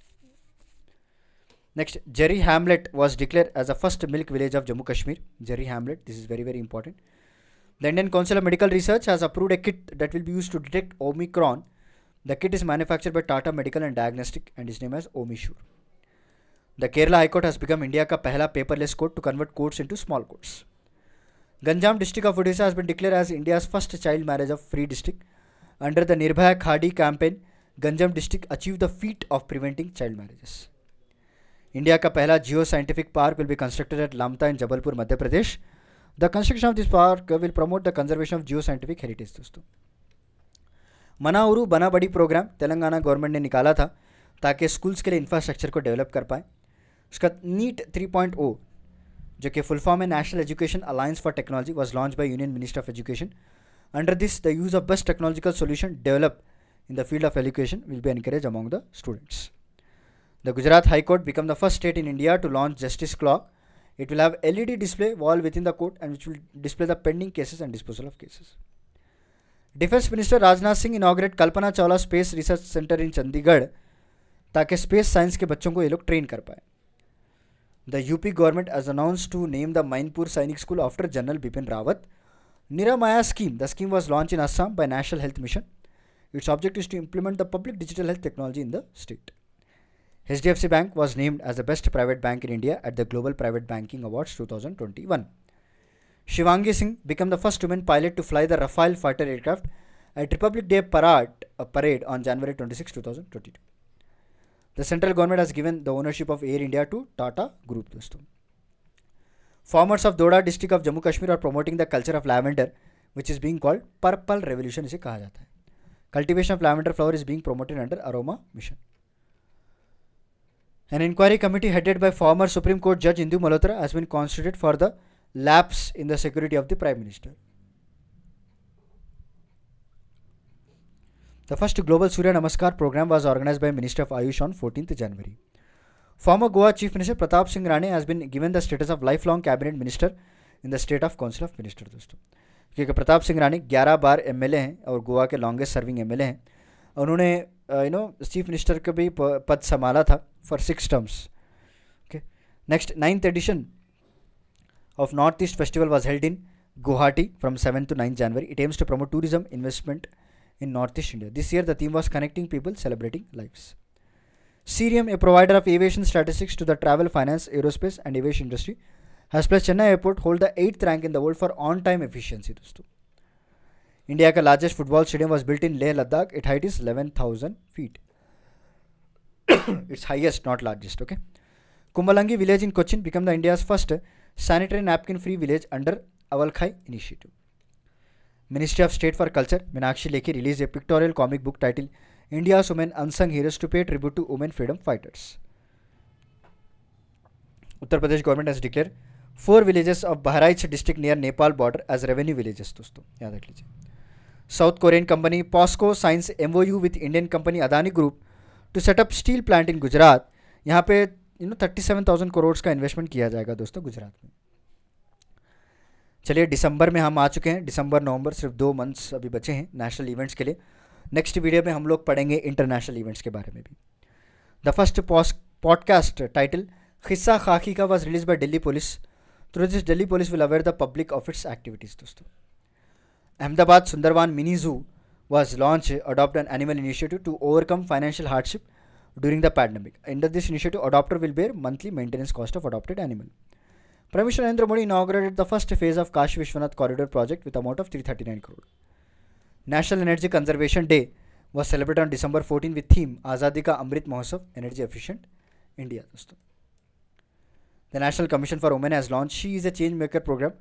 Next, Jerry Hamlet was declared as the first milk village of Jammu Kashmir. Jerry Hamlet, this is very, very important. The Indian Council of Medical Research has approved a kit that will be used to detect Omicron. The kit is manufactured by Tata Medical and Diagnostic and is named as Omishur. The Kerala High Court has become India's first paperless court to convert courts into small courts. Ganjam district of Odisha has been declared as India's first child marriage of free district. Under the Nirbhaya Khadi campaign, Ganjam district achieved the feat of preventing child marriages. India का पहला geo scientific park will be constructed at Lamta in Jabalpur Madhya Pradesh the construction of this park will promote the conservation of geo scientific heritage दोस्तों मनाऊरू बना बड़ी programme Telangana government ने निकाला था ताकि स्कूल्स के लिए इंफ्रास्ट्रक्चर को डेवलप कर पाए उसका नीट थ्री पॉइंट ओ जो कि फुल फॉर्म है national education alliance for technology was launch by union minister of education under this the use of best technological solution develop in the field of education will be encourage among the students The Gujarat High Court became the first state in India to launch Justice Clock. It will have LED display wall within the court and which will display the pending cases and disposal of cases. Defence Minister Rajnath Singh inaugurate Kalpana Chawla Space Research Center in Chandigarh ताकि space science के बच्चों को ये लोग train कर पाए the UP government has announce to name the Mainpuri Sainik school after general Bipin Rawat Niramaya scheme the scheme was launch in Assam by national health mission its object is to implement the public digital health technology in the state HDFC Bank was named as the best private bank in India at the Global Private Banking Awards 2021. Shivangi Singh became the first woman pilot to fly the Rafale fighter aircraft at Republic Day parade, parade on January 26, 2022. The central government has given the ownership of Air India to Tata Group. Farmers of Doda district of Jammu Kashmir are promoting the culture of lavender, which is being called Purple Revolution. इसे कहा Cultivation of lavender flower is being promoted under Aroma Mission. An inquiry committee headed by former Supreme Court Judge Indu Malhotra has been constituted for the lapse in the security of the Prime Minister. The first Global Surya Namaskar program was organized by Minister of Ayush on 14th January. Former Goa Chief Minister Pratap Singh Rane has been given the status of lifelong cabinet minister in the state of council of minister दोस्तों क्योंकि प्रताप सिंह रानी 11 बार MLA हैं और गोवा के longest serving MLA हैं उन्होंने Uh, you know, Chief minister Kabi pat पद संभाला था for six terms okay next ninth of Northeast Festival was held in Guwahati from 7th to 9th January. It aims to promote tourism investment in Northeast India. This year, the theme was connecting people, celebrating lives. Cerium, a provider of aviation statistics to the travel, finance, aerospace, and aviation industry, has placed Chennai Airport hold the eighth rank in the world for on-time efficiency. दोस्तों India का largest football stadium was built in Leh Ladakh it height is eleven thousand feet it's highest not largest okay Kumbalangi village in Cochin become the India first sanitary napkin free village under Avalkai initiative ministry of state for culture Meenakshi Lekhi release a pictorial comic book title India women unsung heroes to pay tribute to women freedom fighters Uttar Pradesh government has declare four villages of Bahraich district near Nepal border as revenue villages दोस्तों याद रख लीजिए South Korean company POSCO signs MOU with Indian company Adani Group to set up steel plant in Gujarat. यहाँ पे you know thirty seven thousand crores का investment किया जाएगा दोस्तों गुजरात में चलिए दिसंबर में हम आ चुके हैं दिसंबर नवंबर सिर्फ दो मंथ्स अभी बचे हैं नेशनल इवेंट्स के लिए नेक्स्ट वीडियो में हम लोग पढ़ेंगे इंटरनेशनल इवेंट्स के बारे में भी the first podcast title Khissa Khaki Ka was release by Delhi police through this Delhi police will aware the public of its activities दोस्तों Ahmedabad Sundarban Mini Zoo was launched to adopt an animal initiative to overcome financial hardship during the pandemic. Under this initiative, adopter will bear monthly maintenance cost of adopted animal. Prime Minister Narendra Modi inaugurated the first phase of Kashi Vishwanath Corridor project with amount of 339 crore. National Energy Conservation Day was celebrated on December 14 with theme Azadi Ka Amrit Mahotsav Energy Efficient India. The National Commission for Women has launched She is a Change Maker program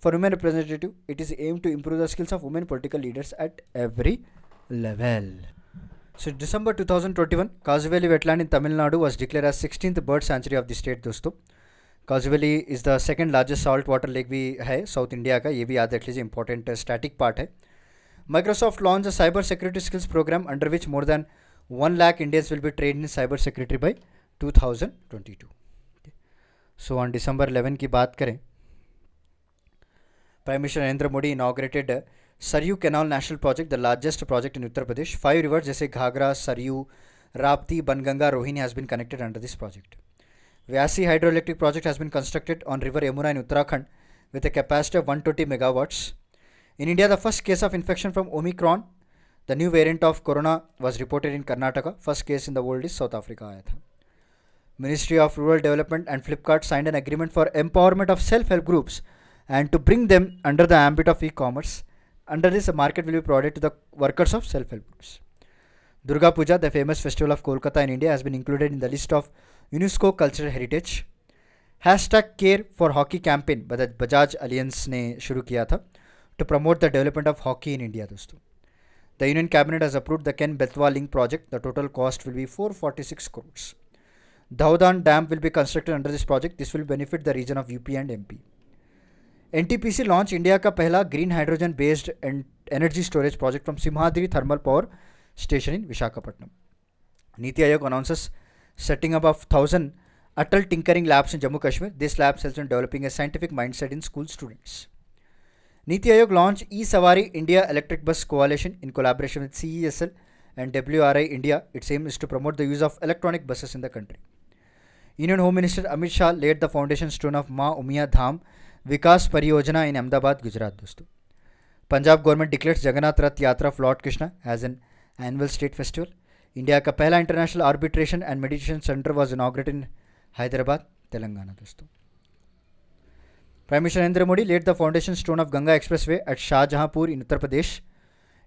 For women representative, it is aimed to improve the skills of women political leaders at every level. So December 2021, Kazuveli wetland in Tamil Nadu was declared as 16th bird sanctuary of the state दोस्तों Kazhuveli is the second largest salt water lake भी है south India का ये भी याद रख लीजिए important static part है Microsoft launch a cyber security skills programme under which more than one lakh Indians will be train in cyber security by 2022 so on December 11 की बात करें Prime Minister Narendra Modi inaugurated Saryu Canal National Project, the largest project in Uttar Pradesh. Five rivers, as Ghagra, Saryu, Rapti, Banganga, Rohini has been connected under this project. Vyasi hydroelectric project has been constructed on river Yamuna in Uttarakhand with a capacity of 120 megawatts. In India, the first case of infection from Omicron, the new variant of corona, was reported in Karnataka. First case in the world is South Africa. Ministry of Rural Development and Flipkart signed an agreement for empowerment of self-help groups and to bring them under the ambit of e-commerce. Under this, a market will be provided to the workers of self-help groups. Durga Puja, the famous festival of Kolkata in India, has been included in the list of UNESCO Cultural Heritage. Hashtag Care for Hockey campaign by the Bajaj Alliance nee शुरू to promote the development of hockey in India दोस्तों. The Union Cabinet has approved the Ken Bethwa Link project. The total cost will be 446 crores. Dhaudan Dam will be constructed under this project. This will benefit the region of UP and MP. NTPC launch India का पहला green hydrogen based energy storage project from Simhadri thermal power station in Visakhapatnam NITI Aayog announces setting up of thousand Atal tinkering labs in Jammu Kashmir this lab sells in developing a scientific mindset in school students NITI Aayog launch E Sawari India electric bus coalition in collaboration with C and W R I India its aim is to promote the use of electronic buses in the country union home minister Amit Shah laid the foundation stone of Maa Umiya धाम विकास परियोजना इन अहमदाबाद गुजरात दोस्तों Punjab government declares Jagannath Rath Yatra of lord Krishna as an annual state festival India का पहला international arbitration and meditation centre was inaugurate in Hyderabad Telangana दोस्तों prime minister Narendra Modi late the foundation stone of Ganga expressway at Shahjahanpur in Uttar Pradesh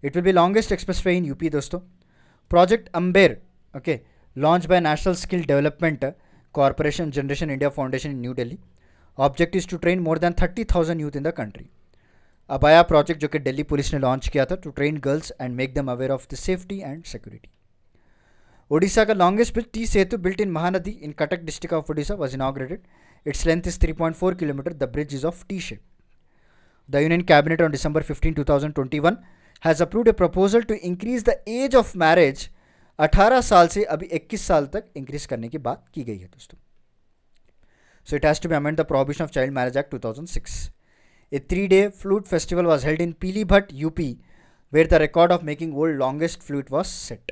it will be longest expressway in UP दोस्तों project Amber okay launch by national skill development corporation generation India foundation in new Delhi object is to train more than thirty thousand youth in the country अब आया project जो कि Delhi police ने launch किया था to train girls and make them aware of the safety and security Odisha का longest bridge T Setu built in Mahanadi in Cuttack district of Odisha was inaugurated its length is four kilometre the bridge is of T shape on December fifteen two thousand twenty one has approved a proposal to increase the age of marriage अठारह साल से अभी इक्कीस साल तक increase करने की बात की गई है दोस्तों So it has to be amend the prohibition of Child Marriage Act 2006. A three-day flute festival was held in Pilibhat, UP, where the record of making world longest flute was set.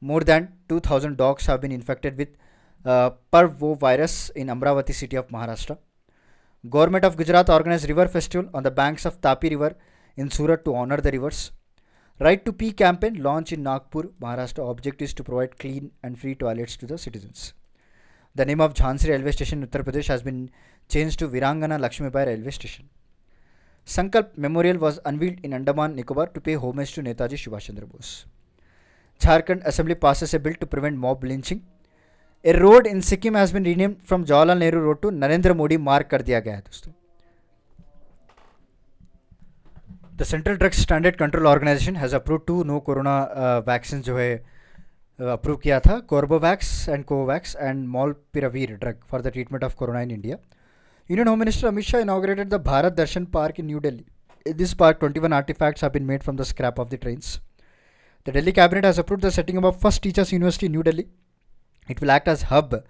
More than 2,000 dogs have been infected with uh, parvovirus in Amravati city of Maharashtra. Government of Gujarat organized river festival on the banks of Tapi river in Surat to honor the rivers. Right to Pee campaign launched in Nagpur, Maharashtra. Object is to provide clean and free toilets to the citizens. The name of Jhansi railway station in Uttar Pradesh has been changed to Virangana Lakshmibai railway station. Sankalp Memorial was unveiled in Andaman Nicobar to pay homage to Netaji Subhash Chandra Bose. Jharkhand Assembly passes a bill to prevent mob lynching. A road in Sikkim has been renamed from Jawaharlal Nehru Road to Narendra Modi मार्ग कर दिया गया है दोस्तों the central drugs standard control organisation has approve two new corona vaccine जो है approve uh, किया था Corbevax and Covax and molnupiravir drug for the treatment of corona in India union home minister Amit Shah inaugurated the Bharat Darshan park in new Delhi this park twenty one artefacts have been made from the scrap of the train the Delhi cabinet has approve the setting of first teachers university New Delhi it will act as hub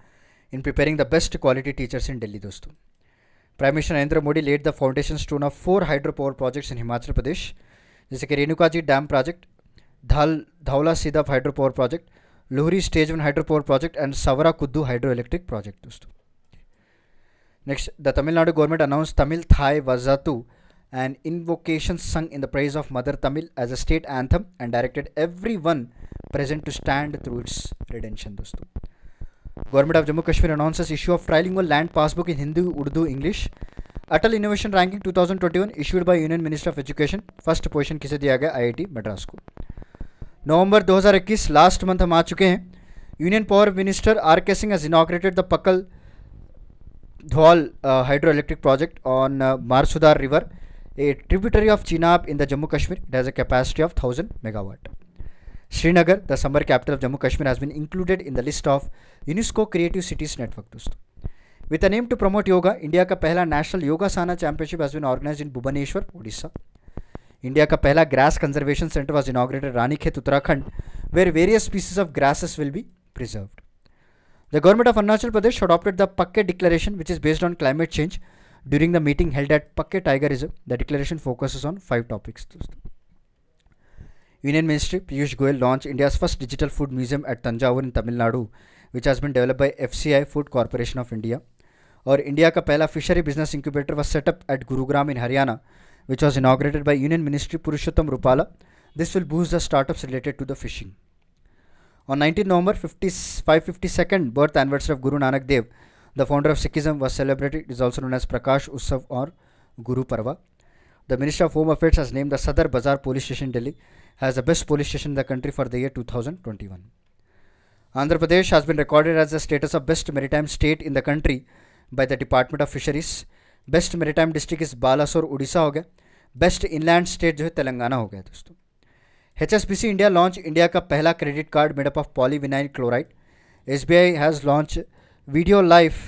in preparing the best quality teachers in Delhi दोस्तों prime minister Narendra Modi late the foundation stone of four hydro power projects in Himachal Pradesh जैसे कि Renukaji dam project धाल Dhaulasidh hydro power project Luhri stage one hydro power project and Sawra Kuddu hydro electric project दोस्तों next the Tamil Nadu government announce Tamil Thai Vazhthu and in vocation song in the praise of mother Tamil as a state anthem and directed every one present to stand through its rendition दोस्तों government of Jammu Kashmir announces issue of trilingual land passbook in Hindi Urdu English Atal innovation ranking 2021 thousand twenty one issued by union minister of education first position किसे दिया गया I T Madras को नवंबर 2021 last month हम आ चुके हैं union power minister are के Singh as inaugurated the Pakal Dul hydro electric project on Marusudar river a tributary of Chenab in the Jammu Kashmir it has capacity of thousand megawatt Srinagar the summer capital of Jammu Kashmir has been included in the list of UNESCO creative cities network दोस्तों with a name to promote yoga India का पहला national yogasana championship has been organise in Bhubaneswar Odisha India ka pehla grass conservation center was inaugurated Ranikhet, Uttarakhand, where various species of grasses will be preserved. The government of Arunachal Pradesh adopted the Pakke Declaration, which is based on climate change. During the meeting held at Pakke Tiger Reserve, the declaration focuses on five topics. Union Ministry Piyush Goyal launched India's first digital food museum at Tanjavur in Tamil Nadu, which has been developed by FCI Food Corporation of India. और India का पहला fishery business incubator was set up at Gurugram in Haryana which was inaugurated by Union Ministry Purushottam Rupala. This will boost the startups related to the fishing. On 19 November 50, 552nd birth anniversary of Guru Nanak Dev, the founder of Sikhism was celebrated. It is also known as Prakash Utsav or Guru Parva. The Minister of Home Affairs has named the Sadar Bazar Police Station Delhi as the best police station in the country for the year 2021. Andhra Pradesh has been recorded as the status of best maritime state in the country by the Department of Fisheries best maritime district is Balasore Orissa हो गया best inland state जो है तेलंगाना हो गया दोस्तों H India launch India का पहला credit card made up of polyvinyl chloride S has launch video life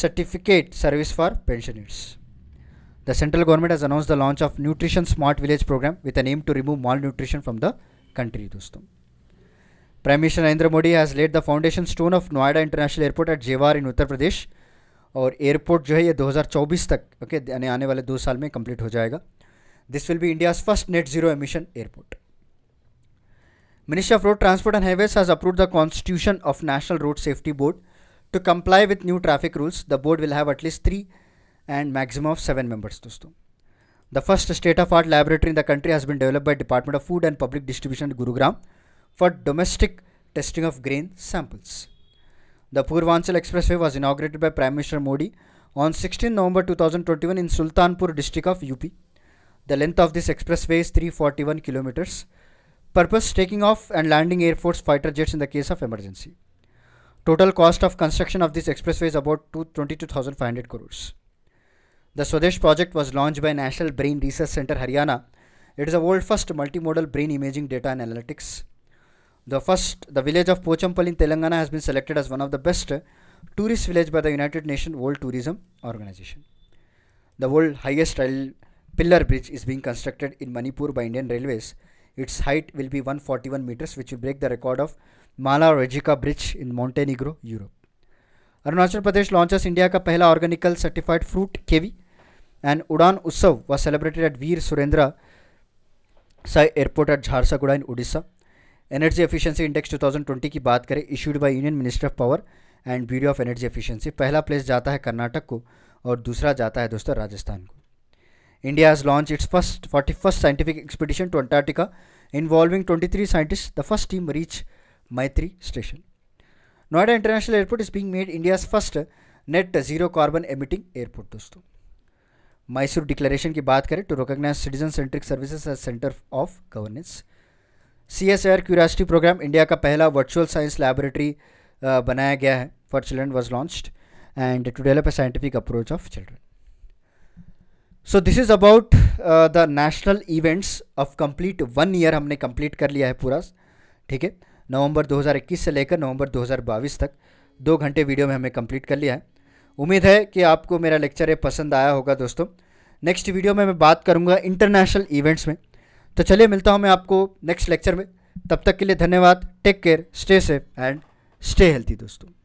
certificate service for pensioners the central government has announce the launch of nutrition smart village programme with an aim to remove malnutrition from the country दोस्तों prime minister Narendra Modi has laid the foundation stone of Noida international airport at Jewar in Uttar Pradesh और airport जो है ये 2024 तक okay यानी आने वाले दो साल में कंप्लीट हो जाएगा this will be India's first net zero emission airport ministry of road transport and highways has approve the constitution of national road safety board to comply with new traffic rules the board will have at least three and maximum of seven members दोस्तों the first state of art laboratory in the country has been develop by department of food and public distribution Gurugram for domestic testing of grain samples The Purvanchal Expressway was inaugurated by Prime Minister Modi on 16 November 2021 in Sultanpur district of UP. The length of this expressway is 341 kilometers. Purpose taking off and landing Air Force fighter jets in the case of emergency. Total cost of construction of this expressway is about 22,500 crores. The Swadesh project was launched by National Brain Research Center Haryana. It is a world first multimodal brain imaging data and analytics the first, the village of Pochampal in Telangana has been selected as one of the best tourist village by the United Nations World Tourism Organization. The world highest pillar bridge is being constructed in Manipur by Indian Railways. Its height will be 141 meters, which will break the record of Mala Rajika Bridge in Montenegro, Europe. Arunachal Pradesh launches India का पहला certified fruit fruit KV and Udan was celebrated at Veer Surendra Sai Airport at Jharsaguda in Odisha. Energy efficiency index 2020 की बात करें issued by union minister of power and bureau of energy efficiency पहला place जाता है कर्नाटक को और दूसरा जाता है दोस्तों राजस्थान को India has launch its first forty first scientific expedition to Antarctica involving twenty three scientist the first team reach Maitri station Noida international airport is being made India's first net zero carbon emitting airport दोस्तों Mysore declaration की बात करें to recognise citizen centric services as centre of governance C S R curiosity programme India का पहला virtual science laboratory बनाया गया है for children was launched and to develop a scientific approach of children so this is about the national events of complete one year हमने complete कर लिया है पूरा ठीक है नवंबर 2021 से लेकर नवंबर 2022 तक दो घंटे वीडियो में हमें कंप्लीट कर लिया है उम्मीद है कि आपको मेरा लेक्चर पसंद आया होगा दोस्तों नेक्स्ट वीडियो में मैं बात करूँगा इंटरनेशनल इवेंट्स में तो चलिए मिलता हूँ मैं आपको नेक्स्ट लेक्चर में तब तक के लिए धन्यवाद take care stay safe and stay healthy दोस्तों